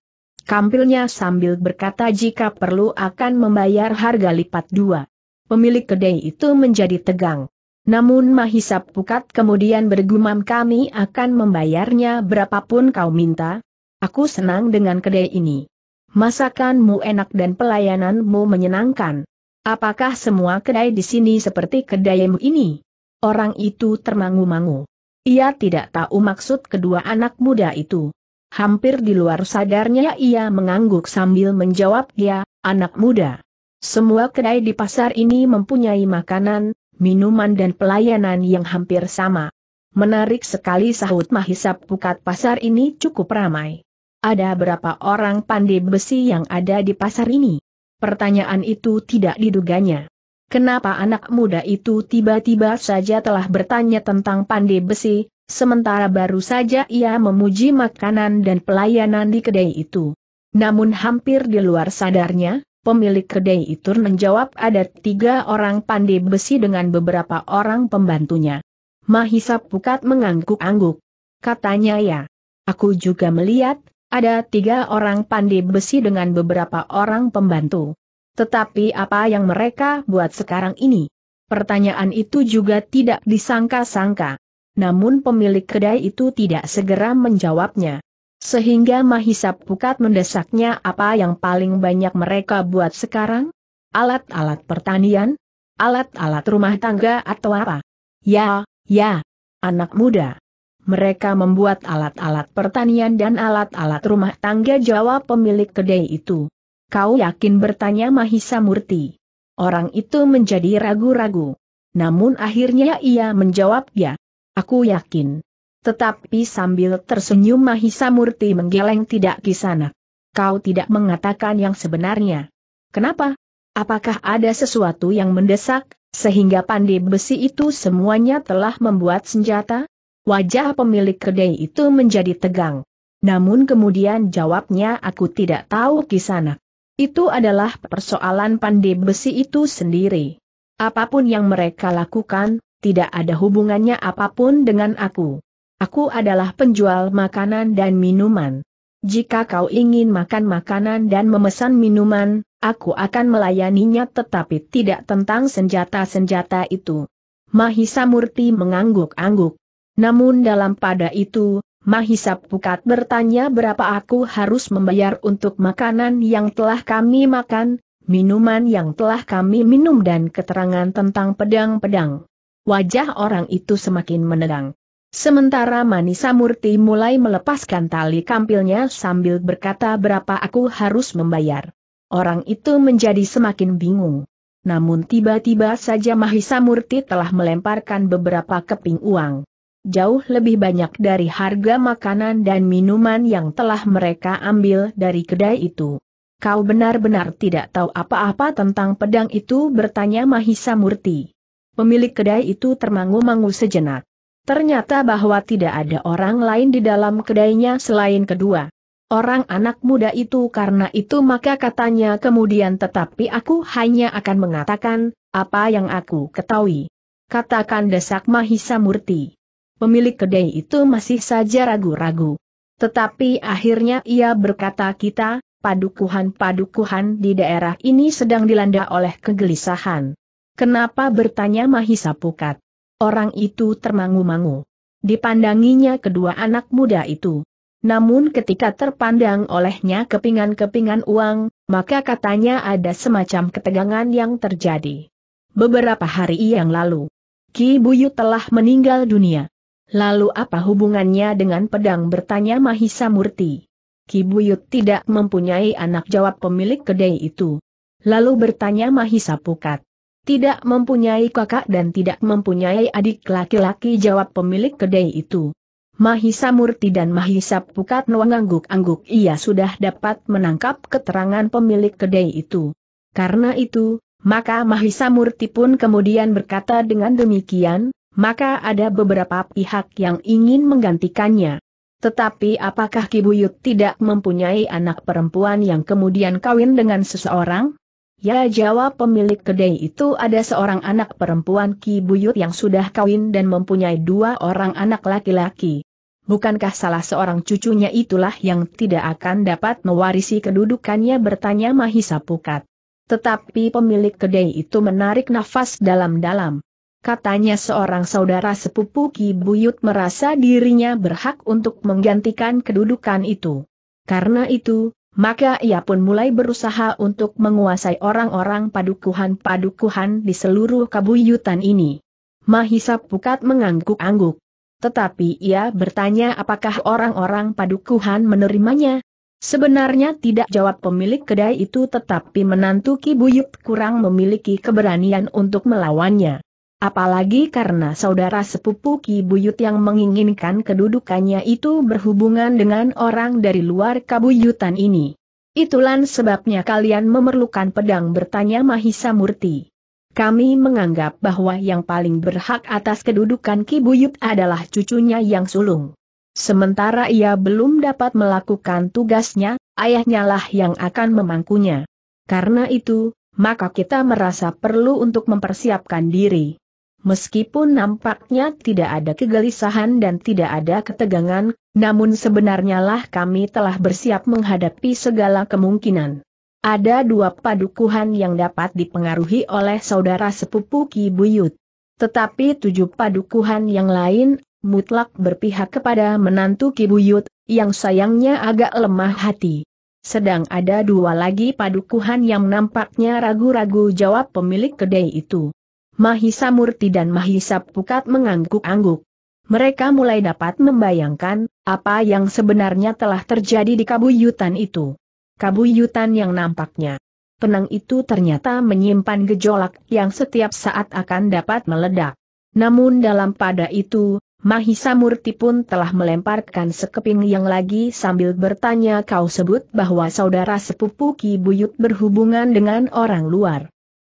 kampilnya sambil berkata jika perlu akan membayar harga lipat dua. Pemilik kedai itu menjadi tegang. Namun Mahisa Pukat kemudian bergumam kami akan membayarnya berapapun kau minta. Aku senang dengan kedai ini. Masakanmu enak dan pelayananmu menyenangkan. Apakah semua kedai di sini seperti kedaimu ini? Orang itu termangu-mangu. Ia tidak tahu maksud kedua anak muda itu. Hampir di luar sadarnya ia mengangguk sambil menjawab dia, ya, anak muda. Semua kedai di pasar ini mempunyai makanan, minuman dan pelayanan yang hampir sama. Menarik sekali sahut mahisap pukat pasar ini cukup ramai. Ada berapa orang pandai besi yang ada di pasar ini? Pertanyaan itu tidak diduganya. Kenapa anak muda itu tiba-tiba saja telah bertanya tentang pandai besi, sementara baru saja ia memuji makanan dan pelayanan di kedai itu. Namun hampir di luar sadarnya, pemilik kedai itu menjawab ada tiga orang pandai besi dengan beberapa orang pembantunya. Mahisa Pukat mengangguk-angguk. Katanya ya. Aku juga melihat, ada tiga orang pandai besi dengan beberapa orang pembantu. Tetapi apa yang mereka buat sekarang ini? Pertanyaan itu juga tidak disangka-sangka namun pemilik kedai itu tidak segera menjawabnya. Sehingga Mahisa Pukat mendesaknya apa yang paling banyak mereka buat sekarang? Alat-alat pertanian? Alat-alat rumah tangga atau apa? Ya, ya, anak muda. Mereka membuat alat-alat pertanian dan alat-alat rumah tangga jawab pemilik kedai itu. Kau yakin bertanya Mahisa Murti. Orang itu menjadi ragu-ragu. Namun akhirnya ia menjawab ya. Aku yakin. Tetapi sambil tersenyum Mahisa Murti menggeleng tidak kisana. Kau tidak mengatakan yang sebenarnya. Kenapa? Apakah ada sesuatu yang mendesak, sehingga pandai besi itu semuanya telah membuat senjata? Wajah pemilik kedai itu menjadi tegang. Namun kemudian jawabnya aku tidak tahu kisana. Itu adalah persoalan pandai besi itu sendiri. Apapun yang mereka lakukan, tidak ada hubungannya apapun dengan aku. Aku adalah penjual makanan dan minuman. Jika kau ingin makan makanan dan memesan minuman, aku akan melayaninya tetapi tidak tentang senjata-senjata itu. Mahisa Murti mengangguk-angguk. Namun dalam pada itu, Mahisa Pukat bertanya berapa aku harus membayar untuk makanan yang telah kami makan, minuman yang telah kami minum dan keterangan tentang pedang-pedang wajah orang itu semakin menerang. Sementara Manisa Murti mulai melepaskan tali kampilnya sambil berkata berapa aku harus membayar. Orang itu menjadi semakin bingung. Namun tiba-tiba saja Mahisa Murti telah melemparkan beberapa keping uang. Jauh lebih banyak dari harga makanan dan minuman yang telah mereka ambil dari kedai itu. Kau benar-benar tidak tahu apa-apa tentang pedang itu bertanya Mahisa Murti. Pemilik kedai itu termangu-mangu sejenak. Ternyata bahwa tidak ada orang lain di dalam kedainya selain kedua orang anak muda itu karena itu maka katanya kemudian tetapi aku hanya akan mengatakan, apa yang aku ketahui. Katakan desak Mahisa Murti. Pemilik kedai itu masih saja ragu-ragu. Tetapi akhirnya ia berkata kita, padukuhan-padukuhan di daerah ini sedang dilanda oleh kegelisahan. Kenapa bertanya Mahisa Pukat? Orang itu termangu-mangu. Dipandanginya kedua anak muda itu. Namun ketika terpandang olehnya kepingan-kepingan uang, maka katanya ada semacam ketegangan yang terjadi. Beberapa hari yang lalu, Ki Buyu telah meninggal dunia. Lalu apa hubungannya dengan pedang bertanya Mahisa Murti? Ki Buyut tidak mempunyai anak jawab pemilik kedai itu. Lalu bertanya Mahisa Pukat. Tidak mempunyai kakak dan tidak mempunyai adik laki-laki jawab pemilik kedai itu. Mahisa Murti dan Mahisa Pukat angguk angguk ia sudah dapat menangkap keterangan pemilik kedai itu. Karena itu, maka Mahisa Murti pun kemudian berkata dengan demikian, maka ada beberapa pihak yang ingin menggantikannya. Tetapi apakah Kibuyut tidak mempunyai anak perempuan yang kemudian kawin dengan seseorang? Ya jawab pemilik kedai itu ada seorang anak perempuan Ki Buyut yang sudah kawin dan mempunyai dua orang anak laki-laki. Bukankah salah seorang cucunya itulah yang tidak akan dapat mewarisi kedudukannya bertanya Mahisa Pukat. Tetapi pemilik kedai itu menarik nafas dalam-dalam. Katanya seorang saudara sepupu Ki Buyut merasa dirinya berhak untuk menggantikan kedudukan itu. Karena itu, maka ia pun mulai berusaha untuk menguasai orang-orang padukuhan-padukuhan di seluruh kabuyutan ini. Mahisa Pukat mengangguk-angguk. Tetapi ia bertanya apakah orang-orang padukuhan menerimanya? Sebenarnya tidak jawab pemilik kedai itu tetapi menantu Ki Buyut kurang memiliki keberanian untuk melawannya. Apalagi karena saudara sepupu Ki Buyut yang menginginkan kedudukannya itu berhubungan dengan orang dari luar kabuyutan ini. Itulah sebabnya kalian memerlukan pedang bertanya Mahisa Murti. Kami menganggap bahwa yang paling berhak atas kedudukan Ki Buyut adalah cucunya yang sulung. Sementara ia belum dapat melakukan tugasnya, ayahnya lah yang akan memangkunya. Karena itu, maka kita merasa perlu untuk mempersiapkan diri. Meskipun nampaknya tidak ada kegelisahan dan tidak ada ketegangan, namun sebenarnya lah kami telah bersiap menghadapi segala kemungkinan. Ada dua padukuhan yang dapat dipengaruhi oleh saudara sepupu Ki Buyut. Tetapi tujuh padukuhan yang lain, mutlak berpihak kepada menantu Ki Buyut, yang sayangnya agak lemah hati. Sedang ada dua lagi padukuhan yang nampaknya ragu-ragu jawab pemilik kedai itu. Mahisa Murti dan Mahisa Pukat mengangguk-angguk. Mereka mulai dapat membayangkan, apa yang sebenarnya telah terjadi di kabuyutan itu. Kabuyutan yang nampaknya. tenang itu ternyata menyimpan gejolak yang setiap saat akan dapat meledak. Namun dalam pada itu, Mahisa Murti pun telah melemparkan sekeping yang lagi sambil bertanya kau sebut bahwa saudara sepupu Ki Buyut berhubungan dengan orang luar.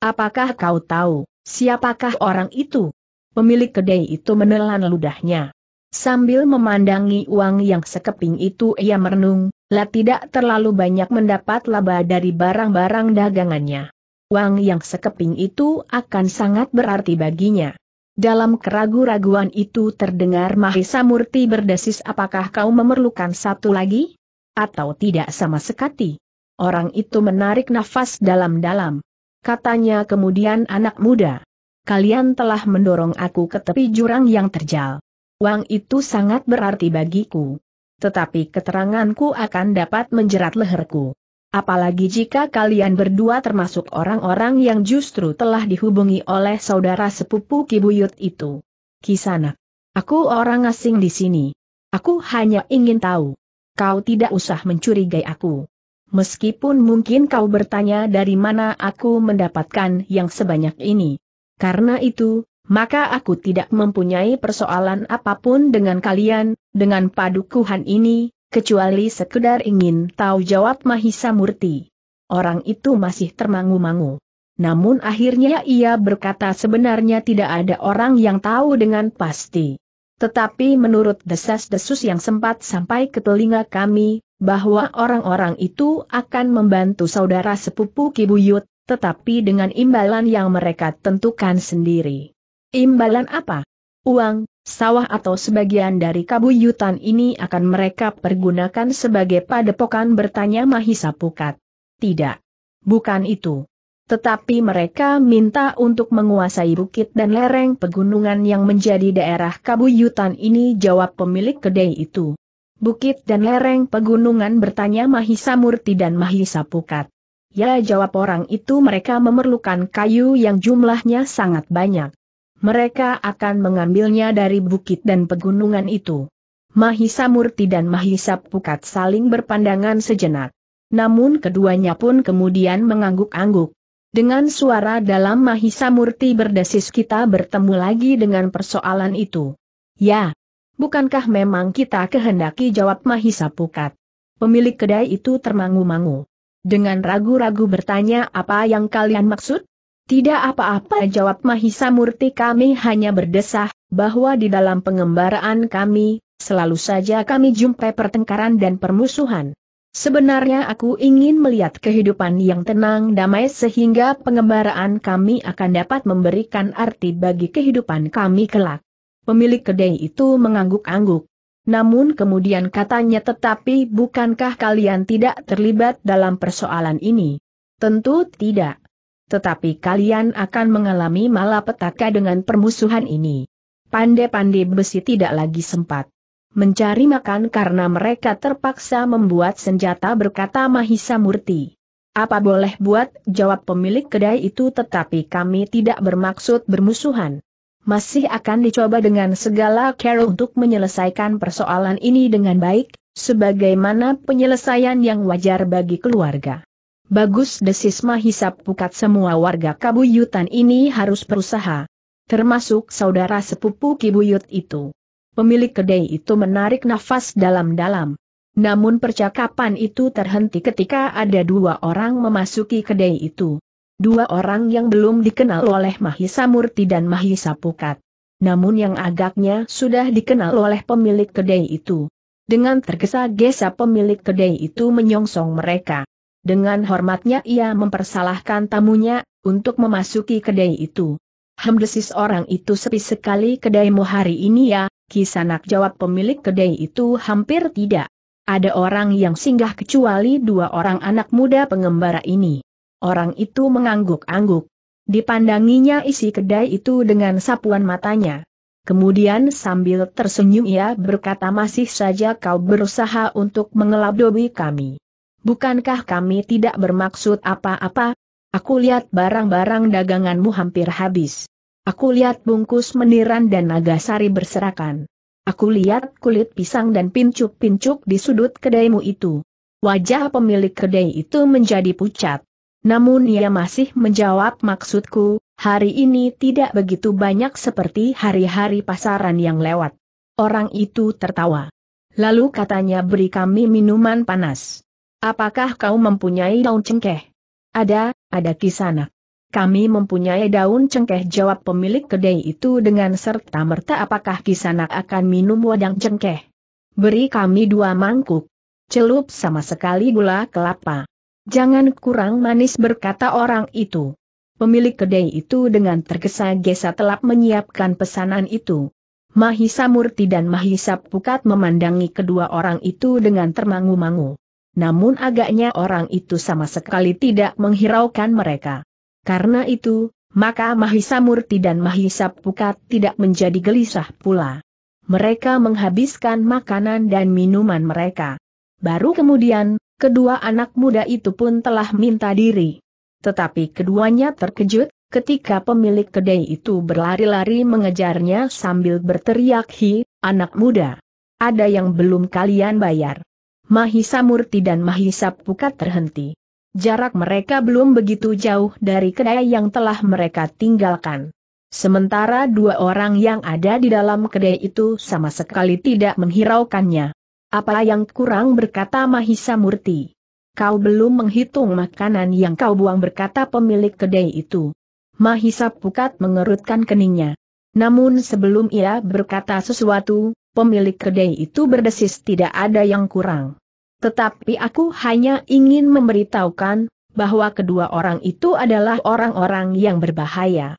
Apakah kau tahu? Siapakah orang itu? Pemilik kedai itu menelan ludahnya. Sambil memandangi uang yang sekeping itu ia merenung, lah tidak terlalu banyak mendapat laba dari barang-barang dagangannya. Uang yang sekeping itu akan sangat berarti baginya. Dalam keragu-raguan itu terdengar Mahesa Murti berdesis apakah kau memerlukan satu lagi? Atau tidak sama sekali? Orang itu menarik nafas dalam-dalam katanya kemudian anak muda. Kalian telah mendorong aku ke tepi jurang yang terjal. Uang itu sangat berarti bagiku. Tetapi keteranganku akan dapat menjerat leherku. Apalagi jika kalian berdua termasuk orang-orang yang justru telah dihubungi oleh saudara sepupu Kibuyut itu. Kisanak. Aku orang asing di sini. Aku hanya ingin tahu. Kau tidak usah mencurigai aku meskipun mungkin kau bertanya dari mana aku mendapatkan yang sebanyak ini. Karena itu, maka aku tidak mempunyai persoalan apapun dengan kalian, dengan padukuhan ini, kecuali sekedar ingin tahu jawab Mahisa Murti. Orang itu masih termangu-mangu. Namun akhirnya ia berkata sebenarnya tidak ada orang yang tahu dengan pasti. Tetapi menurut desas-desus yang sempat sampai ke telinga kami, bahwa orang-orang itu akan membantu saudara sepupu Kibuyut, tetapi dengan imbalan yang mereka tentukan sendiri. Imbalan apa? Uang, sawah atau sebagian dari kabuyutan ini akan mereka pergunakan sebagai padepokan bertanya Mahisa Pukat. Tidak. Bukan itu. Tetapi mereka minta untuk menguasai bukit dan lereng pegunungan yang menjadi daerah kabuyutan ini jawab pemilik kedai itu. Bukit dan lereng pegunungan bertanya Mahisa Murti dan Mahisa Pukat. Ya jawab orang itu mereka memerlukan kayu yang jumlahnya sangat banyak. Mereka akan mengambilnya dari bukit dan pegunungan itu. Mahisa Murti dan Mahisa Pukat saling berpandangan sejenak. Namun keduanya pun kemudian mengangguk-angguk. Dengan suara dalam Mahisa Murti berdesis kita bertemu lagi dengan persoalan itu. Ya, Bukankah memang kita kehendaki jawab Mahisa Pukat? Pemilik kedai itu termangu-mangu. Dengan ragu-ragu bertanya apa yang kalian maksud? Tidak apa-apa jawab Mahisa Murti kami hanya berdesah, bahwa di dalam pengembaraan kami, selalu saja kami jumpai pertengkaran dan permusuhan. Sebenarnya aku ingin melihat kehidupan yang tenang damai sehingga pengembaraan kami akan dapat memberikan arti bagi kehidupan kami kelak. Pemilik kedai itu mengangguk-angguk. Namun kemudian katanya tetapi bukankah kalian tidak terlibat dalam persoalan ini? Tentu tidak. Tetapi kalian akan mengalami malapetaka dengan permusuhan ini. Pandai-pandai besi tidak lagi sempat mencari makan karena mereka terpaksa membuat senjata berkata Mahisa Murti. Apa boleh buat, jawab pemilik kedai itu tetapi kami tidak bermaksud bermusuhan masih akan dicoba dengan segala cara untuk menyelesaikan persoalan ini dengan baik, sebagaimana penyelesaian yang wajar bagi keluarga. Bagus desis mahisap pukat semua warga kabuyutan ini harus berusaha, termasuk saudara sepupu kibuyut itu. Pemilik kedai itu menarik nafas dalam-dalam. Namun percakapan itu terhenti ketika ada dua orang memasuki kedai itu. Dua orang yang belum dikenal oleh Mahisa Murti dan Mahisa Pukat. Namun yang agaknya sudah dikenal oleh pemilik kedai itu. Dengan tergesa-gesa pemilik kedai itu menyongsong mereka. Dengan hormatnya ia mempersalahkan tamunya, untuk memasuki kedai itu. Hemdesis orang itu sepi sekali kedaimu hari ini ya, kisanak jawab pemilik kedai itu hampir tidak. Ada orang yang singgah kecuali dua orang anak muda pengembara ini orang itu mengangguk-angguk. Dipandanginya isi kedai itu dengan sapuan matanya. Kemudian sambil tersenyum ia berkata masih saja kau berusaha untuk mengelabui kami. Bukankah kami tidak bermaksud apa-apa? Aku lihat barang-barang daganganmu hampir habis. Aku lihat bungkus meniran dan nagasari berserakan. Aku lihat kulit pisang dan pincuk-pincuk di sudut kedaimu itu. Wajah pemilik kedai itu menjadi pucat. Namun ia masih menjawab maksudku, hari ini tidak begitu banyak seperti hari-hari pasaran yang lewat. Orang itu tertawa. Lalu katanya beri kami minuman panas. Apakah kau mempunyai daun cengkeh? Ada, ada kisanak. Kami mempunyai daun cengkeh jawab pemilik kedai itu dengan serta merta apakah kisanak akan minum wadang cengkeh. Beri kami dua mangkuk. Celup sama sekali gula kelapa. Jangan kurang manis berkata orang itu. Pemilik kedai itu dengan tergesa-gesa telah menyiapkan pesanan itu. Mahisa Murti dan Mahisa Pukat memandangi kedua orang itu dengan termangu-mangu. Namun agaknya orang itu sama sekali tidak menghiraukan mereka. Karena itu, maka Mahisa Murti dan Mahisa Pukat tidak menjadi gelisah pula. Mereka menghabiskan makanan dan minuman mereka. Baru kemudian, kedua anak muda itu pun telah minta diri. Tetapi keduanya terkejut, ketika pemilik kedai itu berlari-lari mengejarnya sambil berteriak hi, anak muda. Ada yang belum kalian bayar. Mahisa Murti dan Mahisa Pukat terhenti. Jarak mereka belum begitu jauh dari kedai yang telah mereka tinggalkan. Sementara dua orang yang ada di dalam kedai itu sama sekali tidak menghiraukannya. Apa yang kurang berkata Mahisa Murti? Kau belum menghitung makanan yang kau buang berkata pemilik kedai itu. Mahisa Pukat mengerutkan keningnya. Namun sebelum ia berkata sesuatu, pemilik kedai itu berdesis tidak ada yang kurang. Tetapi aku hanya ingin memberitahukan, bahwa kedua orang itu adalah orang-orang yang berbahaya.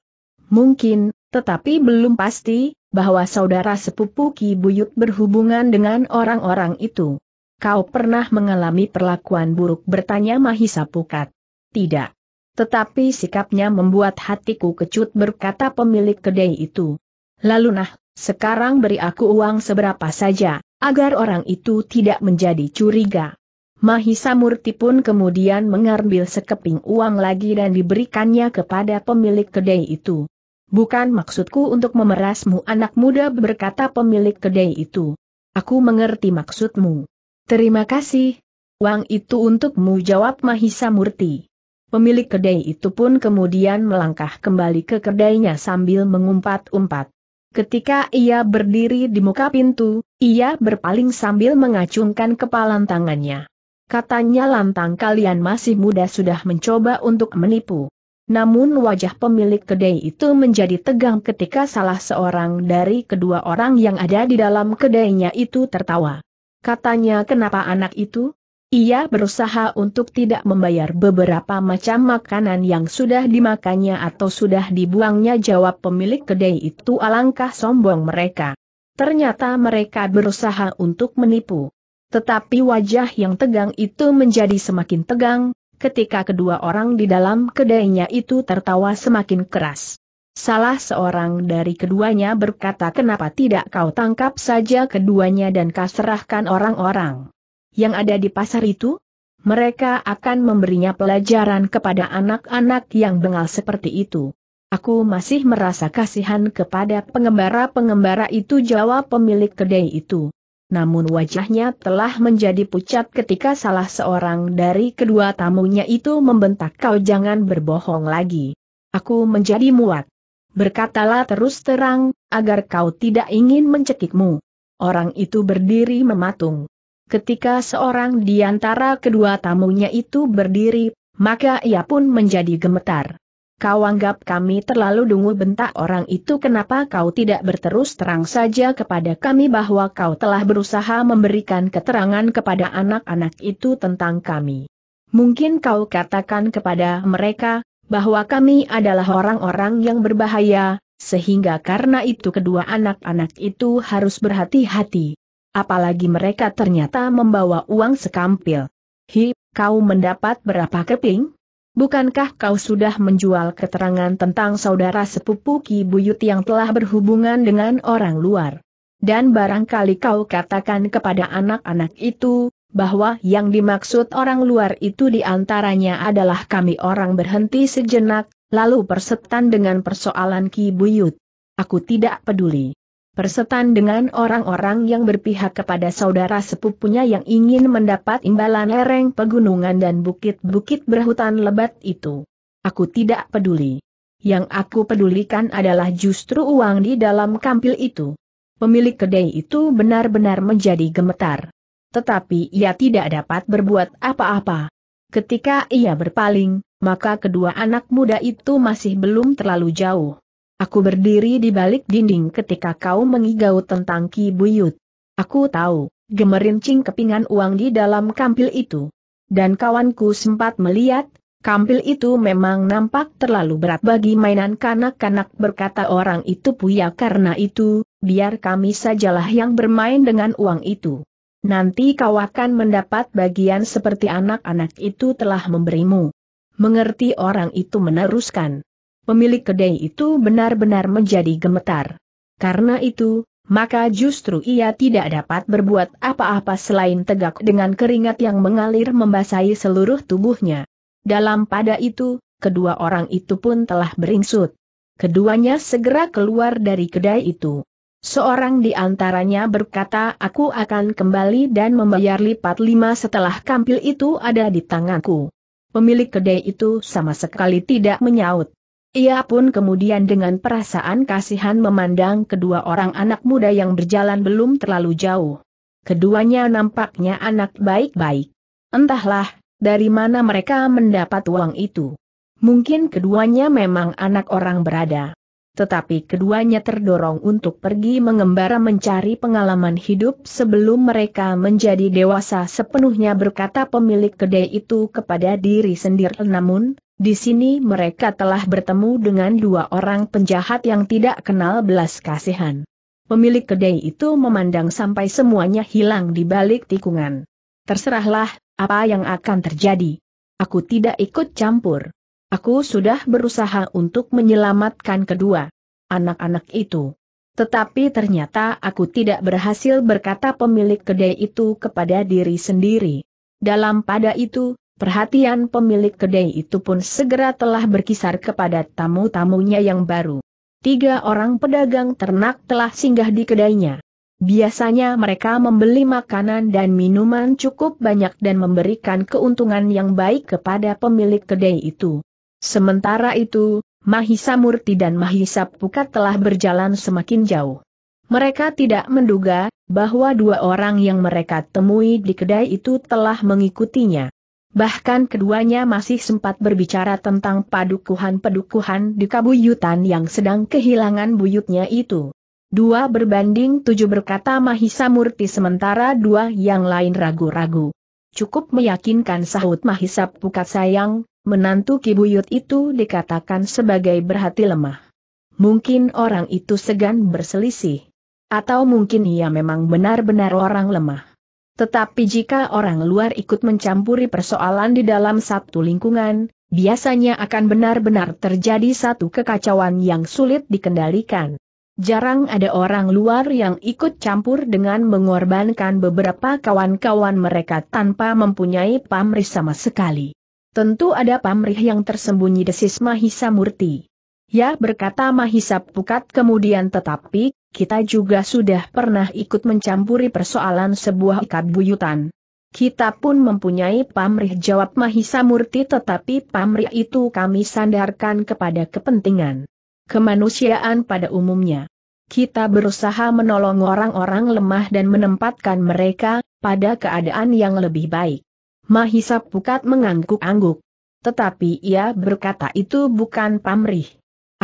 Mungkin, tetapi belum pasti, bahwa saudara sepupu Ki Buyut berhubungan dengan orang-orang itu. Kau pernah mengalami perlakuan buruk bertanya Mahisa Pukat? Tidak. Tetapi sikapnya membuat hatiku kecut berkata pemilik kedai itu. Lalu nah, sekarang beri aku uang seberapa saja, agar orang itu tidak menjadi curiga. Mahisa Murti pun kemudian mengambil sekeping uang lagi dan diberikannya kepada pemilik kedai itu. Bukan maksudku untuk memerasmu anak muda berkata pemilik kedai itu. Aku mengerti maksudmu. Terima kasih. Uang itu untukmu jawab Mahisa Murti. Pemilik kedai itu pun kemudian melangkah kembali ke kedainya sambil mengumpat-umpat. Ketika ia berdiri di muka pintu, ia berpaling sambil mengacungkan kepalan tangannya. Katanya lantang kalian masih muda sudah mencoba untuk menipu. Namun wajah pemilik kedai itu menjadi tegang ketika salah seorang dari kedua orang yang ada di dalam kedainya itu tertawa. Katanya kenapa anak itu? Ia berusaha untuk tidak membayar beberapa macam makanan yang sudah dimakannya atau sudah dibuangnya jawab pemilik kedai itu alangkah sombong mereka. Ternyata mereka berusaha untuk menipu. Tetapi wajah yang tegang itu menjadi semakin tegang, ketika kedua orang di dalam kedainya itu tertawa semakin keras. Salah seorang dari keduanya berkata kenapa tidak kau tangkap saja keduanya dan kau serahkan orang-orang yang ada di pasar itu? Mereka akan memberinya pelajaran kepada anak-anak yang bengal seperti itu. Aku masih merasa kasihan kepada pengembara-pengembara itu jawab pemilik kedai itu namun wajahnya telah menjadi pucat ketika salah seorang dari kedua tamunya itu membentak kau jangan berbohong lagi. Aku menjadi muat. Berkatalah terus terang, agar kau tidak ingin mencekikmu. Orang itu berdiri mematung. Ketika seorang di antara kedua tamunya itu berdiri, maka ia pun menjadi gemetar. Kau anggap kami terlalu dungu bentak orang itu kenapa kau tidak berterus terang saja kepada kami bahwa kau telah berusaha memberikan keterangan kepada anak-anak itu tentang kami. Mungkin kau katakan kepada mereka, bahwa kami adalah orang-orang yang berbahaya, sehingga karena itu kedua anak-anak itu harus berhati-hati. Apalagi mereka ternyata membawa uang sekampil. Hi, kau mendapat berapa keping? Bukankah kau sudah menjual keterangan tentang saudara sepupu Ki Buyut yang telah berhubungan dengan orang luar? Dan barangkali kau katakan kepada anak-anak itu, bahwa yang dimaksud orang luar itu diantaranya adalah kami orang berhenti sejenak, lalu persetan dengan persoalan Ki Buyut. Aku tidak peduli. Persetan dengan orang-orang yang berpihak kepada saudara sepupunya yang ingin mendapat imbalan lereng pegunungan dan bukit-bukit berhutan lebat itu. Aku tidak peduli. Yang aku pedulikan adalah justru uang di dalam kampil itu. Pemilik kedai itu benar-benar menjadi gemetar. Tetapi ia tidak dapat berbuat apa-apa. Ketika ia berpaling, maka kedua anak muda itu masih belum terlalu jauh. Aku berdiri di balik dinding ketika kau mengigau tentang Ki Buyut. Aku tahu, gemerincing kepingan uang di dalam kampil itu. Dan kawanku sempat melihat, kampil itu memang nampak terlalu berat bagi mainan kanak-kanak berkata orang itu puya karena itu, biar kami sajalah yang bermain dengan uang itu. Nanti kau akan mendapat bagian seperti anak-anak itu telah memberimu. Mengerti orang itu meneruskan pemilik kedai itu benar-benar menjadi gemetar. Karena itu, maka justru ia tidak dapat berbuat apa-apa selain tegak dengan keringat yang mengalir membasahi seluruh tubuhnya. Dalam pada itu, kedua orang itu pun telah beringsut. Keduanya segera keluar dari kedai itu. Seorang di antaranya berkata aku akan kembali dan membayar lipat lima setelah kampil itu ada di tanganku. Pemilik kedai itu sama sekali tidak menyaut. Ia pun kemudian dengan perasaan kasihan memandang kedua orang anak muda yang berjalan belum terlalu jauh. Keduanya nampaknya anak baik-baik. Entahlah, dari mana mereka mendapat uang itu. Mungkin keduanya memang anak orang berada. Tetapi keduanya terdorong untuk pergi mengembara mencari pengalaman hidup sebelum mereka menjadi dewasa sepenuhnya berkata pemilik kedai itu kepada diri sendiri. Namun, di sini mereka telah bertemu dengan dua orang penjahat yang tidak kenal belas kasihan. Pemilik kedai itu memandang sampai semuanya hilang di balik tikungan. Terserahlah, apa yang akan terjadi. Aku tidak ikut campur. Aku sudah berusaha untuk menyelamatkan kedua anak-anak itu. Tetapi ternyata aku tidak berhasil berkata pemilik kedai itu kepada diri sendiri. Dalam pada itu, perhatian pemilik kedai itu pun segera telah berkisar kepada tamu-tamunya yang baru. Tiga orang pedagang ternak telah singgah di kedainya. Biasanya mereka membeli makanan dan minuman cukup banyak dan memberikan keuntungan yang baik kepada pemilik kedai itu. Sementara itu, Mahisa Murti dan Mahisa Pukat telah berjalan semakin jauh. Mereka tidak menduga bahwa dua orang yang mereka temui di kedai itu telah mengikutinya. Bahkan keduanya masih sempat berbicara tentang padukuhan-padukuhan di kabuyutan yang sedang kehilangan buyutnya itu. Dua berbanding tujuh berkata Mahisa Murti sementara dua yang lain ragu-ragu. Cukup meyakinkan sahut Mahisa Pukat Sayang, menantu kibuyut itu dikatakan sebagai berhati lemah. Mungkin orang itu segan berselisih. Atau mungkin ia memang benar-benar orang lemah. Tetapi jika orang luar ikut mencampuri persoalan di dalam satu lingkungan, biasanya akan benar-benar terjadi satu kekacauan yang sulit dikendalikan. Jarang ada orang luar yang ikut campur dengan mengorbankan beberapa kawan-kawan mereka tanpa mempunyai pamrih sama sekali. Tentu ada pamrih yang tersembunyi desis Mahisa Murti. Ya berkata Mahisa Pukat kemudian tetapi, kita juga sudah pernah ikut mencampuri persoalan sebuah ikat buyutan. Kita pun mempunyai pamrih jawab Mahisa Murti tetapi pamrih itu kami sandarkan kepada kepentingan kemanusiaan pada umumnya. Kita berusaha menolong orang-orang lemah dan menempatkan mereka pada keadaan yang lebih baik. Mahisa Pukat mengangguk-angguk. Tetapi ia berkata itu bukan pamrih.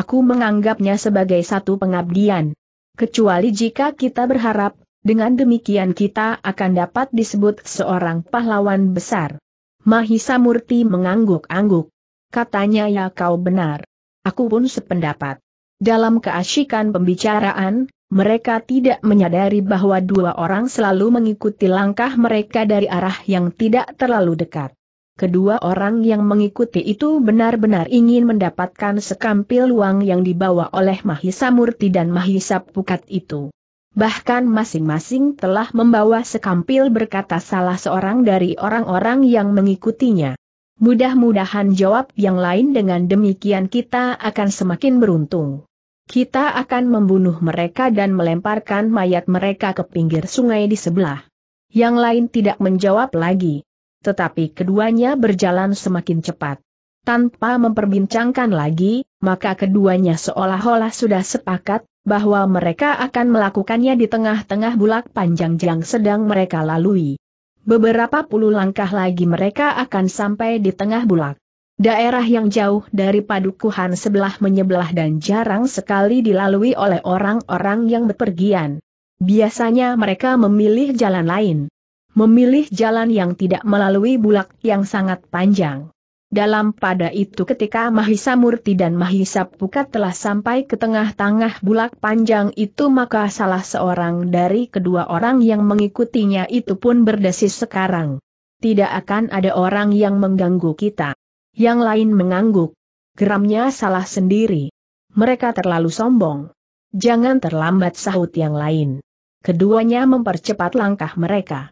Aku menganggapnya sebagai satu pengabdian kecuali jika kita berharap, dengan demikian kita akan dapat disebut seorang pahlawan besar. Mahisa Murti mengangguk-angguk. Katanya ya kau benar. Aku pun sependapat. Dalam keasyikan pembicaraan, mereka tidak menyadari bahwa dua orang selalu mengikuti langkah mereka dari arah yang tidak terlalu dekat. Kedua orang yang mengikuti itu benar-benar ingin mendapatkan sekampil uang yang dibawa oleh Mahisa Murti dan Mahisa Pukat itu. Bahkan masing-masing telah membawa sekampil berkata salah seorang dari orang-orang yang mengikutinya. Mudah-mudahan jawab yang lain dengan demikian kita akan semakin beruntung. Kita akan membunuh mereka dan melemparkan mayat mereka ke pinggir sungai di sebelah. Yang lain tidak menjawab lagi tetapi keduanya berjalan semakin cepat. Tanpa memperbincangkan lagi, maka keduanya seolah-olah sudah sepakat, bahwa mereka akan melakukannya di tengah-tengah bulak panjang yang sedang mereka lalui. Beberapa puluh langkah lagi mereka akan sampai di tengah bulak. Daerah yang jauh dari padukuhan sebelah menyebelah dan jarang sekali dilalui oleh orang-orang yang berpergian. Biasanya mereka memilih jalan lain memilih jalan yang tidak melalui bulak yang sangat panjang. Dalam pada itu ketika Mahisa Murti dan Mahisa Pukat telah sampai ke tengah-tengah bulak panjang itu maka salah seorang dari kedua orang yang mengikutinya itu pun berdesis sekarang. Tidak akan ada orang yang mengganggu kita. Yang lain mengangguk. Geramnya salah sendiri. Mereka terlalu sombong. Jangan terlambat sahut yang lain. Keduanya mempercepat langkah mereka.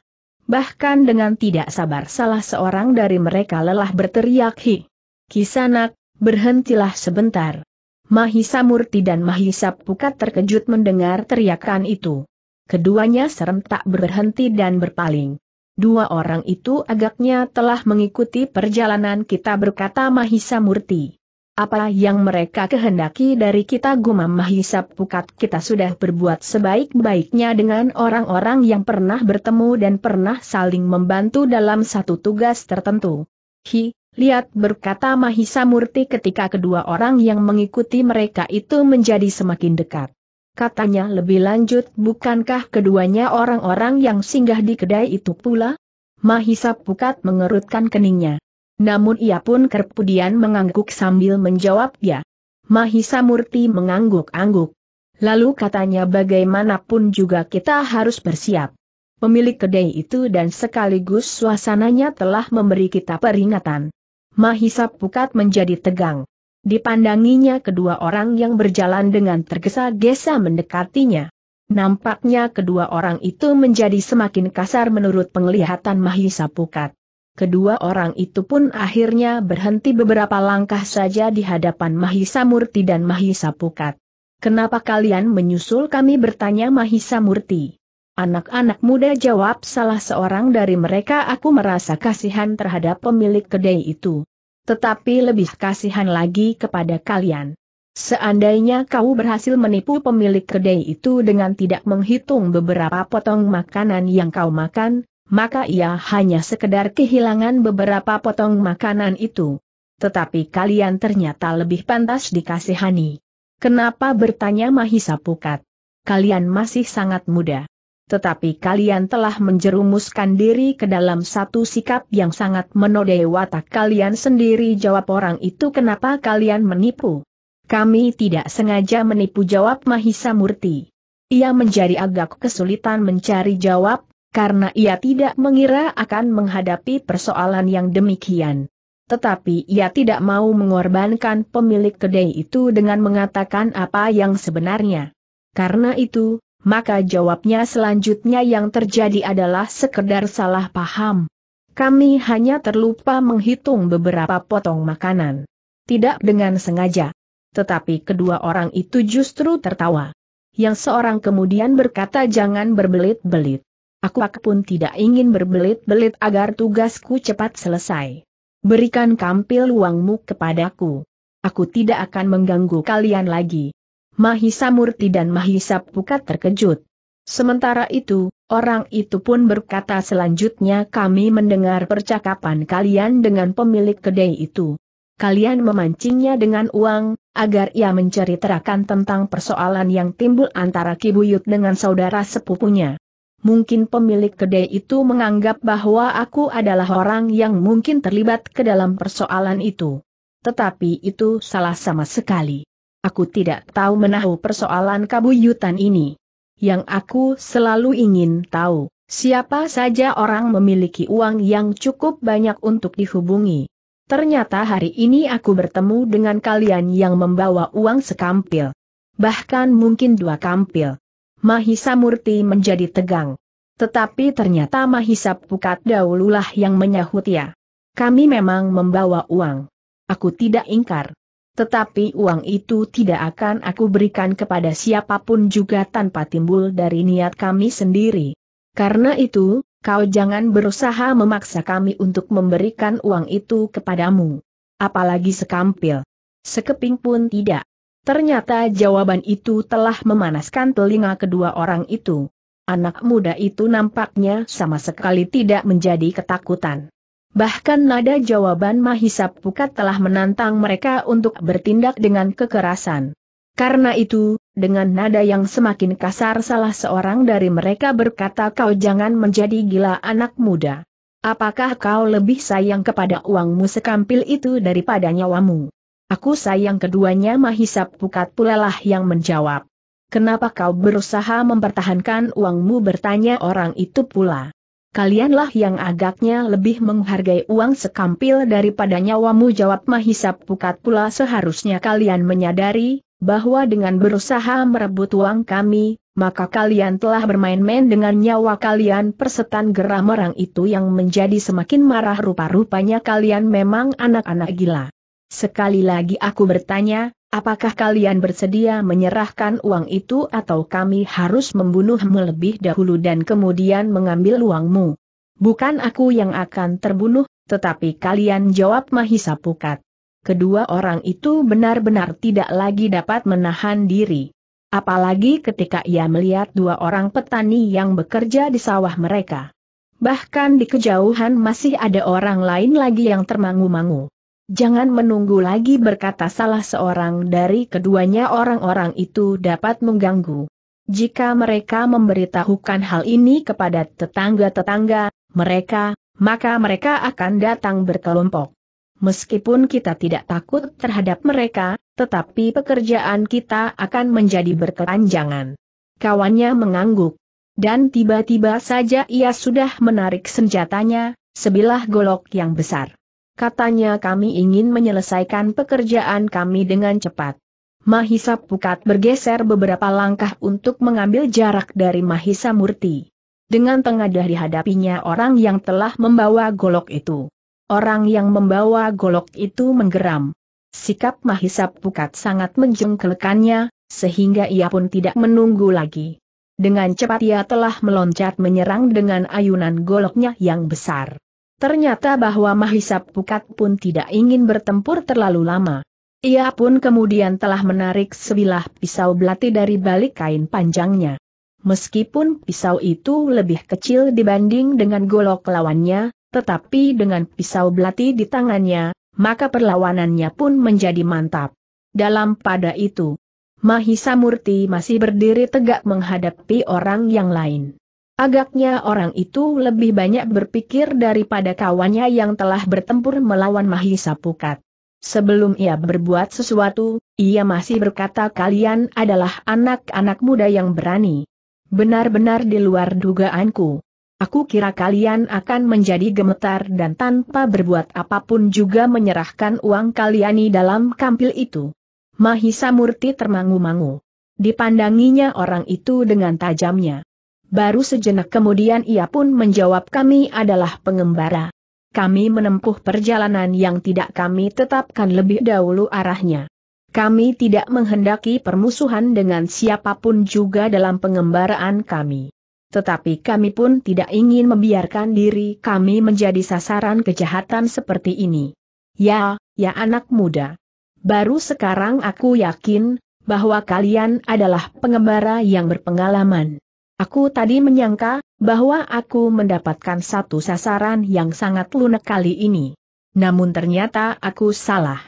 Bahkan dengan tidak sabar salah seorang dari mereka lelah berteriak hi. Kisanak, berhentilah sebentar. Mahisa Murti dan Mahisa Pukat terkejut mendengar teriakan itu. Keduanya serentak berhenti dan berpaling. Dua orang itu agaknya telah mengikuti perjalanan kita berkata Mahisa Murti. Apa yang mereka kehendaki dari kita gumam Mahisa Pukat kita sudah berbuat sebaik-baiknya dengan orang-orang yang pernah bertemu dan pernah saling membantu dalam satu tugas tertentu. Hi, lihat berkata Mahisa Murti ketika kedua orang yang mengikuti mereka itu menjadi semakin dekat. Katanya lebih lanjut, bukankah keduanya orang-orang yang singgah di kedai itu pula? Mahisa Pukat mengerutkan keningnya. Namun ia pun kerpudian mengangguk sambil menjawab ya. Mahisa Murti mengangguk-angguk. Lalu katanya bagaimanapun juga kita harus bersiap. Pemilik kedai itu dan sekaligus suasananya telah memberi kita peringatan. Mahisa Pukat menjadi tegang. Dipandanginya kedua orang yang berjalan dengan tergesa-gesa mendekatinya. Nampaknya kedua orang itu menjadi semakin kasar menurut penglihatan Mahisa Pukat. Kedua orang itu pun akhirnya berhenti beberapa langkah saja di hadapan Mahisa Murti dan Mahisa Pukat. Kenapa kalian menyusul kami bertanya Mahisa Murti? Anak-anak muda jawab salah seorang dari mereka aku merasa kasihan terhadap pemilik kedai itu. Tetapi lebih kasihan lagi kepada kalian. Seandainya kau berhasil menipu pemilik kedai itu dengan tidak menghitung beberapa potong makanan yang kau makan, maka ia hanya sekedar kehilangan beberapa potong makanan itu. Tetapi kalian ternyata lebih pantas dikasihani. Kenapa bertanya Mahisa Pukat? Kalian masih sangat muda. Tetapi kalian telah menjerumuskan diri ke dalam satu sikap yang sangat menodai watak kalian sendiri jawab orang itu kenapa kalian menipu. Kami tidak sengaja menipu jawab Mahisa Murti. Ia menjadi agak kesulitan mencari jawab karena ia tidak mengira akan menghadapi persoalan yang demikian. Tetapi ia tidak mau mengorbankan pemilik kedai itu dengan mengatakan apa yang sebenarnya. Karena itu, maka jawabnya selanjutnya yang terjadi adalah sekedar salah paham. Kami hanya terlupa menghitung beberapa potong makanan. Tidak dengan sengaja. Tetapi kedua orang itu justru tertawa. Yang seorang kemudian berkata jangan berbelit-belit. Aku pun tidak ingin berbelit-belit agar tugasku cepat selesai. Berikan kampil uangmu kepadaku. Aku tidak akan mengganggu kalian lagi. Mahisa Murti dan Mahisa Pukat terkejut. Sementara itu, orang itu pun berkata selanjutnya kami mendengar percakapan kalian dengan pemilik kedai itu. Kalian memancingnya dengan uang, agar ia mencari terakan tentang persoalan yang timbul antara Kibuyut dengan saudara sepupunya mungkin pemilik kedai itu menganggap bahwa aku adalah orang yang mungkin terlibat ke dalam persoalan itu. Tetapi itu salah sama sekali. Aku tidak tahu menahu persoalan kabuyutan ini. Yang aku selalu ingin tahu, siapa saja orang memiliki uang yang cukup banyak untuk dihubungi. Ternyata hari ini aku bertemu dengan kalian yang membawa uang sekampil. Bahkan mungkin dua kampil. Mahisa Murti menjadi tegang. Tetapi ternyata Mahisa Pukat Daululah yang menyahut ya. Kami memang membawa uang. Aku tidak ingkar. Tetapi uang itu tidak akan aku berikan kepada siapapun juga tanpa timbul dari niat kami sendiri. Karena itu, kau jangan berusaha memaksa kami untuk memberikan uang itu kepadamu. Apalagi sekampil. Sekeping pun tidak. Ternyata jawaban itu telah memanaskan telinga kedua orang itu. Anak muda itu nampaknya sama sekali tidak menjadi ketakutan. Bahkan nada jawaban Mahisa Pukat telah menantang mereka untuk bertindak dengan kekerasan. Karena itu, dengan nada yang semakin kasar salah seorang dari mereka berkata kau jangan menjadi gila anak muda. Apakah kau lebih sayang kepada uangmu sekampil itu daripada nyawamu? Aku sayang keduanya Mahisap Pukat pula lah yang menjawab. Kenapa kau berusaha mempertahankan uangmu bertanya orang itu pula. Kalianlah yang agaknya lebih menghargai uang sekampil daripada nyawamu jawab Mahisap Pukat pula seharusnya kalian menyadari, bahwa dengan berusaha merebut uang kami, maka kalian telah bermain-main dengan nyawa kalian persetan gerah orang itu yang menjadi semakin marah rupa-rupanya kalian memang anak-anak gila. Sekali lagi aku bertanya, apakah kalian bersedia menyerahkan uang itu atau kami harus membunuhmu lebih dahulu dan kemudian mengambil uangmu? Bukan aku yang akan terbunuh, tetapi kalian jawab Mahisa Pukat. Kedua orang itu benar-benar tidak lagi dapat menahan diri. Apalagi ketika ia melihat dua orang petani yang bekerja di sawah mereka. Bahkan di kejauhan masih ada orang lain lagi yang termangu-mangu. Jangan menunggu lagi berkata salah seorang dari keduanya orang-orang itu dapat mengganggu. Jika mereka memberitahukan hal ini kepada tetangga-tetangga, mereka, maka mereka akan datang berkelompok. Meskipun kita tidak takut terhadap mereka, tetapi pekerjaan kita akan menjadi berkepanjangan. Kawannya mengangguk. Dan tiba-tiba saja ia sudah menarik senjatanya, sebilah golok yang besar. Katanya kami ingin menyelesaikan pekerjaan kami dengan cepat. Mahisa Pukat bergeser beberapa langkah untuk mengambil jarak dari Mahisa Murti. Dengan tengadah dihadapinya orang yang telah membawa golok itu. Orang yang membawa golok itu menggeram. Sikap Mahisa Pukat sangat menjengkelkannya, sehingga ia pun tidak menunggu lagi. Dengan cepat ia telah meloncat menyerang dengan ayunan goloknya yang besar. Ternyata bahwa Mahisa Pukat pun tidak ingin bertempur terlalu lama. Ia pun kemudian telah menarik sebilah pisau belati dari balik kain panjangnya. Meskipun pisau itu lebih kecil dibanding dengan golok lawannya, tetapi dengan pisau belati di tangannya, maka perlawanannya pun menjadi mantap. Dalam pada itu, Mahisa Murti masih berdiri tegak menghadapi orang yang lain. Agaknya orang itu lebih banyak berpikir daripada kawannya yang telah bertempur melawan Mahisa Pukat. Sebelum ia berbuat sesuatu, ia masih berkata kalian adalah anak-anak muda yang berani. Benar-benar di luar dugaanku. Aku kira kalian akan menjadi gemetar dan tanpa berbuat apapun juga menyerahkan uang kaliani dalam kampil itu. Mahisa Murti termangu-mangu. Dipandanginya orang itu dengan tajamnya. Baru sejenak kemudian ia pun menjawab kami adalah pengembara. Kami menempuh perjalanan yang tidak kami tetapkan lebih dahulu arahnya. Kami tidak menghendaki permusuhan dengan siapapun juga dalam pengembaraan kami. Tetapi kami pun tidak ingin membiarkan diri kami menjadi sasaran kejahatan seperti ini. Ya, ya anak muda. Baru sekarang aku yakin, bahwa kalian adalah pengembara yang berpengalaman. Aku tadi menyangka, bahwa aku mendapatkan satu sasaran yang sangat lunak kali ini. Namun ternyata aku salah.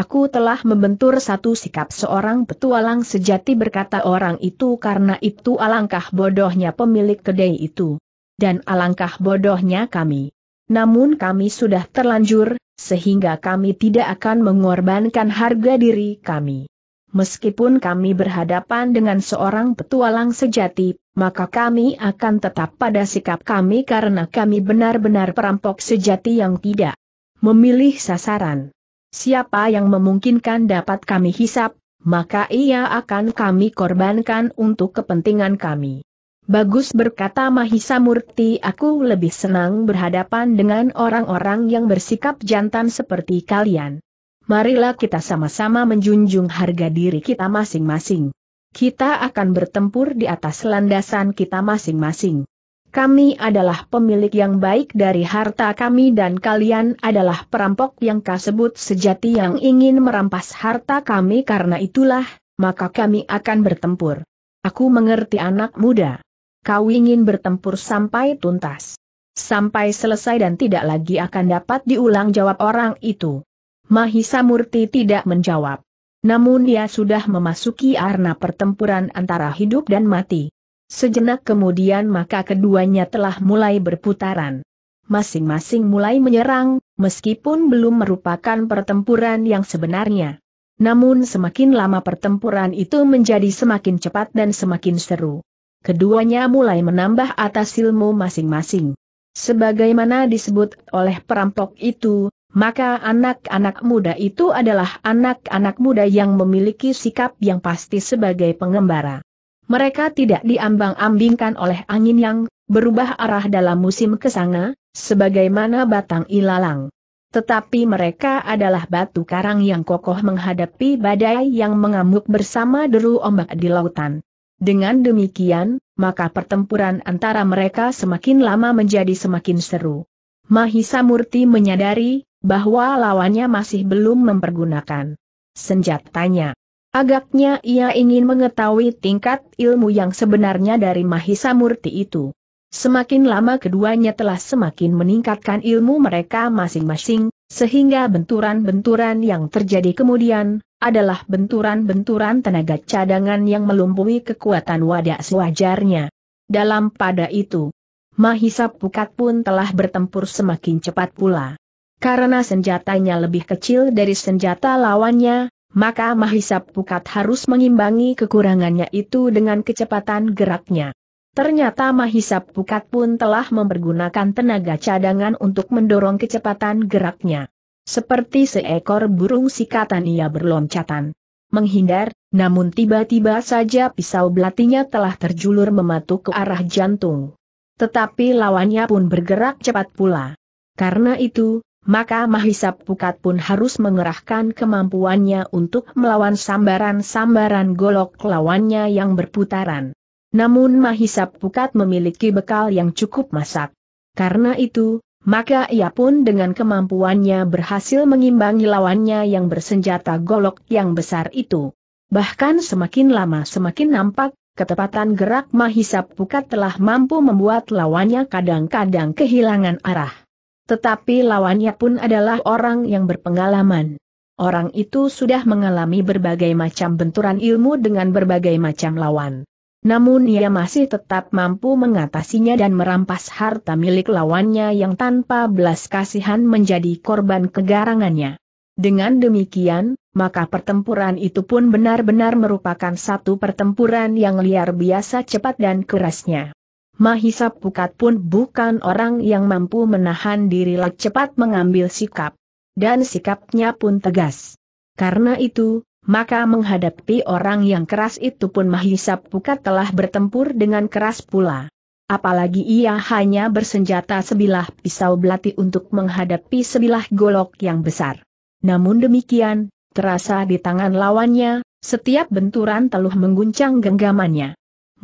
Aku telah membentur satu sikap seorang petualang sejati berkata orang itu karena itu alangkah bodohnya pemilik kedai itu. Dan alangkah bodohnya kami. Namun kami sudah terlanjur, sehingga kami tidak akan mengorbankan harga diri kami. Meskipun kami berhadapan dengan seorang petualang sejati, maka kami akan tetap pada sikap kami karena kami benar-benar perampok sejati yang tidak memilih sasaran. Siapa yang memungkinkan dapat kami hisap, maka ia akan kami korbankan untuk kepentingan kami. Bagus berkata Mahisa Murti aku lebih senang berhadapan dengan orang-orang yang bersikap jantan seperti kalian marilah kita sama-sama menjunjung harga diri kita masing-masing. Kita akan bertempur di atas landasan kita masing-masing. Kami adalah pemilik yang baik dari harta kami dan kalian adalah perampok yang kasebut sejati yang ingin merampas harta kami karena itulah, maka kami akan bertempur. Aku mengerti anak muda. Kau ingin bertempur sampai tuntas. Sampai selesai dan tidak lagi akan dapat diulang jawab orang itu. Mahisa Murti tidak menjawab. Namun dia sudah memasuki arena pertempuran antara hidup dan mati. Sejenak kemudian maka keduanya telah mulai berputaran. Masing-masing mulai menyerang, meskipun belum merupakan pertempuran yang sebenarnya. Namun semakin lama pertempuran itu menjadi semakin cepat dan semakin seru. Keduanya mulai menambah atas ilmu masing-masing. Sebagaimana disebut oleh perampok itu, maka anak-anak muda itu adalah anak-anak muda yang memiliki sikap yang pasti sebagai pengembara. Mereka tidak diambang-ambingkan oleh angin yang berubah arah dalam musim kesanga, sebagaimana batang ilalang. Tetapi mereka adalah batu karang yang kokoh menghadapi badai yang mengamuk bersama deru ombak di lautan. Dengan demikian, maka pertempuran antara mereka semakin lama menjadi semakin seru. Mahisa Murti menyadari bahwa lawannya masih belum mempergunakan senjatanya. Agaknya ia ingin mengetahui tingkat ilmu yang sebenarnya dari Mahisa Murti itu. Semakin lama keduanya telah semakin meningkatkan ilmu mereka masing-masing, sehingga benturan-benturan yang terjadi kemudian, adalah benturan-benturan tenaga cadangan yang melumpuhi kekuatan wadah sewajarnya. Dalam pada itu, Mahisa Pukat pun telah bertempur semakin cepat pula. Karena senjatanya lebih kecil dari senjata lawannya, maka Mahisa Pukat harus mengimbangi kekurangannya itu dengan kecepatan geraknya. Ternyata Mahisa Pukat pun telah mempergunakan tenaga cadangan untuk mendorong kecepatan geraknya. Seperti seekor burung sikatan ia berloncatan. Menghindar, namun tiba-tiba saja pisau belatinya telah terjulur mematuk ke arah jantung. Tetapi lawannya pun bergerak cepat pula. Karena itu, maka Mahisa Pukat pun harus mengerahkan kemampuannya untuk melawan sambaran-sambaran golok lawannya yang berputaran. Namun Mahisa Pukat memiliki bekal yang cukup masak. Karena itu, maka ia pun dengan kemampuannya berhasil mengimbangi lawannya yang bersenjata golok yang besar itu. Bahkan semakin lama semakin nampak, ketepatan gerak Mahisa Pukat telah mampu membuat lawannya kadang-kadang kehilangan arah. Tetapi lawannya pun adalah orang yang berpengalaman. Orang itu sudah mengalami berbagai macam benturan ilmu dengan berbagai macam lawan. Namun ia masih tetap mampu mengatasinya dan merampas harta milik lawannya yang tanpa belas kasihan menjadi korban kegarangannya. Dengan demikian, maka pertempuran itu pun benar-benar merupakan satu pertempuran yang liar biasa cepat dan kerasnya. Mahisa Pukat pun bukan orang yang mampu menahan diri cepat mengambil sikap. Dan sikapnya pun tegas. Karena itu, maka menghadapi orang yang keras itu pun Mahisa Pukat telah bertempur dengan keras pula. Apalagi ia hanya bersenjata sebilah pisau belati untuk menghadapi sebilah golok yang besar. Namun demikian, terasa di tangan lawannya, setiap benturan teluh mengguncang genggamannya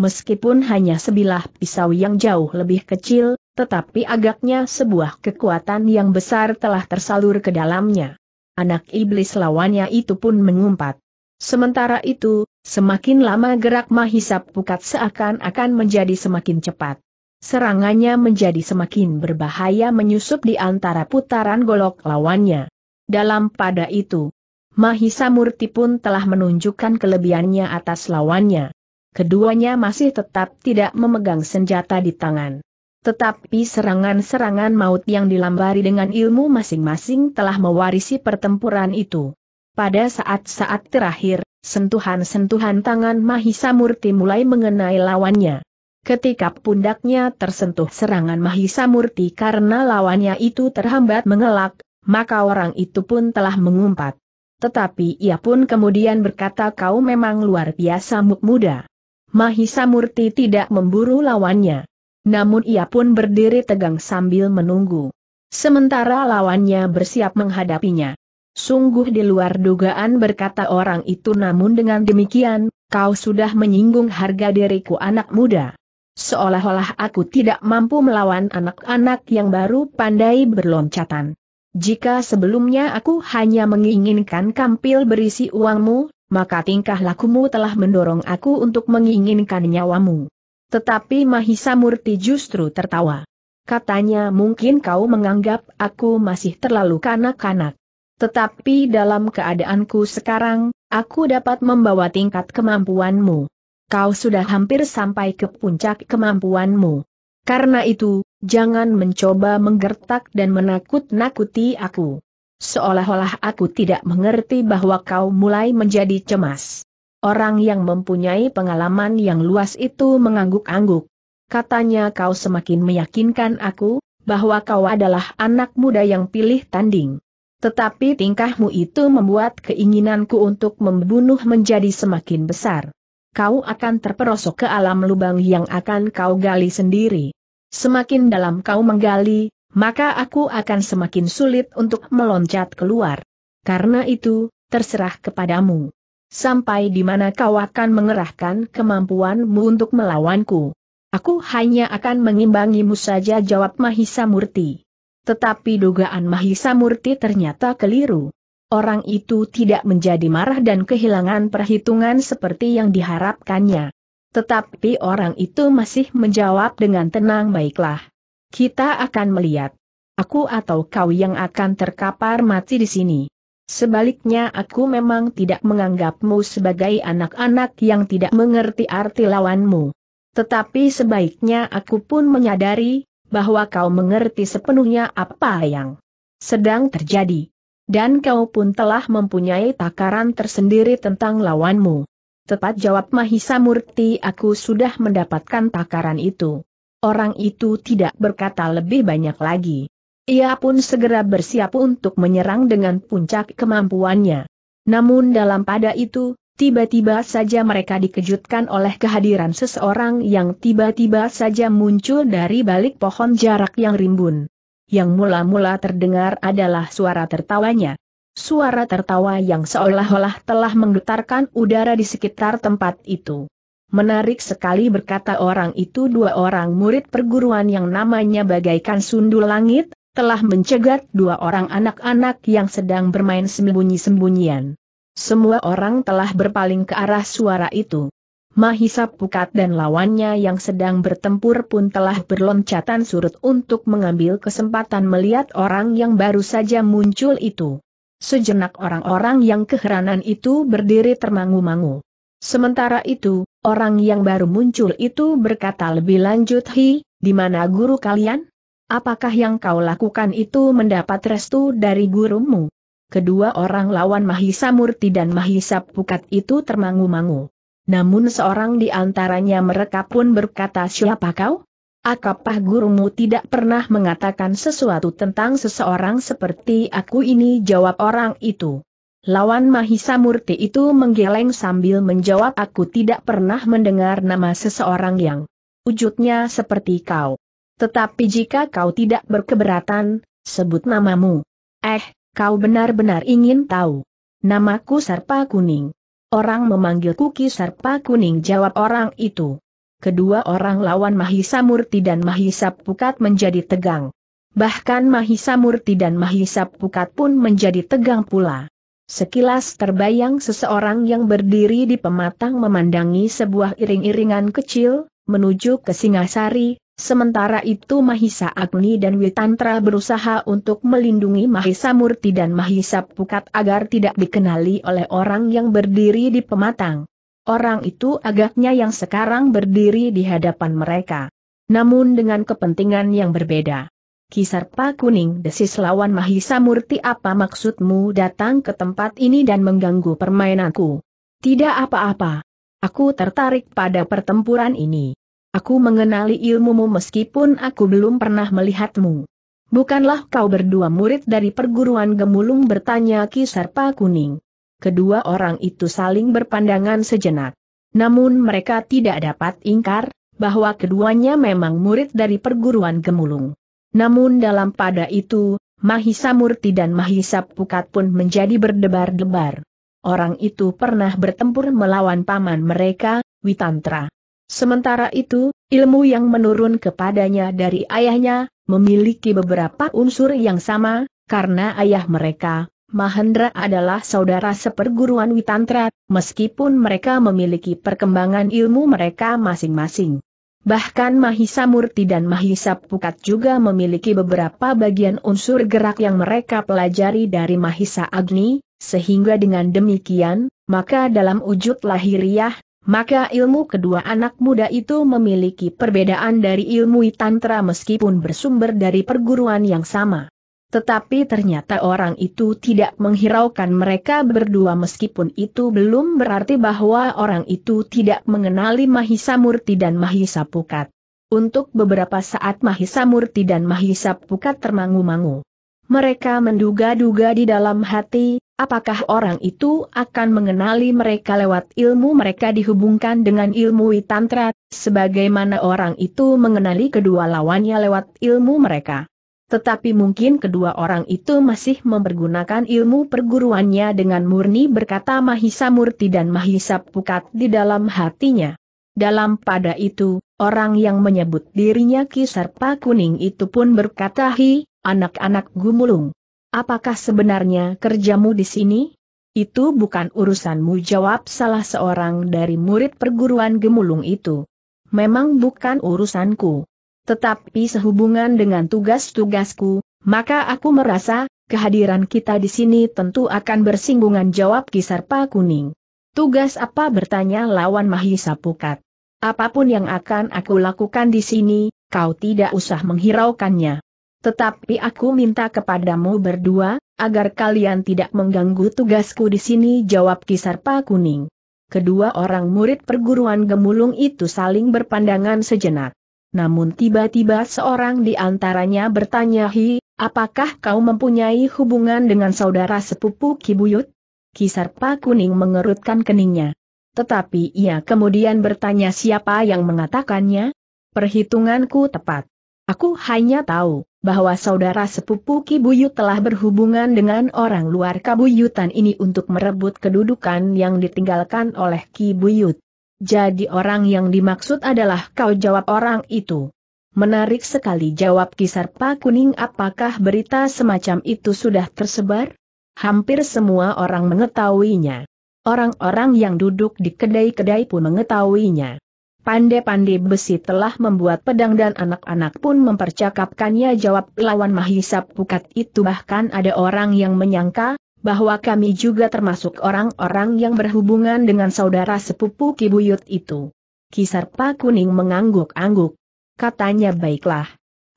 meskipun hanya sebilah pisau yang jauh lebih kecil, tetapi agaknya sebuah kekuatan yang besar telah tersalur ke dalamnya. Anak iblis lawannya itu pun mengumpat. Sementara itu, semakin lama gerak Mahisa pukat seakan-akan menjadi semakin cepat. Serangannya menjadi semakin berbahaya menyusup di antara putaran golok lawannya. Dalam pada itu, Mahisa Murti pun telah menunjukkan kelebihannya atas lawannya keduanya masih tetap tidak memegang senjata di tangan. Tetapi serangan-serangan maut yang dilambari dengan ilmu masing-masing telah mewarisi pertempuran itu. Pada saat-saat terakhir, sentuhan-sentuhan tangan Mahisa Murti mulai mengenai lawannya. Ketika pundaknya tersentuh serangan Mahisa Murti karena lawannya itu terhambat mengelak, maka orang itu pun telah mengumpat. Tetapi ia pun kemudian berkata kau memang luar biasa muk muda. Mahisa Murti tidak memburu lawannya. Namun ia pun berdiri tegang sambil menunggu. Sementara lawannya bersiap menghadapinya. Sungguh di luar dugaan berkata orang itu namun dengan demikian, kau sudah menyinggung harga diriku anak muda. Seolah-olah aku tidak mampu melawan anak-anak yang baru pandai berloncatan. Jika sebelumnya aku hanya menginginkan kampil berisi uangmu, maka tingkah lakumu telah mendorong aku untuk menginginkan nyawamu. Tetapi Mahisa Murti justru tertawa. Katanya mungkin kau menganggap aku masih terlalu kanak-kanak. Tetapi dalam keadaanku sekarang, aku dapat membawa tingkat kemampuanmu. Kau sudah hampir sampai ke puncak kemampuanmu. Karena itu, jangan mencoba menggertak dan menakut-nakuti aku. Seolah-olah aku tidak mengerti bahwa kau mulai menjadi cemas. Orang yang mempunyai pengalaman yang luas itu mengangguk-angguk. Katanya kau semakin meyakinkan aku, bahwa kau adalah anak muda yang pilih tanding. Tetapi tingkahmu itu membuat keinginanku untuk membunuh menjadi semakin besar. Kau akan terperosok ke alam lubang yang akan kau gali sendiri. Semakin dalam kau menggali, maka aku akan semakin sulit untuk meloncat keluar. Karena itu, terserah kepadamu. Sampai di mana kau akan mengerahkan kemampuanmu untuk melawanku. Aku hanya akan mengimbangimu saja jawab Mahisa Murti. Tetapi dugaan Mahisa Murti ternyata keliru. Orang itu tidak menjadi marah dan kehilangan perhitungan seperti yang diharapkannya. Tetapi orang itu masih menjawab dengan tenang baiklah. Kita akan melihat. Aku atau kau yang akan terkapar mati di sini. Sebaliknya aku memang tidak menganggapmu sebagai anak-anak yang tidak mengerti arti lawanmu. Tetapi sebaiknya aku pun menyadari, bahwa kau mengerti sepenuhnya apa yang sedang terjadi. Dan kau pun telah mempunyai takaran tersendiri tentang lawanmu. Tepat jawab Mahisa Murti aku sudah mendapatkan takaran itu. Orang itu tidak berkata lebih banyak lagi. Ia pun segera bersiap untuk menyerang dengan puncak kemampuannya. Namun dalam pada itu, tiba-tiba saja mereka dikejutkan oleh kehadiran seseorang yang tiba-tiba saja muncul dari balik pohon jarak yang rimbun. Yang mula-mula terdengar adalah suara tertawanya. Suara tertawa yang seolah-olah telah menggetarkan udara di sekitar tempat itu. Menarik sekali berkata orang itu dua orang murid perguruan yang namanya bagaikan sundul langit, telah mencegat dua orang anak-anak yang sedang bermain sembunyi-sembunyian. Semua orang telah berpaling ke arah suara itu. Mahisa Pukat dan lawannya yang sedang bertempur pun telah berloncatan surut untuk mengambil kesempatan melihat orang yang baru saja muncul itu. Sejenak orang-orang yang keheranan itu berdiri termangu-mangu. Sementara itu, Orang yang baru muncul itu berkata lebih lanjut Hi, di mana guru kalian? Apakah yang kau lakukan itu mendapat restu dari gurumu? Kedua orang lawan Mahisa Murti dan Mahisa Pukat itu termangu-mangu. Namun seorang di antaranya mereka pun berkata siapa kau? Akapah gurumu tidak pernah mengatakan sesuatu tentang seseorang seperti aku ini jawab orang itu. Lawan Mahisa Murti itu menggeleng sambil menjawab aku tidak pernah mendengar nama seseorang yang wujudnya seperti kau. Tetapi jika kau tidak berkeberatan, sebut namamu. Eh, kau benar-benar ingin tahu. Namaku Sarpa Kuning. Orang memanggilku Ki Sarpa Kuning jawab orang itu. Kedua orang lawan Mahisa Murti dan Mahisa Pukat menjadi tegang. Bahkan Mahisa Murti dan Mahisa Pukat pun menjadi tegang pula. Sekilas terbayang seseorang yang berdiri di pematang memandangi sebuah iring-iringan kecil, menuju ke Singasari, sementara itu Mahisa Agni dan Witantra berusaha untuk melindungi Mahisa Murti dan Mahisa Pukat agar tidak dikenali oleh orang yang berdiri di pematang. Orang itu agaknya yang sekarang berdiri di hadapan mereka. Namun dengan kepentingan yang berbeda. Kisarpa kuning desis lawan Mahisa Murti apa maksudmu datang ke tempat ini dan mengganggu permainanku? Tidak apa-apa. Aku tertarik pada pertempuran ini. Aku mengenali ilmumu meskipun aku belum pernah melihatmu. Bukanlah kau berdua murid dari perguruan gemulung bertanya Kisarpa kuning. Kedua orang itu saling berpandangan sejenak. Namun mereka tidak dapat ingkar, bahwa keduanya memang murid dari perguruan gemulung. Namun dalam pada itu, Mahisa Murti dan Mahisa Pukat pun menjadi berdebar-debar. Orang itu pernah bertempur melawan paman mereka, Witantra. Sementara itu, ilmu yang menurun kepadanya dari ayahnya, memiliki beberapa unsur yang sama, karena ayah mereka, Mahendra adalah saudara seperguruan Witantra, meskipun mereka memiliki perkembangan ilmu mereka masing-masing. Bahkan Mahisa Murti dan Mahisa Pukat juga memiliki beberapa bagian unsur gerak yang mereka pelajari dari Mahisa Agni, sehingga dengan demikian, maka dalam wujud lahiriah, maka ilmu kedua anak muda itu memiliki perbedaan dari ilmu Tantra meskipun bersumber dari perguruan yang sama. Tetapi ternyata orang itu tidak menghiraukan mereka berdua meskipun itu belum berarti bahwa orang itu tidak mengenali Mahisa Murti dan Mahisa Pukat. Untuk beberapa saat Mahisa Murti dan Mahisa Pukat termangu-mangu. Mereka menduga-duga di dalam hati, apakah orang itu akan mengenali mereka lewat ilmu mereka dihubungkan dengan ilmu Witantra, sebagaimana orang itu mengenali kedua lawannya lewat ilmu mereka tetapi mungkin kedua orang itu masih mempergunakan ilmu perguruannya dengan murni berkata Mahisa Murti dan Mahisa Pukat di dalam hatinya. Dalam pada itu, orang yang menyebut dirinya Kisarpa Kuning itu pun berkata hi, anak-anak gumulung. Apakah sebenarnya kerjamu di sini? Itu bukan urusanmu jawab salah seorang dari murid perguruan gemulung itu. Memang bukan urusanku. Tetapi sehubungan dengan tugas-tugasku, maka aku merasa, kehadiran kita di sini tentu akan bersinggungan jawab Kisarpa Kuning. Tugas apa bertanya lawan Mahisa Pukat. Apapun yang akan aku lakukan di sini, kau tidak usah menghiraukannya. Tetapi aku minta kepadamu berdua, agar kalian tidak mengganggu tugasku di sini jawab Kisarpa Kuning. Kedua orang murid perguruan gemulung itu saling berpandangan sejenak. Namun tiba-tiba seorang di antaranya bertanya Hi, apakah kau mempunyai hubungan dengan saudara sepupu Kibuyut? Kisarpa kuning mengerutkan keningnya. Tetapi ia kemudian bertanya siapa yang mengatakannya? Perhitunganku tepat. Aku hanya tahu bahwa saudara sepupu Kibuyut telah berhubungan dengan orang luar kabuyutan ini untuk merebut kedudukan yang ditinggalkan oleh Kibuyut. Jadi orang yang dimaksud adalah kau jawab orang itu. Menarik sekali jawab Kisarpa Kuning apakah berita semacam itu sudah tersebar? Hampir semua orang mengetahuinya. Orang-orang yang duduk di kedai-kedai pun mengetahuinya. Pandai-pandai besi telah membuat pedang dan anak-anak pun mempercakapkannya jawab lawan mahisap Pukat itu bahkan ada orang yang menyangka, bahwa kami juga termasuk orang-orang yang berhubungan dengan saudara sepupu Kibuyut itu. Kisarpa Kuning mengangguk-angguk. Katanya baiklah.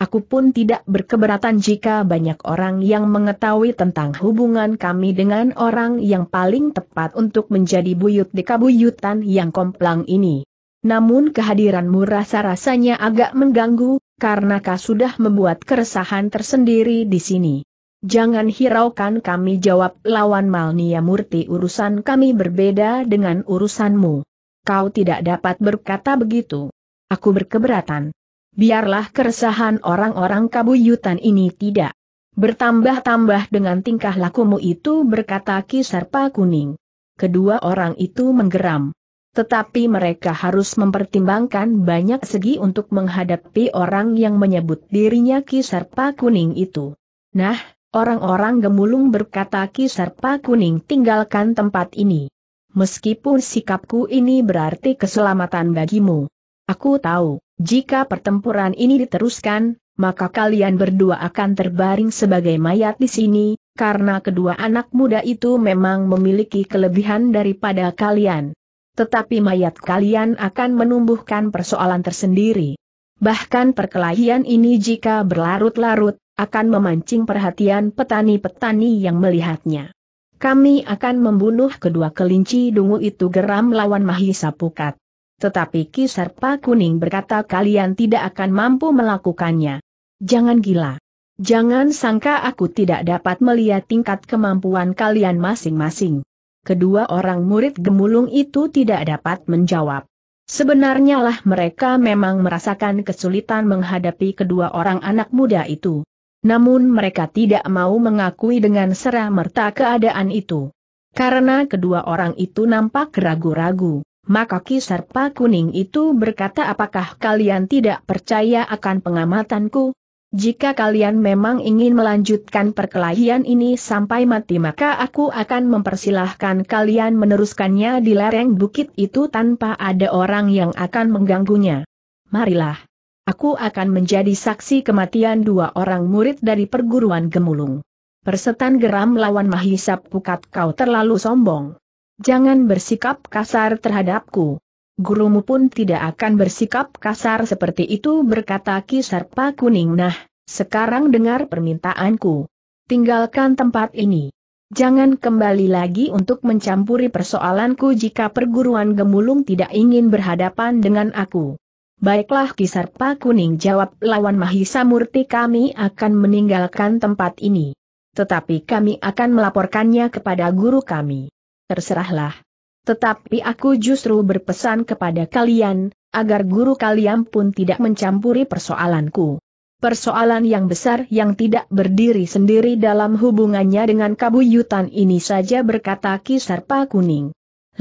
Aku pun tidak berkeberatan jika banyak orang yang mengetahui tentang hubungan kami dengan orang yang paling tepat untuk menjadi buyut di kabuyutan yang komplang ini. Namun kehadiranmu rasa-rasanya agak mengganggu, karena kau sudah membuat keresahan tersendiri di sini. Jangan hiraukan kami jawab lawan Malnia Murti urusan kami berbeda dengan urusanmu. Kau tidak dapat berkata begitu. Aku berkeberatan. Biarlah keresahan orang-orang kabuyutan ini tidak bertambah-tambah dengan tingkah lakumu itu berkata Kisarpa Kuning. Kedua orang itu menggeram. Tetapi mereka harus mempertimbangkan banyak segi untuk menghadapi orang yang menyebut dirinya Kisarpa Kuning itu. Nah, Orang-orang gemulung berkata Ki Serpa Kuning tinggalkan tempat ini. Meskipun sikapku ini berarti keselamatan bagimu. Aku tahu, jika pertempuran ini diteruskan, maka kalian berdua akan terbaring sebagai mayat di sini, karena kedua anak muda itu memang memiliki kelebihan daripada kalian. Tetapi mayat kalian akan menumbuhkan persoalan tersendiri. Bahkan perkelahian ini jika berlarut-larut, akan memancing perhatian petani-petani yang melihatnya. Kami akan membunuh kedua kelinci dungu itu geram lawan Mahisa Pukat. Tetapi kisarpa Pak Kuning berkata kalian tidak akan mampu melakukannya. Jangan gila. Jangan sangka aku tidak dapat melihat tingkat kemampuan kalian masing-masing. Kedua orang murid gemulung itu tidak dapat menjawab. Sebenarnya lah mereka memang merasakan kesulitan menghadapi kedua orang anak muda itu. Namun mereka tidak mau mengakui dengan serah-merta keadaan itu. Karena kedua orang itu nampak ragu-ragu, maka kisarpa Serpa Kuning itu berkata apakah kalian tidak percaya akan pengamatanku? Jika kalian memang ingin melanjutkan perkelahian ini sampai mati maka aku akan mempersilahkan kalian meneruskannya di lereng bukit itu tanpa ada orang yang akan mengganggunya. Marilah. Aku akan menjadi saksi kematian dua orang murid dari perguruan gemulung. Persetan geram lawan Mahisap Pukat kau terlalu sombong. Jangan bersikap kasar terhadapku. Gurumu pun tidak akan bersikap kasar seperti itu berkata Kisarpa Kuning nah, sekarang dengar permintaanku. Tinggalkan tempat ini. Jangan kembali lagi untuk mencampuri persoalanku jika perguruan gemulung tidak ingin berhadapan dengan aku. Baiklah Kisar Pak kuning jawab lawan Mahisa Murti kami akan meninggalkan tempat ini. Tetapi kami akan melaporkannya kepada guru kami. Terserahlah. Tetapi aku justru berpesan kepada kalian, agar guru kalian pun tidak mencampuri persoalanku. Persoalan yang besar yang tidak berdiri sendiri dalam hubungannya dengan kabuyutan ini saja berkata Kisar Pak Kuning.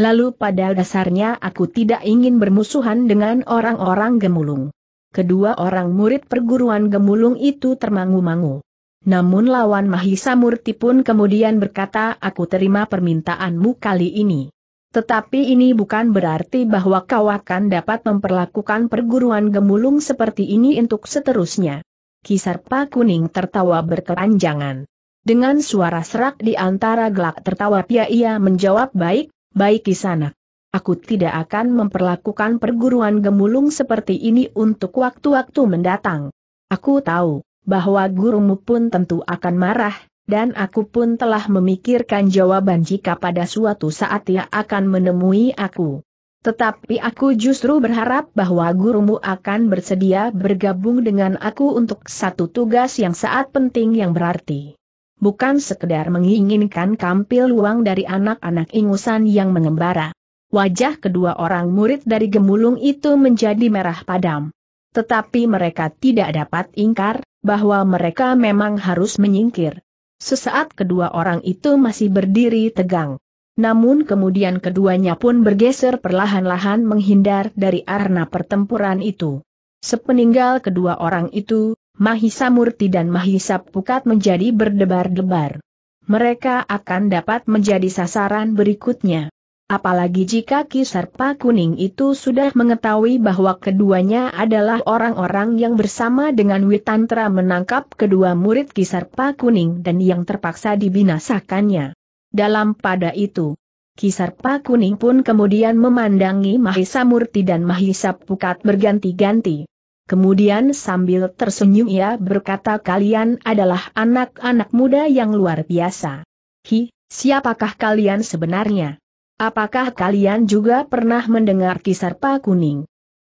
Lalu pada dasarnya aku tidak ingin bermusuhan dengan orang-orang gemulung. Kedua orang murid perguruan gemulung itu termangu-mangu. Namun lawan Mahisa Murti pun kemudian berkata aku terima permintaanmu kali ini. Tetapi ini bukan berarti bahwa kau akan dapat memperlakukan perguruan gemulung seperti ini untuk seterusnya. Kisarpa kuning tertawa berkepanjangan. Dengan suara serak di antara gelak tertawa pia ia menjawab baik, Baik di sana. Aku tidak akan memperlakukan perguruan gemulung seperti ini untuk waktu-waktu mendatang. Aku tahu, bahwa gurumu pun tentu akan marah, dan aku pun telah memikirkan jawaban jika pada suatu saat ia akan menemui aku. Tetapi aku justru berharap bahwa gurumu akan bersedia bergabung dengan aku untuk satu tugas yang saat penting yang berarti bukan sekedar menginginkan kampil uang dari anak-anak ingusan yang mengembara. Wajah kedua orang murid dari gemulung itu menjadi merah padam. Tetapi mereka tidak dapat ingkar, bahwa mereka memang harus menyingkir. Sesaat kedua orang itu masih berdiri tegang. Namun kemudian keduanya pun bergeser perlahan-lahan menghindar dari arena pertempuran itu. Sepeninggal kedua orang itu, Mahisa Murti dan Mahisa Pukat menjadi berdebar-debar. Mereka akan dapat menjadi sasaran berikutnya. Apalagi jika Kisarpa Kuning itu sudah mengetahui bahwa keduanya adalah orang-orang yang bersama dengan Witantra menangkap kedua murid Kisarpa Kuning dan yang terpaksa dibinasakannya. Dalam pada itu, Kisarpa Kuning pun kemudian memandangi Mahisa Murti dan Mahisa Pukat berganti-ganti. Kemudian sambil tersenyum ia berkata kalian adalah anak-anak muda yang luar biasa. Hi, siapakah kalian sebenarnya? Apakah kalian juga pernah mendengar kisar Pak Kuning?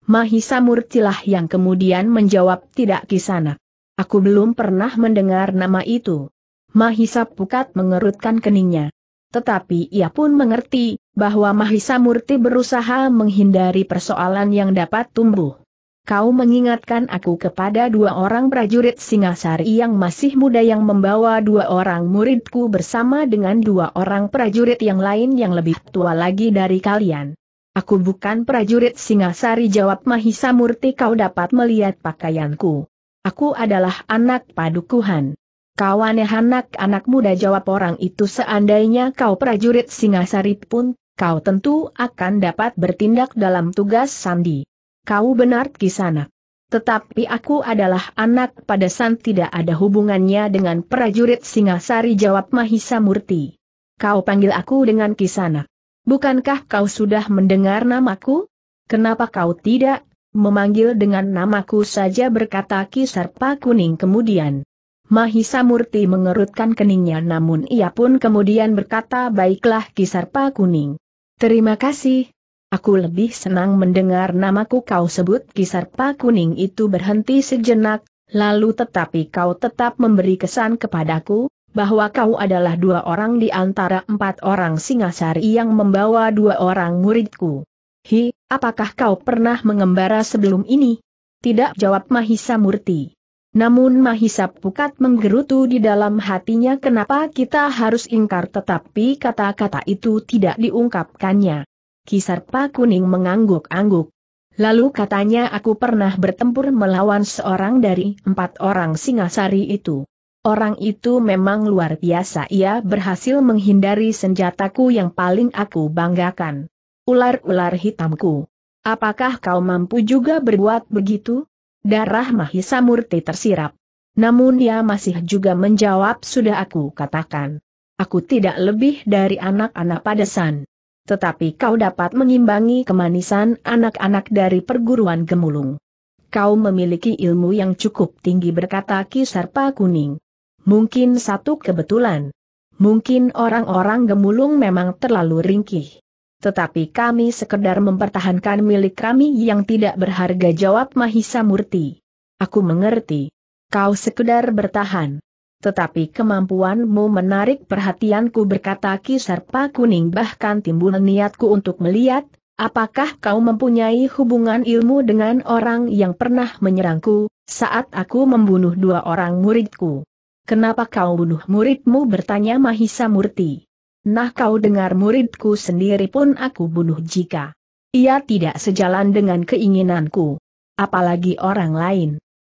Mahisa Murtilah yang kemudian menjawab tidak kisana. Aku belum pernah mendengar nama itu. Mahisa Pukat mengerutkan keningnya. Tetapi ia pun mengerti, bahwa Mahisa Murti berusaha menghindari persoalan yang dapat tumbuh kau mengingatkan aku kepada dua orang prajurit Singasari yang masih muda yang membawa dua orang muridku bersama dengan dua orang prajurit yang lain yang lebih tua lagi dari kalian. Aku bukan prajurit Singasari jawab Mahisa Murti kau dapat melihat pakaianku. Aku adalah anak padukuhan. Kau aneh anak-anak muda jawab orang itu seandainya kau prajurit Singasari pun, kau tentu akan dapat bertindak dalam tugas sandi kau benar kisanak. Tetapi aku adalah anak pada padasan tidak ada hubungannya dengan prajurit Singasari jawab Mahisa Murti. Kau panggil aku dengan kisanak. Bukankah kau sudah mendengar namaku? Kenapa kau tidak memanggil dengan namaku saja berkata Kisarpa Kuning kemudian. Mahisa Murti mengerutkan keningnya namun ia pun kemudian berkata baiklah Kisarpa Kuning. Terima kasih, Aku lebih senang mendengar namaku kau sebut kisar Kisarpa Kuning itu berhenti sejenak, lalu tetapi kau tetap memberi kesan kepadaku, bahwa kau adalah dua orang di antara empat orang Singasari yang membawa dua orang muridku. Hi, apakah kau pernah mengembara sebelum ini? Tidak jawab Mahisa Murti. Namun Mahisa Pukat menggerutu di dalam hatinya kenapa kita harus ingkar tetapi kata-kata itu tidak diungkapkannya. Kisarpa Kuning mengangguk-angguk. Lalu katanya aku pernah bertempur melawan seorang dari empat orang Singasari itu. Orang itu memang luar biasa ia berhasil menghindari senjataku yang paling aku banggakan. Ular-ular hitamku. Apakah kau mampu juga berbuat begitu? Darah Mahisa Murti tersirap. Namun ia masih juga menjawab sudah aku katakan. Aku tidak lebih dari anak-anak padesan. Tetapi kau dapat mengimbangi kemanisan anak-anak dari perguruan gemulung. Kau memiliki ilmu yang cukup tinggi berkata Kisarpa Kuning. Mungkin satu kebetulan. Mungkin orang-orang gemulung memang terlalu ringkih. Tetapi kami sekedar mempertahankan milik kami yang tidak berharga jawab Mahisa Murti. Aku mengerti. Kau sekedar bertahan tetapi kemampuanmu menarik perhatianku berkata Kisarpa Kuning bahkan timbul niatku untuk melihat, apakah kau mempunyai hubungan ilmu dengan orang yang pernah menyerangku, saat aku membunuh dua orang muridku. Kenapa kau bunuh muridmu bertanya Mahisa Murti. Nah kau dengar muridku sendiri pun aku bunuh jika ia tidak sejalan dengan keinginanku. Apalagi orang lain.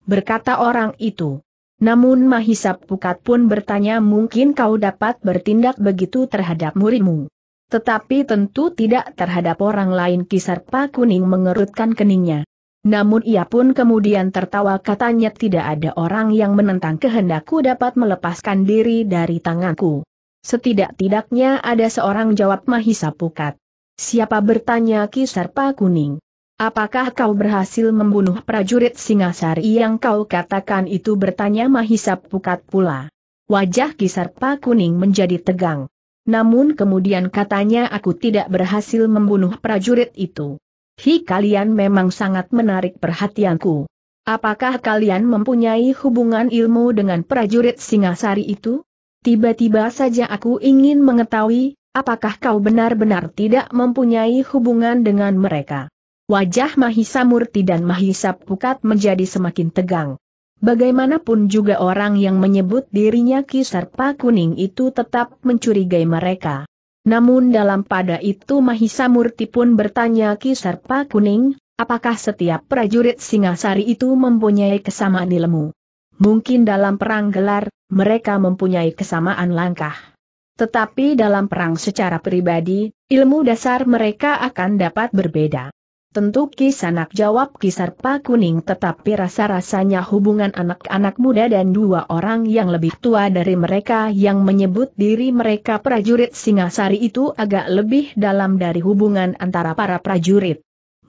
Berkata orang itu. Namun Mahisap Pukat pun bertanya mungkin kau dapat bertindak begitu terhadap muridmu. Tetapi tentu tidak terhadap orang lain kisar Pak Kuning mengerutkan keningnya. Namun ia pun kemudian tertawa katanya tidak ada orang yang menentang kehendakku dapat melepaskan diri dari tanganku. Setidak-tidaknya ada seorang jawab Mahisap Pukat. Siapa bertanya kisar Pak Kuning? Apakah kau berhasil membunuh prajurit Singasari yang kau katakan itu bertanya Mahisa Pukat pula. Wajah Kisarpa kuning menjadi tegang. Namun kemudian katanya aku tidak berhasil membunuh prajurit itu. Hi kalian memang sangat menarik perhatianku. Apakah kalian mempunyai hubungan ilmu dengan prajurit Singasari itu? Tiba-tiba saja aku ingin mengetahui, apakah kau benar-benar tidak mempunyai hubungan dengan mereka? Wajah Mahisa Murti dan Mahisa Pukat menjadi semakin tegang. Bagaimanapun juga orang yang menyebut dirinya Kisarpa Kuning itu tetap mencurigai mereka. Namun dalam pada itu Mahisa Murti pun bertanya Kisarpa Kuning, apakah setiap prajurit Singasari itu mempunyai kesamaan ilmu? Mungkin dalam perang gelar, mereka mempunyai kesamaan langkah. Tetapi dalam perang secara pribadi, ilmu dasar mereka akan dapat berbeda. Tentu Kisanak jawab kisar Pak Kuning tetapi rasa-rasanya hubungan anak-anak muda dan dua orang yang lebih tua dari mereka yang menyebut diri mereka prajurit Singasari itu agak lebih dalam dari hubungan antara para prajurit.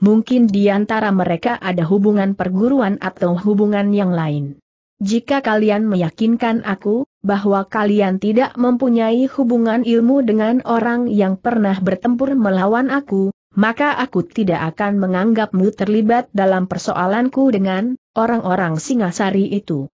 Mungkin di antara mereka ada hubungan perguruan atau hubungan yang lain. Jika kalian meyakinkan aku, bahwa kalian tidak mempunyai hubungan ilmu dengan orang yang pernah bertempur melawan aku, maka aku tidak akan menganggapmu terlibat dalam persoalanku dengan orang-orang Singasari itu.